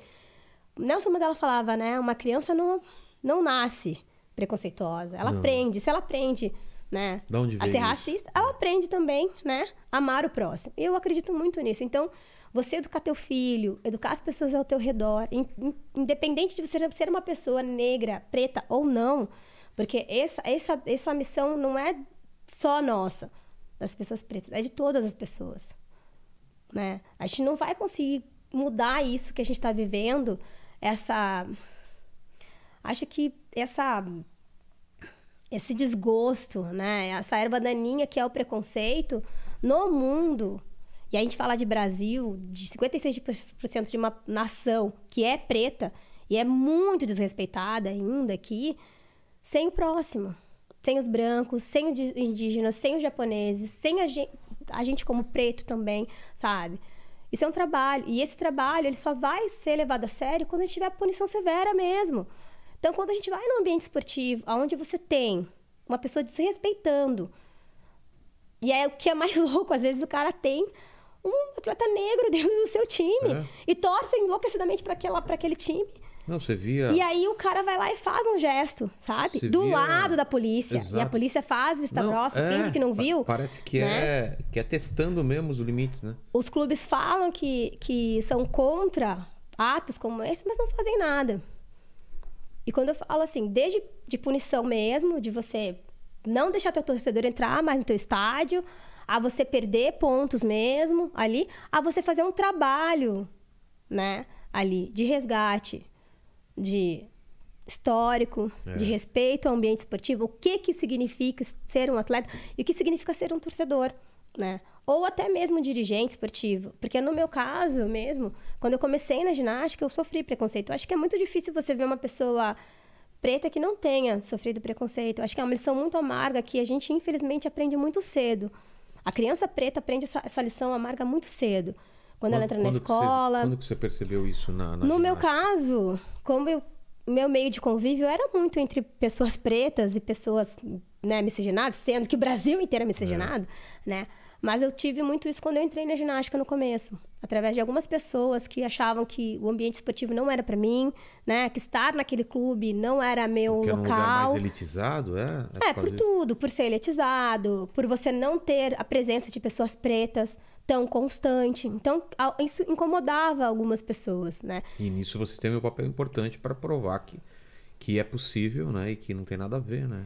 Nelson Mandela falava, né? Uma criança não não nasce preconceituosa. Ela não. aprende. Se ela aprende, né? De onde a ser racista, ela aprende também, né? Amar o próximo. Eu acredito muito nisso. Então, você educar teu filho, educar as pessoas ao teu redor, in, in, independente de você ser uma pessoa negra, preta ou não, porque essa, essa, essa missão não é só nossa, das pessoas pretas, é de todas as pessoas. Né? A gente não vai conseguir mudar isso que a gente está vivendo, essa acho que essa esse desgosto, né? Essa erva daninha que é o preconceito no mundo. E a gente fala de Brasil, de 56% de uma nação que é preta e é muito desrespeitada ainda aqui, sem o próximo, sem os brancos, sem os indígenas, sem os japoneses, sem a gente, a gente como preto também, sabe? Isso é um trabalho. E esse trabalho ele só vai ser levado a sério quando a gente tiver punição severa mesmo. Então, quando a gente vai num ambiente esportivo, onde você tem uma pessoa desrespeitando, e é o que é mais [laughs] louco, às vezes o cara tem um atleta negro [laughs] dentro do seu time é. e torce enlouquecidamente para aquele time. Não, você via. E aí o cara vai lá e faz um gesto, sabe? Você do via... lado da polícia. Exato. E a polícia faz vista não, grossa, é... finge que não viu. Parece que, né? é, que é testando mesmo os limites, né? Os clubes falam que, que são contra atos como esse, mas não fazem nada. E quando eu falo assim, desde de punição mesmo, de você não deixar teu torcedor entrar mais no teu estádio, a você perder pontos mesmo ali, a você fazer um trabalho, né, ali de resgate, de histórico, é. de respeito ao ambiente esportivo, o que que significa ser um atleta e o que significa ser um torcedor, né? ou até mesmo dirigente esportivo. Porque no meu caso mesmo, quando eu comecei na ginástica, eu sofri preconceito. Eu acho que é muito difícil você ver uma pessoa preta que não tenha sofrido preconceito. Eu acho que é uma lição muito amarga que a gente, infelizmente, aprende muito cedo. A criança preta aprende essa, essa lição amarga muito cedo. Quando, quando ela entra quando na escola. Você, quando que você percebeu isso na, na No ginástica? meu caso, como eu, meu meio de convívio era muito entre pessoas pretas e pessoas né, miscigenadas, sendo que o Brasil inteiro é miscigenado, é. né? Mas eu tive muito isso quando eu entrei na ginástica no começo, através de algumas pessoas que achavam que o ambiente esportivo não era para mim, né? Que estar naquele clube não era meu Porque local. É era um lugar mais elitizado, é? É, é por tudo, por ser elitizado, por você não ter a presença de pessoas pretas tão constante. Então, isso incomodava algumas pessoas, né? E nisso você teve um papel importante para provar que que é possível, né? E que não tem nada a ver, né?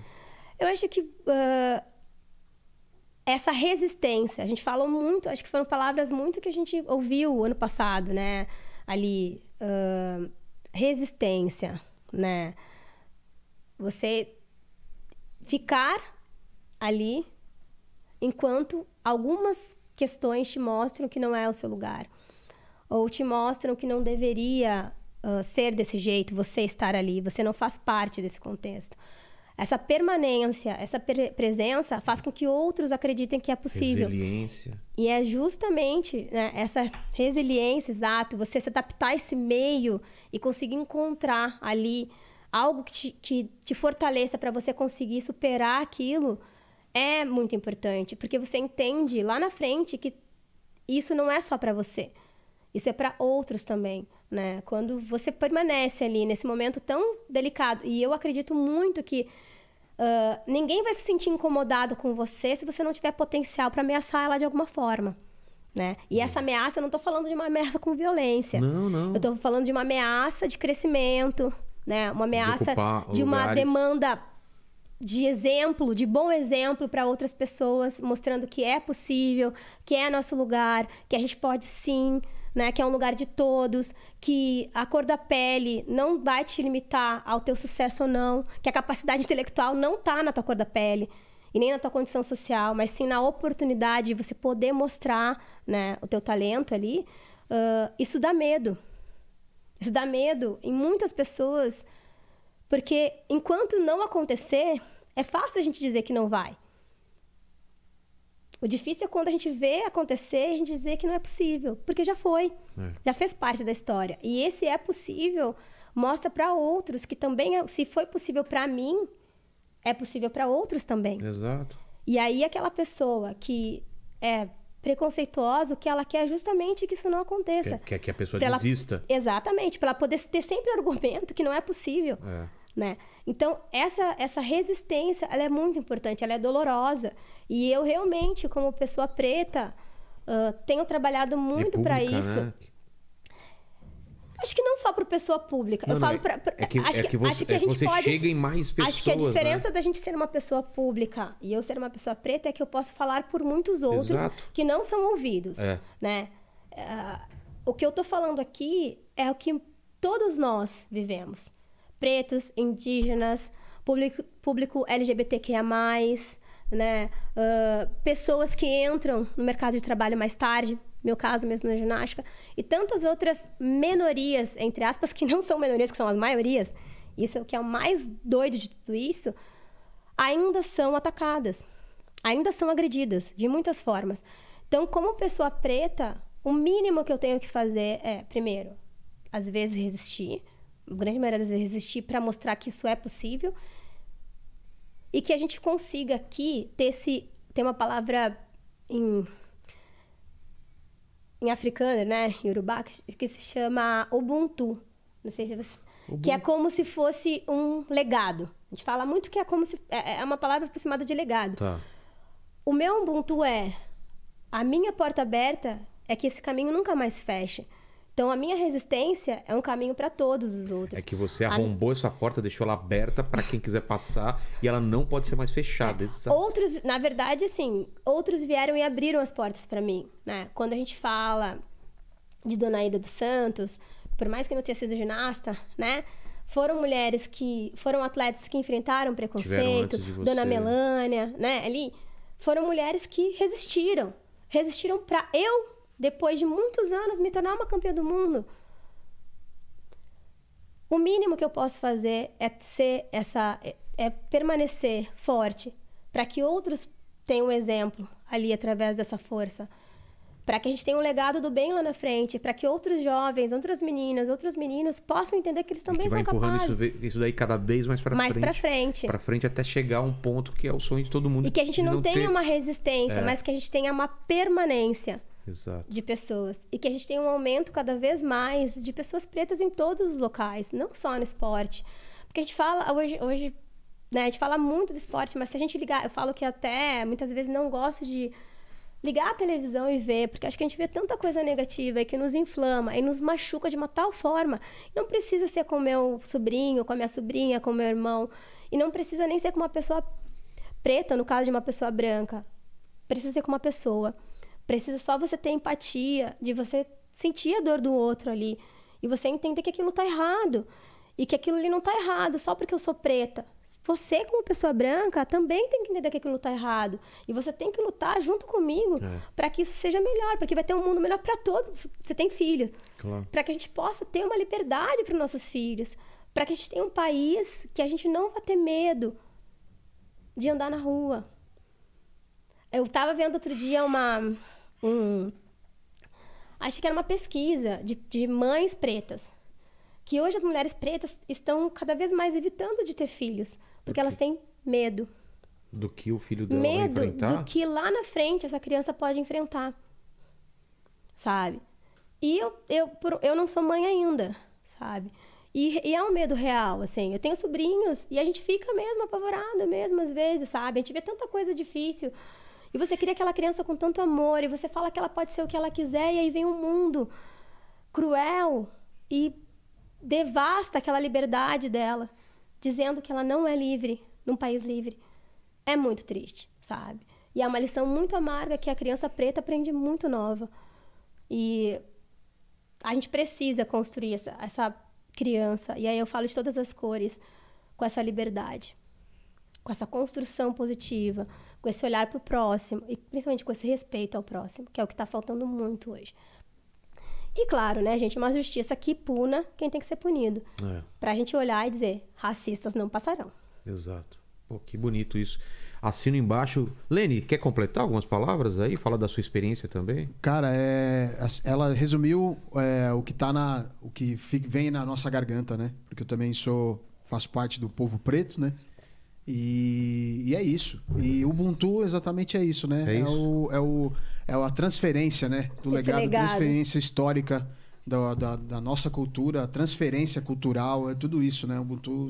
Eu acho que uh essa resistência. A gente falou muito, acho que foram palavras muito que a gente ouviu ano passado, né? Ali, uh, resistência, né? Você ficar ali enquanto algumas questões te mostram que não é o seu lugar ou te mostram que não deveria uh, ser desse jeito, você estar ali, você não faz parte desse contexto. Essa permanência, essa pre presença faz com que outros acreditem que é possível. Resiliência. E é justamente né, essa resiliência, exato, você se adaptar a esse meio e conseguir encontrar ali algo que te, que te fortaleça para você conseguir superar aquilo é muito importante, porque você entende lá na frente que isso não é só para você. Isso é para outros também, né? Quando você permanece ali nesse momento tão delicado, e eu acredito muito que Uh, ninguém vai se sentir incomodado com você se você não tiver potencial para ameaçar ela de alguma forma. Né? E uhum. essa ameaça, eu não estou falando de uma ameaça com violência. Não, não. Eu estou falando de uma ameaça de crescimento, né? Uma ameaça de, de uma demanda de exemplo, de bom exemplo para outras pessoas, mostrando que é possível, que é nosso lugar, que a gente pode sim né? Que é um lugar de todos, que a cor da pele não vai te limitar ao teu sucesso ou não, que a capacidade intelectual não está na tua cor da pele e nem na tua condição social, mas sim na oportunidade de você poder mostrar, né, o teu talento ali. Uh, isso dá medo. Isso dá medo em muitas pessoas, porque enquanto não acontecer, é fácil a gente dizer que não vai. O difícil é quando a gente vê acontecer e a gente dizer que não é possível, porque já foi, é. já fez parte da história. E esse é possível mostra para outros que também, é, se foi possível para mim, é possível para outros também. Exato. E aí aquela pessoa que é preconceituosa, que ela quer é justamente que isso não aconteça. Quer, quer que a pessoa pra desista. Ela, exatamente, para ela poder ter sempre argumento que não é possível. É né? Então, essa, essa resistência, ela é muito importante, ela é dolorosa. E eu realmente, como pessoa preta, uh, tenho trabalhado muito para né? isso. Né? Acho que não só para pessoa pública. Não, eu não, falo é para. É, que, acho, é que você, acho que a é gente pode. Chega em mais pessoas, acho que a né? diferença né? da gente ser uma pessoa pública e eu ser uma pessoa preta é que eu posso falar por muitos outros Exato. que não são ouvidos. É. Né? Uh, o que eu estou falando aqui é o que todos nós vivemos pretos, indígenas, público, público LGBTQIA+, né? Uh, pessoas que entram no mercado de trabalho mais tarde, meu caso mesmo na ginástica, e tantas outras minorias, entre aspas, que não são minorias, que são as maiorias, isso é o que é o mais doido de tudo isso, ainda são atacadas, ainda são agredidas, de muitas formas. Então, como pessoa preta, o mínimo que eu tenho que fazer é, primeiro, às vezes resistir, grande maioria das vezes, existir para mostrar que isso é possível e que a gente consiga aqui ter esse ter uma palavra em em africano, né, urubá que, que se chama ubuntu. Não sei se vocês que é como se fosse um legado. A gente fala muito que é como se é, é, é uma palavra aproximada de legado. Tá. O meu ubuntu é a minha porta aberta é que esse caminho nunca mais feche. Então a minha resistência é um caminho para todos os outros. É que você arrombou a... essa porta, deixou ela aberta para quem quiser passar e ela não pode ser mais fechada. É. é outros, na verdade, assim, outros vieram e abriram as portas para mim, né? Quando a gente fala de Dona Ida dos Santos, por mais que não tenha sido ginasta, né? Foram mulheres que foram atletas que enfrentaram preconceito, Dona Melânia, né? Ali foram mulheres que resistiram, resistiram para eu depois de muitos anos, me tornar uma campeã do mundo. O mínimo que eu posso fazer é ser essa, é, é permanecer forte, para que outros tenham um exemplo ali através dessa força, para que a gente tenha um legado do bem lá na frente, para que outros jovens, outras meninas, outros meninos possam entender que eles também e que são capazes. Isso, isso daí cada vez mais para frente. Mais para frente. Para frente até chegar a um ponto que é o sonho de todo mundo. E que a gente não, não tenha ter... uma resistência, é. mas que a gente tenha uma permanência. Exato. de pessoas. E que a gente tem um aumento cada vez mais de pessoas pretas em todos os locais, não só no esporte. Porque a gente fala hoje, hoje né, a gente fala muito do esporte, mas se a gente ligar, eu falo que até muitas vezes não gosto de ligar a televisão e ver, porque acho que a gente vê tanta coisa negativa e que nos inflama e nos machuca de uma tal forma. Não precisa ser com meu sobrinho, com a minha sobrinha, com meu irmão, e não precisa nem ser com uma pessoa preta, no caso de uma pessoa branca. Precisa ser com uma pessoa. Precisa só você ter empatia, de você sentir a dor do outro ali. E você entender que aquilo tá errado. E que aquilo ali não tá errado só porque eu sou preta. Você, como pessoa branca, também tem que entender que aquilo tá errado. E você tem que lutar junto comigo é. para que isso seja melhor, porque vai ter um mundo melhor para todos. Você tem filho. Claro. Para que a gente possa ter uma liberdade para nossos filhos. Para que a gente tenha um país que a gente não vá ter medo de andar na rua. Eu estava vendo outro dia uma um. Acho que era uma pesquisa de, de mães pretas. Que hoje as mulheres pretas estão cada vez mais evitando de ter filhos, porque elas têm medo. Do que o filho dela medo vai enfrentar? Medo do que lá na frente essa criança pode enfrentar. Sabe? E eu, eu, eu não sou mãe ainda, sabe? E, e, é um medo real, assim. Eu tenho sobrinhos e a gente fica mesmo apavorada mesmo, às vezes, sabe? A gente vê tanta coisa difícil e você cria aquela criança com tanto amor, e você fala que ela pode ser o que ela quiser, e aí vem um mundo cruel e devasta aquela liberdade dela, dizendo que ela não é livre num país livre. É muito triste, sabe? E é uma lição muito amarga que a criança preta aprende muito nova. E a gente precisa construir essa, essa criança. E aí eu falo de todas as cores com essa liberdade, com essa construção positiva com esse olhar para o próximo e principalmente com esse respeito ao próximo, que é o que está faltando muito hoje. E claro, né, gente, uma justiça que puna quem tem que ser punido. É. Para a gente olhar e dizer, racistas não passarão. Exato. Pô, que bonito isso. Assino embaixo. Lene, quer completar algumas palavras aí? Fala da sua experiência também. Cara, é, ela resumiu é, o que tá na, o que vem na nossa garganta, né? Porque eu também sou, faço parte do povo preto, né? E, e, é isso. E o Ubuntu exatamente é isso, né? É, é isso? é o, é, o, é a transferência, né? Do legado, legado, transferência histórica da, da, da, nossa cultura, transferência cultural, é tudo isso, né? O Ubuntu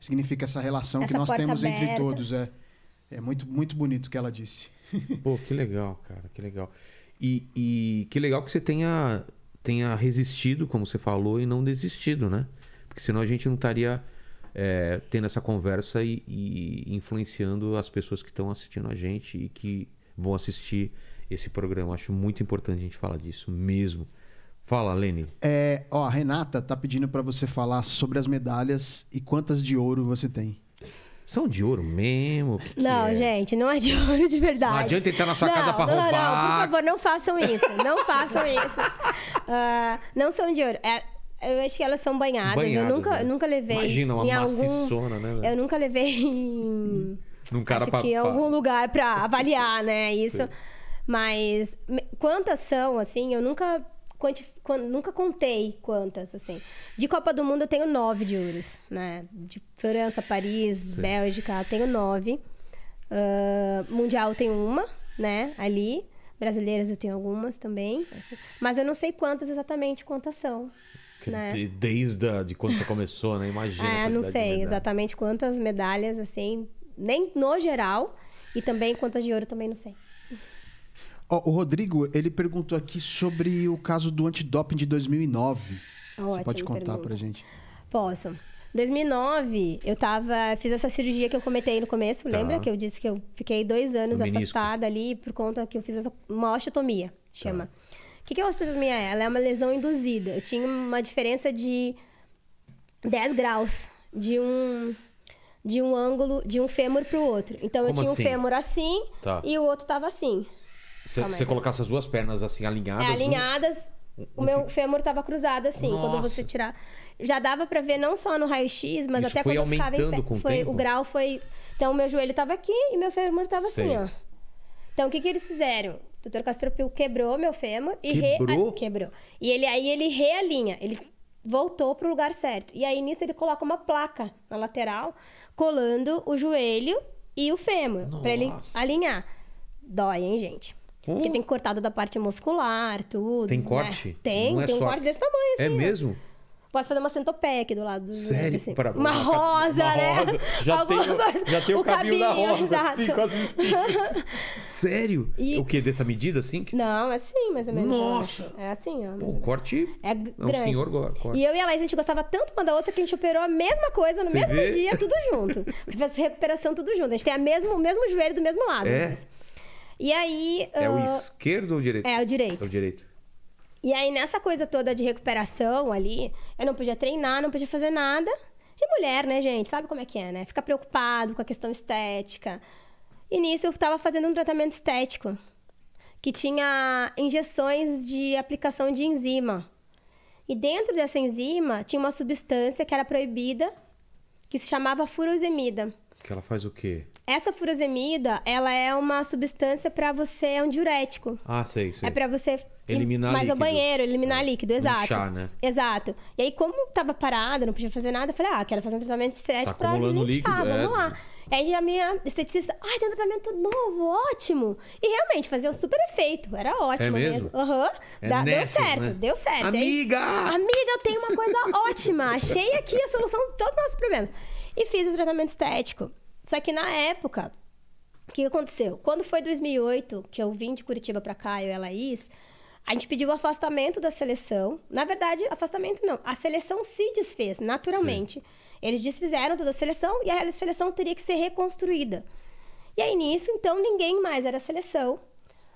significa essa relação essa que nós temos aberta. entre todos. É, é muito, muito bonito o que ela disse. [laughs] Pô, que legal, cara, que legal. E, e que legal que você tenha, tenha resistido, como você falou, e não desistido, né? Porque senão a gente não estaria é, tendo essa conversa e, e influenciando as pessoas que estão assistindo a gente e que vão assistir esse programa. Acho muito importante a gente falar disso mesmo. Fala, Lene. É, ó, a Renata tá pedindo para você falar sobre as medalhas e quantas de ouro você tem. São de ouro mesmo? Que não, que é? gente, não é de ouro de verdade. Não adianta entrar na sua não, casa pra não, roubar. Não, por favor, não façam isso. Não façam isso. Uh, [laughs] não são de ouro. É, eu acho que elas são banhadas. banhadas eu nunca, né? nunca levei. Imagina, uma maciçona, algum... né? Eu nunca levei em. Num cara acho pra, que pra... algum lugar pra avaliar, né? [laughs] Isso. Sim. Mas quantas são, assim, eu nunca. Quanti... Nunca contei quantas, assim. De Copa do Mundo eu tenho nove de ouros, né? De França, Paris, Sim. Bélgica, eu tenho nove. Uh, mundial tem uma, né? Ali. Brasileiras eu tenho algumas também. Assim. Mas eu não sei quantas exatamente, quantas são. Né? Desde a, de quando você começou, né? Imagina. É, não sei exatamente quantas medalhas, assim, nem no geral, e também quantas de ouro também não sei. Oh, o Rodrigo, ele perguntou aqui sobre o caso do antidoping de 2009. Ótimo, você pode contar pra gente? Posso. 2009, eu tava, fiz essa cirurgia que eu comentei no começo, tá. lembra? Que eu disse que eu fiquei dois anos afastada ali por conta que eu fiz essa, uma osteotomia, chama. Tá que, que é osteotomia é? Ela é uma lesão induzida. Eu tinha uma diferença de 10 graus de um de um ângulo, de um fêmur para o outro. Então Como eu tinha assim? um fêmur assim tá. e o outro estava assim. Se você é? colocasse as duas pernas assim alinhadas. É, alinhadas. Um... O meu fêmur estava cruzado assim, Nossa. quando você tirar. Já dava para ver não só no raio-x, mas Isso até quando ficava em pé. Com foi, o, o grau foi. Então, meu joelho estava aqui e meu fêmur estava assim, ó. Então, o que, que eles fizeram? doutor Pio quebrou meu fêmur e quebrou? Re... Ah, quebrou. E ele aí ele realinha, ele voltou pro lugar certo. E aí nisso ele coloca uma placa na lateral, colando o joelho e o fêmur, para ele alinhar. Dói, hein, gente? Pô. Porque tem cortado da parte muscular, tudo. Tem né? corte? Né? Tem, Não é tem é um corte desse tamanho, é assim. É mesmo? Né? Posso fazer uma centopeia aqui do lado do Sério? Assim. uma, uma, rosa, uma né? Rosa. Já, tem, já tem o, o cabinho, cabinho da rosa. Assim, quase [laughs] Sério? E... É o que? Dessa medida, assim? Que... Não, é assim, mais ou menos. Nossa! É assim, ó. o corte é grande. É um senhor corte. E eu e a Laís, a gente gostava tanto uma da outra que a gente operou a mesma coisa no Você mesmo vê? dia, tudo junto. [laughs] Fez recuperação tudo junto. A gente tem a mesmo, o mesmo joelho do mesmo lado. É. E aí... É uh... o ah, esquerdo ou o direito? É o direito. É o direito. E aí, nessa coisa toda de recuperação ali, eu não podia treinar, não podia fazer nada. E mulher, né, gente? Sabe como é que é, né? Fica preocupado com a questão estética. E nisso eu estava fazendo um tratamento estético que tinha injeções de aplicação de enzima. E dentro dessa enzima tinha uma substância que era proibida, que se chamava furosemida. Que ela faz o quê? Essa furosemida, ela é uma substância para você, é um diurético. Ah, sei, sei. É para você Eliminar mais líquido. o banheiro, eliminar é. líquido, exato. Inchar, né? Exato. E aí, como tava parada, não podia fazer nada, eu falei, ah, quero fazer um tratamento estético tá pra desinchar, líquido, é, vamos é. lá. Aí a minha esteticista, ai, tem um tratamento novo, ótimo. E realmente, fazia um super efeito, era ótimo. É mesmo? Aham. Uhum. É deu certo, né? deu certo. Amiga! Aí, amiga, eu tenho uma coisa [laughs] ótima. Achei aqui a solução de todos os nossos problemas. E fiz o tratamento estético. Só que na época, o que aconteceu? Quando foi 2008, que eu vim de Curitiba pra cá, eu e a Laís a gente pediu o afastamento da seleção. Na verdade, afastamento não. A seleção se desfez, naturalmente. Sim. Eles desfizeram toda a seleção e a seleção teria que ser reconstruída. E aí nisso, então, ninguém mais era seleção.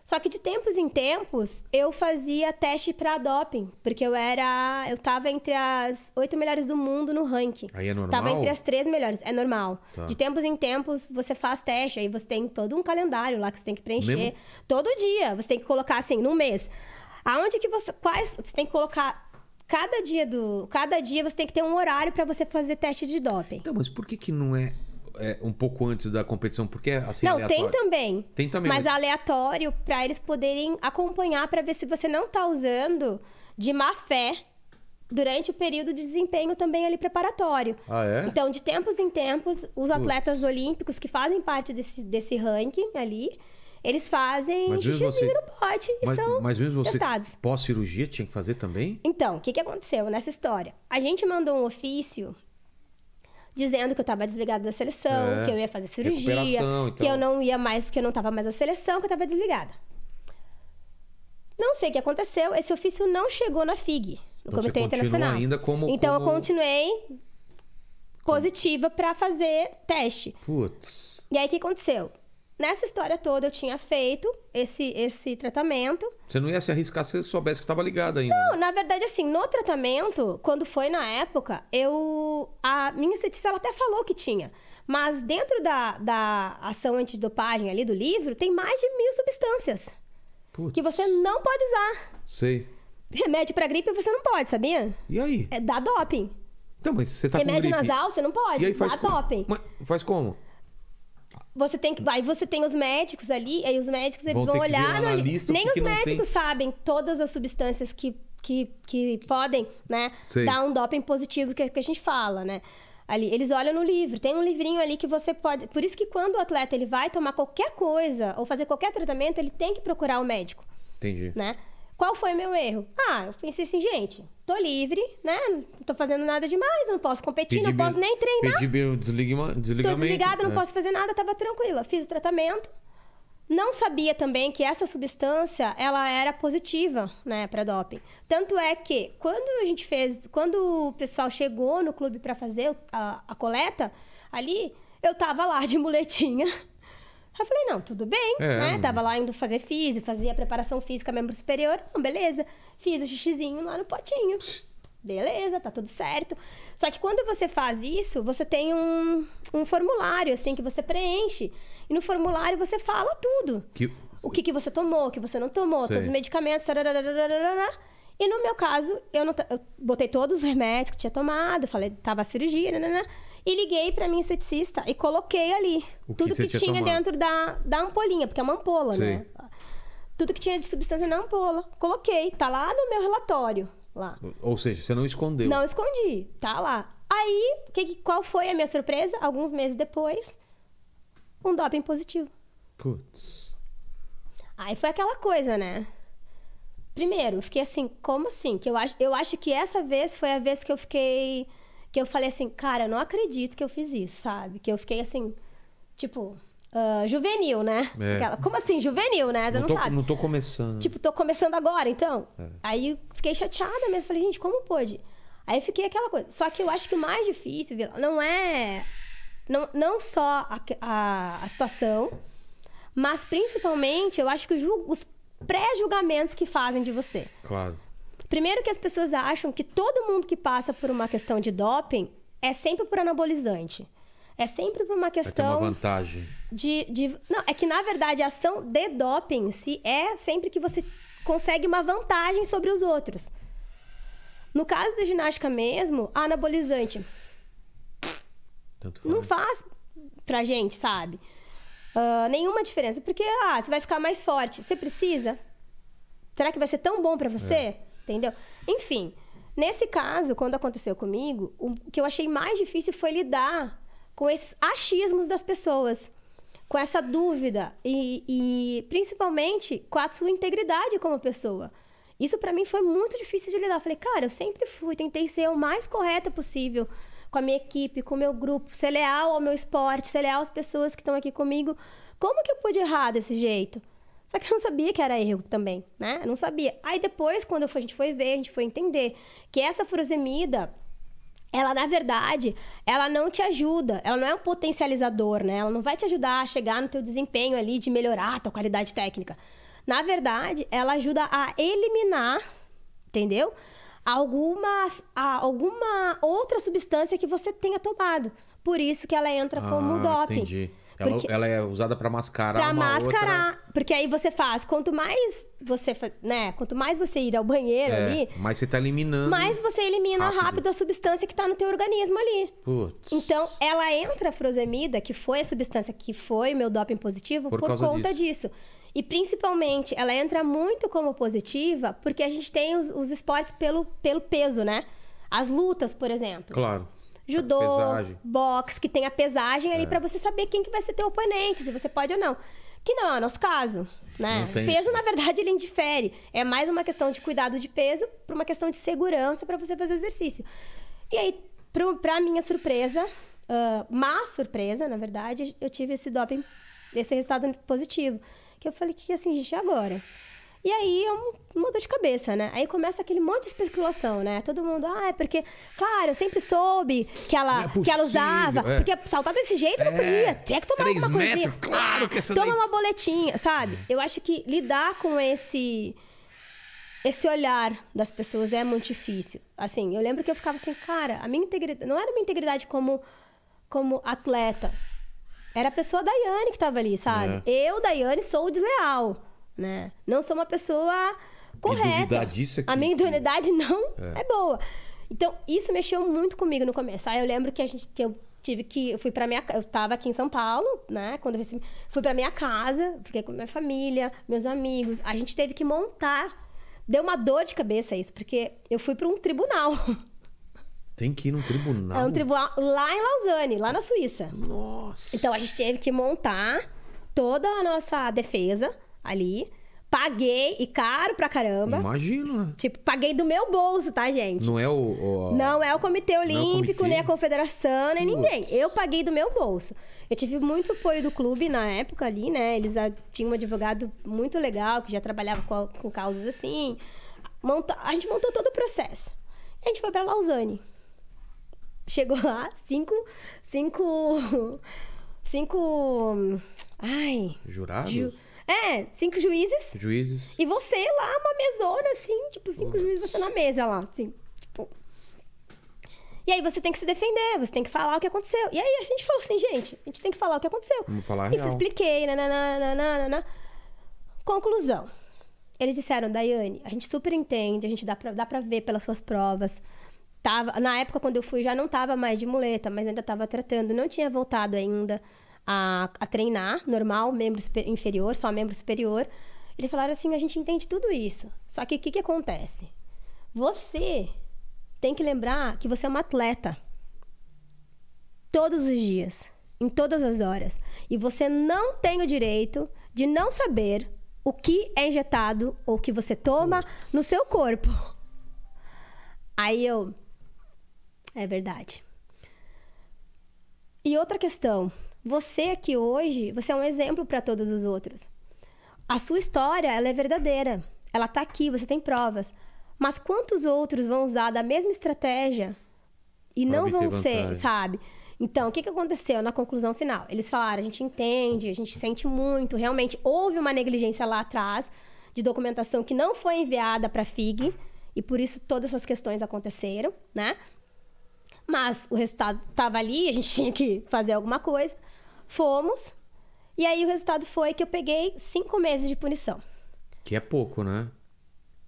Só que de tempos em tempos, eu fazia teste para doping, porque eu era, eu tava entre as oito melhores do mundo no ranking. Aí é normal. Tava entre as três melhores, é normal. Tá. De tempos em tempos, você faz teste, aí você tem todo um calendário lá que você tem que preencher Mesmo? todo dia. Você tem que colocar assim, no mês. Aonde que você. Quais. Você tem que colocar. Cada dia do. Cada dia você tem que ter um horário para você fazer teste de doping. Então, mas por que, que não é é, um pouco antes da competição, porque é assim. Não, aleatório. tem também. Tem também. Mas, mas... aleatório para eles poderem acompanhar para ver se você não tá usando de má fé durante o período de desempenho também ali preparatório. Ah, é? Então, de tempos em tempos, os atletas olímpicos que fazem parte desse, desse ranking ali, eles fazem xixi você... no pote mas, e são mas mesmo você testados. Pós-cirurgia tinha que fazer também? Então, o que, que aconteceu nessa história? A gente mandou um ofício dizendo que eu estava desligada da seleção, é, que eu ia fazer cirurgia, então. que eu não ia mais, que eu não estava mais na seleção, que eu estava desligada. Não sei o que aconteceu, esse ofício não chegou na FIG, no então Comitê Internacional. Ainda como, então como... eu continuei positiva para fazer teste. Putz. E aí o que aconteceu? Nessa história toda eu tinha feito esse, esse tratamento. Você não ia se arriscar se soubesse que estava ligada ainda. Não, né? na verdade, assim, no tratamento, quando foi na época, eu. A minha cientista ela até falou que tinha. Mas dentro da, da ação antidopagem ali do livro, tem mais de mil substâncias. Putz. Que você não pode usar. Sei. Remédio para gripe você não pode, sabia? E aí? É, dá doping. Então, mas você tá Remédio nasal você não pode. E aí faz dá como? doping. Mas faz como? Você tem que, aí você tem os médicos ali, aí os médicos eles vão, vão olhar, não, nem os médicos tem... sabem todas as substâncias que, que, que podem, né, dar um doping positivo que, é que a gente fala, né? ali. Eles olham no livro. Tem um livrinho ali que você pode. Por isso que quando o atleta ele vai tomar qualquer coisa ou fazer qualquer tratamento, ele tem que procurar o médico. Entendi. Né? Qual foi meu erro? Ah, eu pensei assim, gente, tô livre, né? Não tô fazendo nada demais, não posso competir, pedi não posso nem treinar. Pedi meu desliga, desligamento. Tô desligada, não é. posso fazer nada, tava tranquila. Fiz o tratamento. Não sabia também que essa substância, ela era positiva, né, para doping. Tanto é que quando a gente fez, quando o pessoal chegou no clube para fazer a, a coleta, ali eu tava lá de [laughs] muletinha eu falei, não, tudo bem, é, né? Tava lá indo fazer físico fazia preparação física, membro superior. Não, beleza. Fiz o xixizinho lá no potinho. Beleza, tá tudo certo. Só que quando você faz isso, você tem um, um formulário, assim, que você preenche. E no formulário você fala tudo. Que... O que, que você tomou, o que você não tomou, Sei. todos os medicamentos, e no meu caso, eu, não, eu botei todos os remédios que tinha tomado, falei, tava a cirurgia, nanana. E liguei para minha esteticista e coloquei ali o tudo que, que tinha, tinha dentro da, da ampolinha, porque é uma ampola, né? Sim. né? Tudo que tinha de substância na ampola. Coloquei, tá lá no meu relatório. Lá. Ou seja, você não escondeu. Não escondi, tá lá. Aí, que, qual foi a minha surpresa? Alguns meses depois, um doping positivo. Putz. Aí foi aquela coisa, né? Primeiro, fiquei assim, como assim? Que eu acho, eu acho que essa vez foi a vez que eu fiquei que eu falei assim, cara, eu não acredito que eu fiz isso, sabe? Que eu fiquei assim, tipo, uh, juvenil, né? É. Aquela, como assim, juvenil, né? Você não, não tô, sabe. Não tô começando. Tipo, tô começando agora, então. É. Aí fiquei chateada mesmo. Falei, gente, como pôde? Aí fiquei aquela coisa. Só que eu acho que o mais difícil, Vila, não é. Não, não só a, a, a situação, mas principalmente eu acho que os pré-julgamentos que fazem de você. Claro. Primeiro que as pessoas acham que todo mundo que passa por uma questão de doping é sempre por anabolizante. É sempre por uma questão. Uma vantagem. De, de, Não, é que na verdade a ação de doping se é sempre que você consegue uma vantagem sobre os outros. No caso da ginástica mesmo, anabolizante. Tanto faz. Não faz pra gente, sabe? Uh, nenhuma diferença. Porque, ah, você vai ficar mais forte. Você precisa? Será que vai ser tão bom para você? É. Entendeu? Enfim, nesse caso, quando aconteceu comigo, o que eu achei mais difícil foi lidar com esses achismos das pessoas, com essa dúvida e, e principalmente com a sua integridade como pessoa. Isso para mim foi muito difícil de lidar. Eu falei, cara, eu sempre fui, tentei ser o mais correta possível com a minha equipe, com o meu grupo, ser leal ao meu esporte, ser leal às pessoas que estão aqui comigo. Como que eu pude errar desse jeito? Só que eu não sabia que era erro também, né? Eu não sabia. Aí depois, quando a gente foi ver, a gente foi entender que essa furosemida, ela na verdade, ela não te ajuda, ela não é um potencializador, né? Ela não vai te ajudar a chegar no teu desempenho ali de melhorar a tua qualidade técnica. Na verdade, ela ajuda a eliminar, entendeu? Algumas, alguma outra substância que você tenha tomado. Por isso que ela entra ah, como doping. Entendi. Ela, porque... ela é usada para mascarar pra uma mascarar. Outra... Porque aí você faz, quanto mais você, né, quanto mais você ir ao banheiro é, ali, mais você tá eliminando. Mais você elimina rápido, rápido a substância que tá no teu organismo ali. Putz. Então, ela entra a frosemida, que foi a substância que foi meu doping positivo por, por conta disso. disso. E principalmente, ela entra muito como positiva porque a gente tem os, os esportes pelo, pelo peso, né? As lutas, por exemplo. Claro judô, boxe, que tem a pesagem ali é. para você saber quem que vai ser teu oponente, se você pode ou não. Que não é o nosso caso, né? Peso, na né? verdade, ele indifere. É mais uma questão de cuidado de peso para uma questão de segurança para você fazer exercício. E aí, para minha surpresa, uh, má surpresa, na verdade, eu tive esse doping, esse resultado positivo. Que eu falei que é assim, gente, agora? E aí é um, uma dor de cabeça, né? Aí começa aquele monte de especulação, né? Todo mundo, ah, é porque, claro, eu sempre soube que ela, é possível, que ela usava. É. Porque saltar desse jeito não é. podia. Tinha que tomar Três alguma metros, coisinha. Claro que essa Toma daí... uma boletinha, sabe? É. Eu acho que lidar com esse esse olhar das pessoas é muito difícil. Assim, eu lembro que eu ficava assim, cara, a minha integridade. Não era minha integridade como, como atleta. Era a pessoa Daiane que estava ali, sabe? É. Eu, Daiane, sou desleal né? Não sou uma pessoa correta. É a minha idoneidade não é. é. boa. Então, isso mexeu muito comigo no começo. Aí eu lembro que, a gente, que eu tive que... Eu fui para minha... Eu tava aqui em São Paulo, né? Quando eu recebi... Fui para minha casa, fiquei com minha família, meus amigos. A gente teve que montar... Deu uma dor de cabeça isso, porque eu fui para um tribunal. [laughs] Tem que ir num tribunal? É um tribunal lá em Lausanne, lá na Suíça. Nossa! Então, a gente teve que montar toda a nossa defesa ali. Paguei, e caro pra caramba. Imagino, né? Tipo, paguei do meu bolso, tá, gente? Não é o... o... Não é o Comitê Olímpico, é o comitê. nem a Confederação, nem ninguém. Eu paguei do meu bolso. Eu tive muito apoio do clube na época ali, né? Eles ah, tinham um advogado muito legal, que já trabalhava com, com causas assim. Monta... A gente montou todo o processo. E a gente foi pra Lausanne. Chegou [laughs] lá, cinco... Cinco... Cinco... Hum, ai... Jurados? Ju... É, cinco juízes. Juízes. E você lá, uma mesona, assim, tipo, cinco Nossa. juízes, você na mesa lá, assim. Tipo. E aí você tem que se defender, você tem que falar o que aconteceu. E aí a gente falou assim, gente, a gente tem que falar o que aconteceu. Vamos falar a real. E eu expliquei, na Conclusão. Eles disseram, Daiane, a gente super entende, a gente dá pra, dá pra ver pelas suas provas. Tava, na época, quando eu fui, já não tava mais de muleta, mas ainda tava tratando, não tinha voltado ainda a, a treinar, normal, membro inferior, só membro superior. Eles falaram assim: a gente entende tudo isso. Só que o que, que acontece? Você tem que lembrar que você é uma atleta. Todos os dias, em todas as horas. E você não tem o direito de não saber o que é injetado ou que você toma no seu corpo. Aí eu. É verdade. E outra questão você aqui hoje, você é um exemplo para todos os outros. A sua história, ela é verdadeira. Ela está aqui, você tem provas. Mas quantos outros vão usar da mesma estratégia e não vão ser, sabe? Então, o que, que aconteceu na conclusão final? Eles falaram: a gente entende, a gente sente muito, realmente houve uma negligência lá atrás de documentação que não foi enviada para a FIG e por isso todas essas questões aconteceram, né? Mas o resultado estava ali, a gente [laughs] tinha que fazer alguma coisa. Fomos. E aí o resultado foi que eu peguei cinco meses de punição. Que é pouco, né?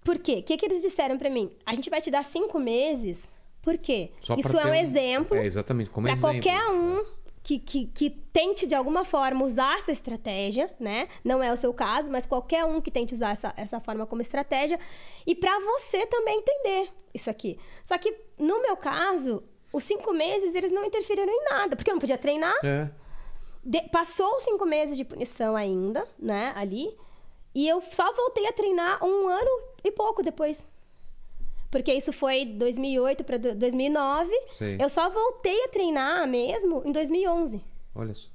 Por quê? O que, que eles disseram para mim? A gente vai te dar cinco meses. Por quê? Só Isso é um exemplo. É exatamente como pra exemplo. qualquer um é. que, que, que, tente de alguma forma usar essa estratégia, né? Não é o seu caso, mas qualquer um que tente usar essa, essa forma como estratégia. E para você também entender isso aqui. Só que, no meu caso, os cinco meses eles não interferiram em nada, porque eu não podia treinar. É. De, passou cinco meses de punição ainda, né? Ali. E eu só voltei a treinar um ano e pouco depois. Porque isso foi 2008 para 2009. Eu só voltei a treinar mesmo em 2011. Olha só.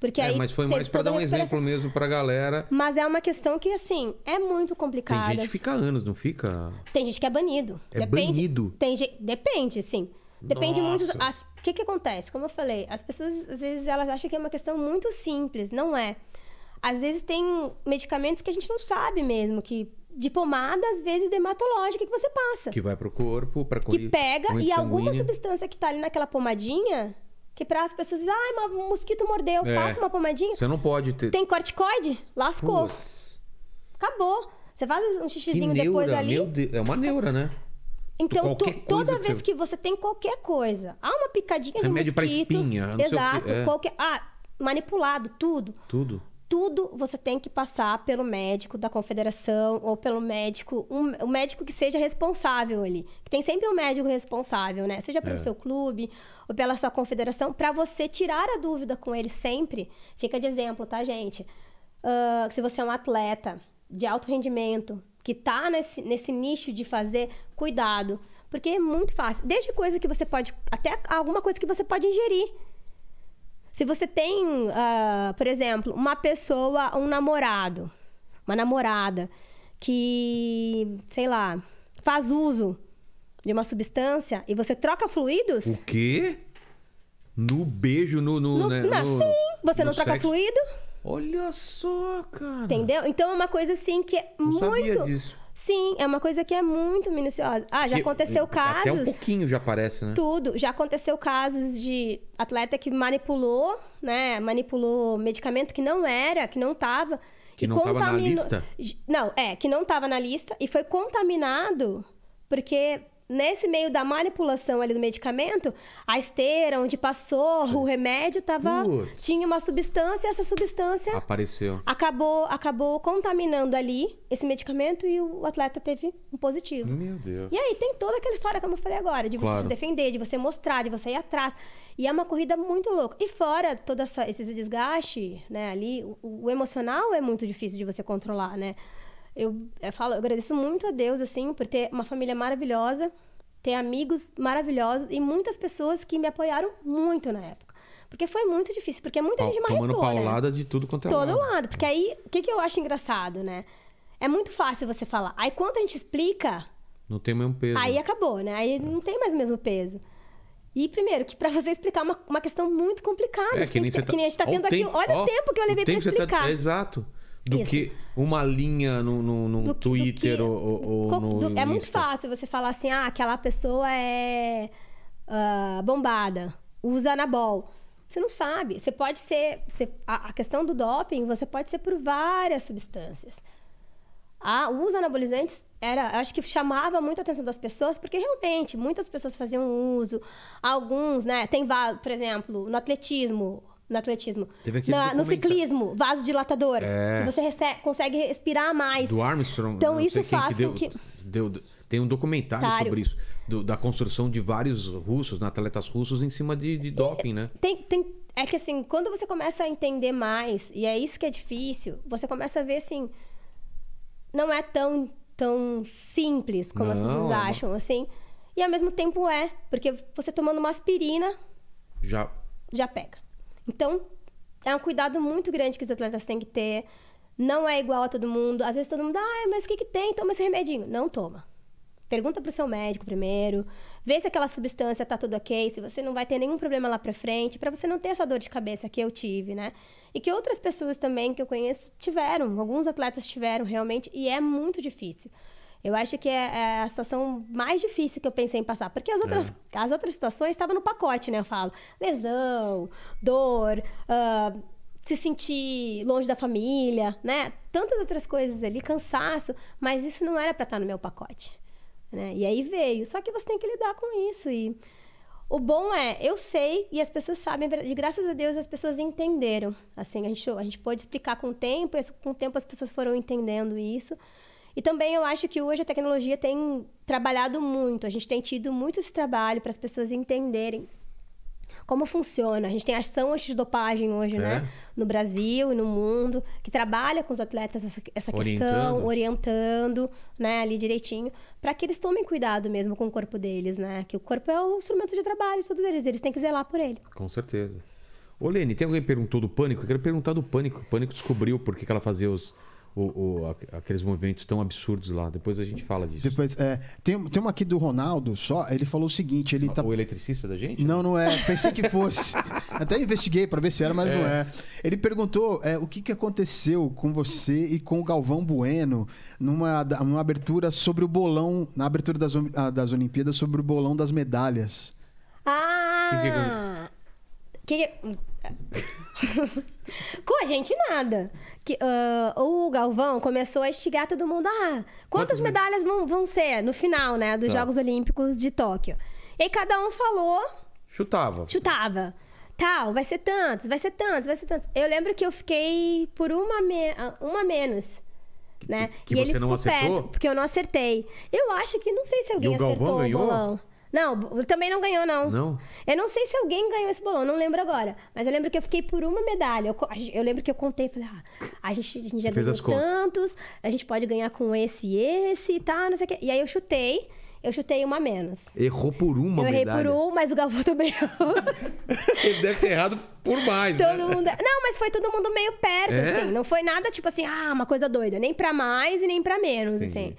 Porque é, aí mas foi mais para dar um exemplo mesmo para a galera. Mas é uma questão que, assim, é muito complicada. Tem gente que fica anos, não fica? Tem gente que é banido. É depende, banido? Tem, depende, sim. Depende Nossa. muito. O que, que acontece? Como eu falei, as pessoas às vezes elas acham que é uma questão muito simples, não é? Às vezes tem medicamentos que a gente não sabe mesmo, que de pomada, às vezes dermatológica, que você passa. Que vai pro corpo, pra Que pega e sanguínea. alguma substância que tá ali naquela pomadinha, que para as pessoas dizem, ah, um mosquito mordeu, é, passa uma pomadinha. Você não pode ter. Tem corticoide? Lascou. Puts. Acabou. Você faz um xixizinho neura, depois ali. Deus, é uma neura, né? Então, tu, toda vez que você... que você... tem qualquer coisa, há uma picadinha de Remédio mosquito. Remédio pra espinha. Exato. É. qualquer, ah, manipulado, tudo. Tudo. Tudo você tem que passar pelo médico da confederação ou pelo médico, um, um médico que seja responsável ali. Tem sempre um médico responsável, né? Seja pelo é. seu clube ou pela sua confederação, para você tirar a dúvida com ele sempre. Fica de exemplo, tá, gente? Uh, se você é um atleta de alto rendimento, que tá nesse, nesse nicho de fazer, cuidado. Porque é muito fácil. Desde coisa que você pode. até alguma coisa que você pode ingerir. Se você tem, uh, por exemplo, uma pessoa, um namorado, uma namorada, que, sei lá, faz uso de uma substância e você troca fluidos. O quê? No beijo, no. No, no, né? não, no sim, você no não troca fluido. Olha só, cara. Entendeu? Então é uma coisa assim que é Não muito. Sabia disso. Sim, é uma coisa que é muito minuciosa. Ah, já que, aconteceu casos. Até um pouquinho já aparece, né? Tudo. Já aconteceu casos de atleta que manipulou, né? Manipulou medicamento que não era, que não estava. Que não estava na lista? Não, é, que não estava na lista e foi contaminado porque nesse meio da manipulação ali do medicamento, a esteira onde passou o remédio tava Putz. tinha uma substância, essa substância apareceu. Acabou, acabou contaminando ali esse medicamento e o atleta teve um positivo. Meu Deus. E aí tem toda aquela história como eu falei agora, de você se defender, de você mostrar, de você ir atrás. E é uma corrida muito louca. E fora todo esse desgaste, né, ali, o, o emocional é muito difícil de você controlar, né? Eu, eu falo, eu agradeço muito a Deus, assim, por ter uma família maravilhosa, ter amigos maravilhosos e muitas pessoas que me apoiaram muito na época. Porque foi muito difícil, porque muita pa gente marretou, Tomando né? paulada né? de tudo quanto é Todo lado. lado. Porque aí, o que, que eu acho engraçado, né? É muito fácil você falar. Aí quando a gente explica... Não tem o mesmo peso. Aí acabou, né? Aí não tem mais o mesmo peso. E primeiro, que para você explicar uma, uma questão muito complicada. É, que, nem tá... que, nem a gente tá tendo aqui. olha o tempo que eu levei para tá- explicar. Tá... Exato do Isso. que uma linha no, no, no do, Twitter do que, ou, ou no do, É muito fácil você falar assim, ah, aquela pessoa é uh, bombada, usa anabol. Você não sabe. Você pode ser... Você, a, a, questão do doping, você pode ser por várias substâncias. Ah, os anabolizantes era, acho que chamava muito a atenção das pessoas, porque realmente muitas pessoas faziam uso. Alguns, né? Tem, por exemplo, no atletismo, no atletismo. Na, no ciclismo, vasodilatador. É. Que você recebe, consegue respirar mais. Do Armstrong. Então isso faz com que. Deu, tem um documentário Tário. sobre isso. Do, da construção de vários russos, né, atletas russos, em cima de, de é, doping, né? Tem, tem, é que assim, quando você começa a entender mais, e é isso que é difícil, você começa a ver assim. Não é tão, tão simples como não, as pessoas é acham, assim. E ao mesmo tempo é, porque você tomando uma aspirina. Já. Já pega. Então, é um cuidado muito grande que os atletas têm que ter. Não é igual a todo mundo. Às vezes todo mundo, ah, mas o que, que tem? Toma esse remedinho. Não toma. Pergunta para o seu médico primeiro, vê se aquela substância está tudo ok, se você não vai ter nenhum problema lá para frente, para você não ter essa dor de cabeça que eu tive, né? E que outras pessoas também que eu conheço tiveram, alguns atletas tiveram realmente, e é muito difícil. Eu acho que é, é, a situação mais difícil que eu pensei em passar. Porque as outras, é. as outras situações estavam no pacote, né? Eu falo, lesão, dor, uh, se sentir longe da família, né? Tantas outras coisas ali, cansaço. Mas isso não era para estar tá no meu pacote. Né? E aí veio. Só que você tem que lidar com isso. E o bom é, eu sei e as pessoas sabem. De graças a Deus, as pessoas entenderam. Assim, a gente, a gente pôde explicar com o tempo. Com o tempo, as pessoas foram entendendo isso. E também eu acho que hoje a tecnologia tem trabalhado muito, a gente tem tido muito esse trabalho para as pessoas entenderem como funciona. A gente tem ação antidopagem hoje, é. né? No Brasil e no mundo, que trabalha com os atletas essa, essa orientando. questão, orientando, né, ali direitinho, para que eles tomem cuidado mesmo com o corpo deles, né? Que o corpo é o instrumento de trabalho de todos eles, eles têm que zelar por ele. Com certeza. Ô, Lene, tem alguém que perguntou do pânico? Eu quero perguntar do pânico. O pânico descobriu por que, que ela fazia os o, o, aqueles movimentos tão absurdos lá. Depois a gente fala disso. Depois, é, tem, tem uma aqui do Ronaldo só, ele falou o seguinte: ele tá. O eletricista da gente? Não, não é. Pensei que fosse. [laughs] Até investiguei para ver se era, mas é. não é. Ele perguntou é, o que, que aconteceu com você e com o Galvão Bueno numa, numa abertura sobre o bolão, na abertura das, ah, das Olimpíadas, sobre o bolão das medalhas. Ah! Que que... Que... Com a gente, nada. Que, uh, o Galvão começou a instigar todo mundo. Ah, quantas, medalhas vão, vão, ser no final, né? Dos tá. Jogos Olímpicos de Tóquio. E cada um falou. Chutava. Chutava. Tal, vai ser tantos, vai ser tantos, vai ser tantos. Eu lembro que eu fiquei por uma, me... uma menos. Né? Que, que e você ele não acertou? Perto, porque eu não acertei. Eu acho que não sei se alguém e o acertou ganhou? o bolão. Não, também não ganhou, não. Não? Eu não sei se alguém ganhou esse bolão, não lembro agora. Mas eu lembro que eu fiquei por uma medalha. Eu, eu lembro que eu contei, falei, ah, a gente, a gente já ganhou tantos, contas. a gente pode ganhar com esse e esse e tal, não sei o quê. E aí eu chutei, eu chutei uma menos. Errou por uma eu medalha? Eu errei por um, mas o Galvão também errou. [laughs] Ele deve ter errado por mais, todo né? Mundo... Não, mas foi todo mundo meio perto, é? assim. Não foi nada tipo assim, ah, uma coisa doida. Nem pra mais e nem pra menos, assim.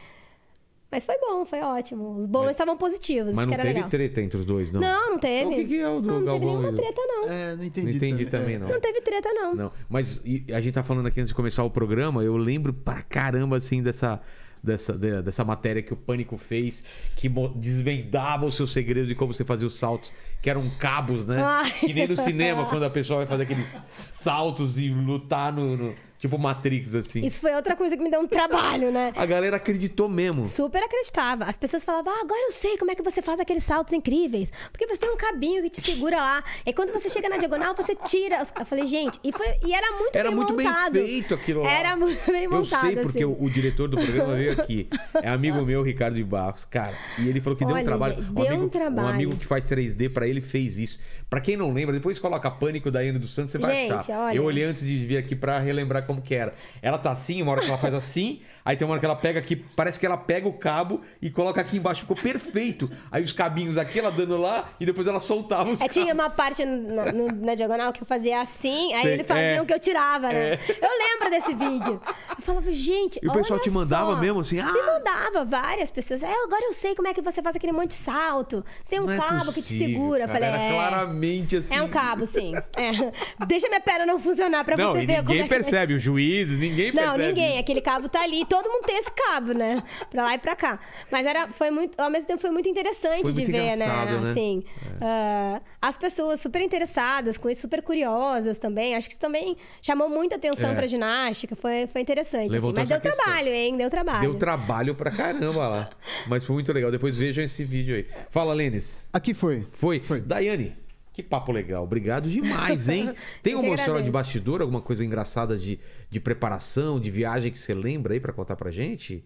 Mas foi bom, foi ótimo. Os bolos estavam positivos. Mas não teve legal. treta entre os dois, não? Não, não teve. Então, o que, que é o do não, ah, Galvão? Não teve nenhuma treta, não. É, não entendi. Não entendi também, não. Não teve treta, não. não. Mas e, a gente tá falando aqui antes de começar o programa, eu lembro pra caramba, assim, dessa dessa, dessa matéria que o Pânico fez, que desvendava o seu segredo de como você fazia os saltos, que eram cabos, né? Ai. Que nem no cinema, [laughs] quando a pessoa vai fazer aqueles saltos e lutar no, no Tipo Matrix, assim. Isso foi outra coisa que me deu um trabalho, né? A galera acreditou mesmo. Super acreditava. As pessoas falavam, ah, agora eu sei como é que você faz aqueles saltos incríveis. Porque você tem um cabinho que te segura lá. E quando você chega na diagonal, você tira. Eu falei, gente, e, foi, e era muito era bem muito montado. bem feito aquilo lá. Era muito bem montado. Eu sei, porque assim. o, o, diretor do programa veio aqui. [laughs] É amigo meu, Ricardo de Barros, cara. E ele falou que Olha, deu um trabalho. Gente, um deu amigo, um trabalho. Um amigo que faz 3D pra ele fez isso. Pra quem não lembra, depois coloca Pânico da Ana dos Santos, você vai gente, achar. Olha... Eu olhei antes de vir aqui pra relembrar como que era. Ela tá assim, uma hora que ela faz assim, aí tem uma hora que ela pega aqui, parece que ela pega o cabo e coloca aqui embaixo, ficou perfeito. Aí os cabinhos aqui, ela dando lá, e depois ela soltava os é, cabos. Tinha uma parte na, no, na, diagonal que eu fazia assim, aí Sei, ele fazia é, o que eu tirava, né? É. Eu lembro desse vídeo. Eu falava, gente, E o pessoal te mandava só. mesmo assim? Ah! Me mandava, várias pessoas. É, agora eu sei como é que você faz aquele monte de salto. Tem um é cabo possível, que te segura. Cara, falei, era é, claramente assim. É um assim. cabo, sim. É. [laughs] Deixa minha perna não funcionar pra não, você ver como ninguém é que percebe o juiz, ninguém Não, ninguém. Aquele cabo tá ali. Todo mundo tem esse cabo, né? Pra lá e pra cá. Mas era, foi muito, ao mesmo tempo foi muito interessante foi muito de ver, né? né? Assim, é. uh, as pessoas super interessadas, com isso, super curiosas também. Acho que isso também chamou muita atenção é. pra ginástica. Foi, foi interessante. Assim. Mas deu questão. trabalho, hein? Deu trabalho. Deu trabalho pra caramba lá. Mas foi muito legal. Depois vejam esse vídeo aí. Fala, Lênis. Aqui foi. Foi. foi. Daiane. Que papo legal. Obrigado demais, hein? [laughs] Tem alguma história de bastidor, alguma coisa engraçada de, de preparação, de viagem que você lembra aí para contar pra gente,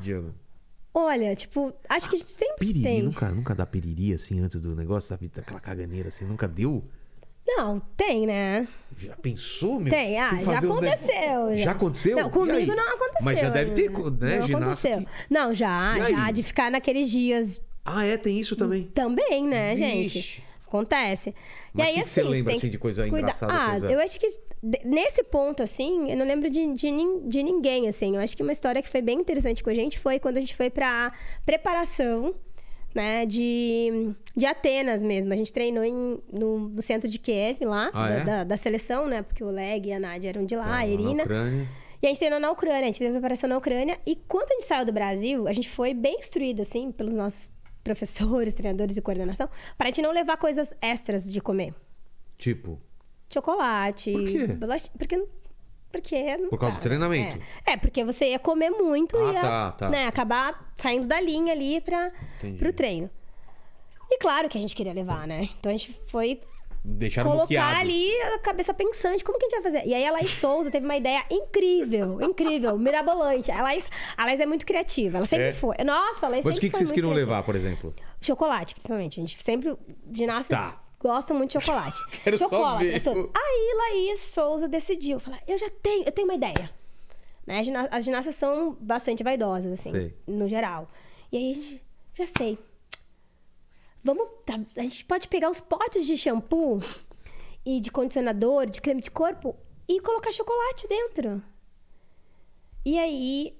Diana? Olha, tipo, acho que a gente ah, sempre piriri, tem. Nunca, nunca dá piriri, assim, antes do negócio, sabe? Aquela caganeira, assim, nunca deu? Não, tem, né? Já pensou, meu? Tem, ah, já aconteceu. Já. já. aconteceu? Não, comigo não aconteceu. Mas já deve ter, né? né? Não Não, já, já. De ficar naqueles dias... Ah, é? Tem isso também? Também, né, Vixe. gente? Acontece. Mas e aí, que assim, você lembra assim, de coisa engraçada? Ah, coisa... eu acho que nesse ponto, assim, eu não lembro de, de, de, ninguém, assim. Eu acho que uma história que foi bem interessante com a gente foi quando a gente foi pra preparação, né, de, de Atenas mesmo. A gente treinou em, no, no centro de Kiev, lá, ah, da, é? da, da, seleção, né? Porque o Leg e a Nádia eram de lá, tá, a Irina. E a gente treinou na Ucrânia, a gente fez a preparação na Ucrânia. E quando a gente saiu do Brasil, a gente foi bem instruída, assim, pelos nossos professores, [laughs] treinadores de coordenação, para a gente não levar coisas extras de comer. Tipo? Chocolate. Por quê? porque porque. Por causa tá, do treinamento. É. é. porque você ia comer muito ah, e ia tá, tá. Né, acabar saindo da linha ali para o treino. E claro que a gente queria levar, né? Então a gente foi deixaram Colocar bloqueado. ali a cabeça pensante, como que a gente vai fazer? E aí a Laís Souza teve uma ideia incrível, [laughs] incrível, mirabolante. A Laís, a Laís é muito criativa, ela sempre é. foi. Nossa, a Laís Mas o que, que vocês queriam criativa. levar, por exemplo? Chocolate, principalmente. A gente sempre, ginastas tá. muito de chocolate. [laughs] Quero chocolate, gostoso. Aí Laís Souza decidiu, falar, eu já tenho, eu tenho uma ideia. Né? As ginastas são bastante vaidosas, assim, Sei. no geral. E aí, já sei Vamos. Tá, a gente pode pegar os potes de shampoo e de condicionador, de creme de corpo e colocar chocolate dentro. E aí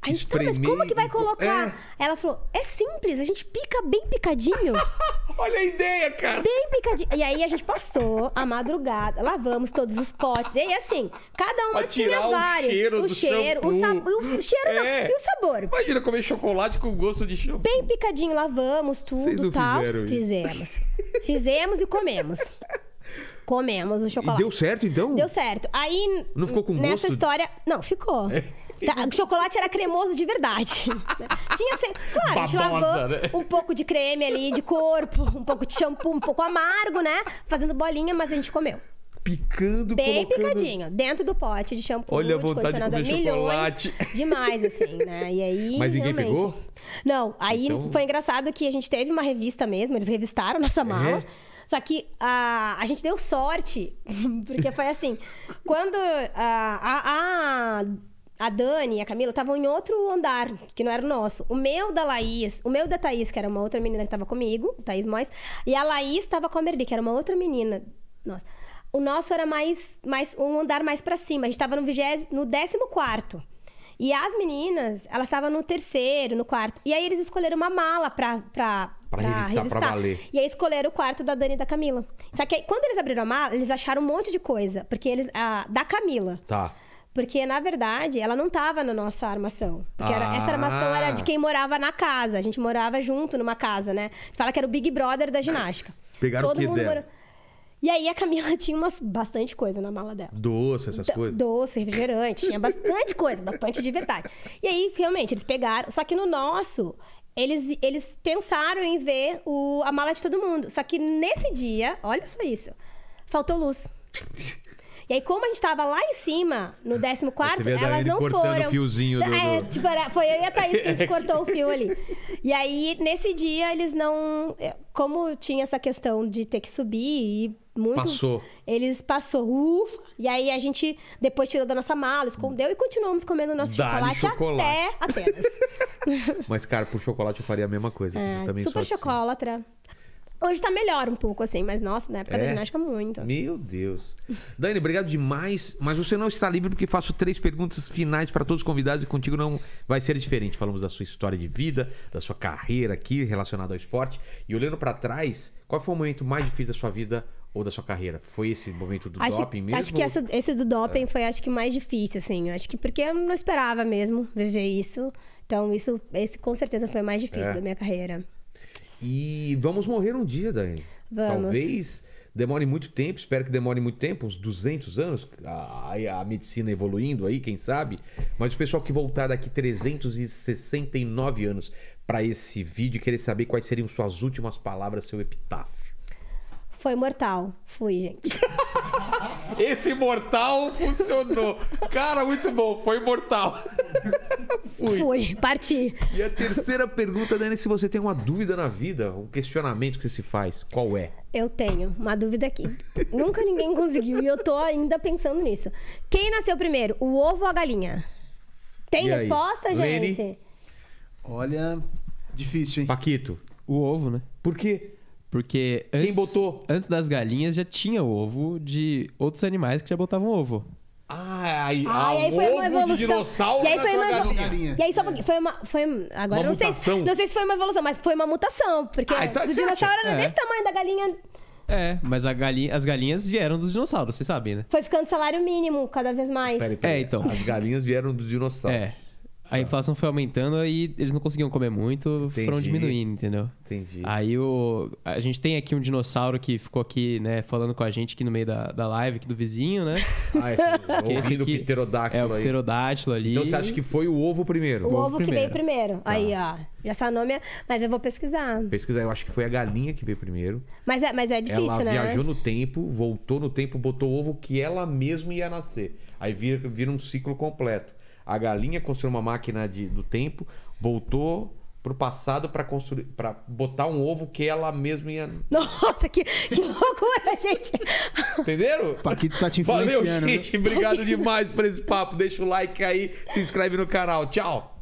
a gente, tá, mas como que vai é. colocar? É. Ela falou, é simples, a gente pica bem picadinho. [laughs] Olha a ideia, cara. Bem picadinho. E aí a gente passou a madrugada, lavamos todos os potes. E aí, assim, cada uma tinha o vários. Cheiro o cheiro, o sabor. O cheiro é. não, e o sabor. Imagina comer chocolate com gosto de shampoo. Bem picadinho, lavamos tudo Vocês não tal. Fizeram isso. Fizemos. fizemos e comemos. Comemos o chocolate. E deu certo, então? Deu certo. Aí. Não ficou com gosto? Nessa história. Não, ficou. É. Tá, chocolate era cremoso de verdade. [laughs] Tinha sempre. Claro, Babosa, a gente lavou né? um pouco de creme ali, de corpo, um pouco de shampoo, um pouco amargo, né? Fazendo bolinha, mas a gente comeu picando, Bem colocando... picadinho, dentro do pote de shampoo, Olha a vontade de, comer chocolate. [laughs] Demais, assim, né? E aí, Mas ninguém realmente... pegou? Não, aí então... foi engraçado que a gente teve uma revista mesmo, eles revistaram nossa é? mala. É? Só que a, a gente deu sorte, [laughs] porque foi assim, quando a, a, a a Dani e a Camila estavam em outro andar, que não era o nosso. O meu da Laís, o meu da Thaís, que era uma outra menina que estava comigo, Thaís Mois, e a Laís estava com a Merli, que era uma outra menina. Nossa. O nosso era mais, mais um andar mais para cima. A gente estava no, 20, no 14 E as meninas, elas estavam no terceiro, no quarto. E aí eles escolheram uma mala pra, pra, pra, pra revistar, revistar. Pra valer. E aí escolheram o quarto da Dani e da Camila. Só que aí, quando eles abriram a mala, eles acharam um monte de coisa. Porque eles... A, da Camila. Tá. Porque, na verdade, ela não estava na nossa armação. Porque ah. era, essa armação era de ah. quem morava na casa. A gente morava junto numa casa, né? Fala que era o Big Brother da ginástica. [coughs] Pegaram Todo o que mundo mora... E aí a Camila [laughs] tinha umas, bastante coisa na mala dela. Doce, essas então, coisas? Doce, refrigerante, tinha bastante [laughs] coisa, bastante de verdade. E aí, realmente, eles pegaram. Só que no nosso, eles, eles pensaram em ver o, a mala de todo mundo. Só que nesse dia, olha só isso, faltou luz. [laughs] E aí, como a gente tava lá em cima, no 14, elas não foram. O fiozinho do, é, tipo, era, foi eu e a Thaís que a gente [laughs] cortou o fio ali. E aí, nesse dia, eles não. Eh, como tinha essa questão de ter que subir e muito. Passou. Eles passou, ufa. E aí a gente depois tirou da nossa mala, escondeu e continuamos comendo nosso chocolate, chocolate, até Atenas. [laughs] Mas, cara, pro chocolate eu faria a mesma coisa. É, também super assim. chocolatra. Assim. Hoje tá melhor um pouco, assim, mas nossa, na época é? da ginástica, muito. Meu Deus. Dani, obrigado demais. Mas você não está livre porque faço três perguntas finais para todos os convidados e contigo não vai ser diferente. Falamos da sua história de vida, da sua carreira aqui relacionada ao esporte. E olhando para trás, qual foi o momento mais difícil da sua vida ou da sua carreira? Foi esse momento do acho, doping mesmo? Acho que essa, esse do doping é. foi, acho que, mais difícil, assim. Acho que porque eu não esperava mesmo viver isso. Então, isso, esse com certeza foi o mais difícil é. da minha carreira. E vamos morrer um dia, Daiane. Vamos. Talvez demore muito tempo, espero que demore muito tempo, uns 200 anos, a, a, medicina evoluindo aí, quem sabe. Mas o pessoal que voltar daqui 369 anos para esse vídeo querer saber quais seriam suas últimas palavras, seu epitáfio. Foi mortal. Fui, gente. [laughs] Esse mortal funcionou. Cara, muito bom. Foi mortal. [laughs] Fui. Fui, parti. E a terceira pergunta, Dani, é se você tem uma dúvida na vida, um questionamento que você se faz, qual é? Eu tenho uma dúvida aqui. Nunca ninguém conseguiu e eu tô ainda pensando nisso. Quem nasceu primeiro, o ovo ou a galinha? Tem e resposta, aí? gente? Lene? Olha, difícil, hein? Paquito. O ovo, né? Por quê? Porque antes, Quem botou? antes das galinhas já tinha ovo de outros animais que já botavam ovo. Ah, aí, ah, e aí foi uma evolução. e aí foi uma evolução. galinha. E aí só é. foi uma foi agora Uma eu não sei, se- não sei se foi uma evolução, mas foi uma mutação, porque Ah, então é o dinossauro era É. desse tamanho da galinha, É, mas a galinha, as galinhas vieram dos dinossauros, vocês sabem, né? foi ficando salário mínimo cada vez mais. Peraí, peraí. É, então. As galinhas vieram do dinossauro. É. A tá. inflação foi aumentando e eles não conseguiam comer muito, Entendi. foram diminuindo, entendeu? Entendi. Aí o, a gente tem aqui um dinossauro que ficou aqui, né, falando com a gente aqui no meio da, da live aqui do vizinho, né? [laughs] Ah, esse, [laughs] que o É, o ali. Então você acha que foi o ovo primeiro? O, o ovo, ovo, que veio primeiro. Ah. Aí, ó. Já sabe o nome, é... mas eu vou pesquisar. Pesquisar, eu acho que foi a galinha que veio primeiro. Mas é, mas é difícil, ela né? Ela viajou no tempo, voltou no tempo, botou o ovo que ela mesma ia nascer. Aí vira, vira um ciclo completo. A galinha construiu uma máquina de, do tempo, voltou pro passado para construir para botar um ovo que ela mesma ia [laughs] Nossa, que, que loucura, gente. Entenderam? O Paquito tá te influenciando. Valeu, né? gente. Obrigado demais por esse papo. Deixa o like aí, se inscreve no canal. Tchau.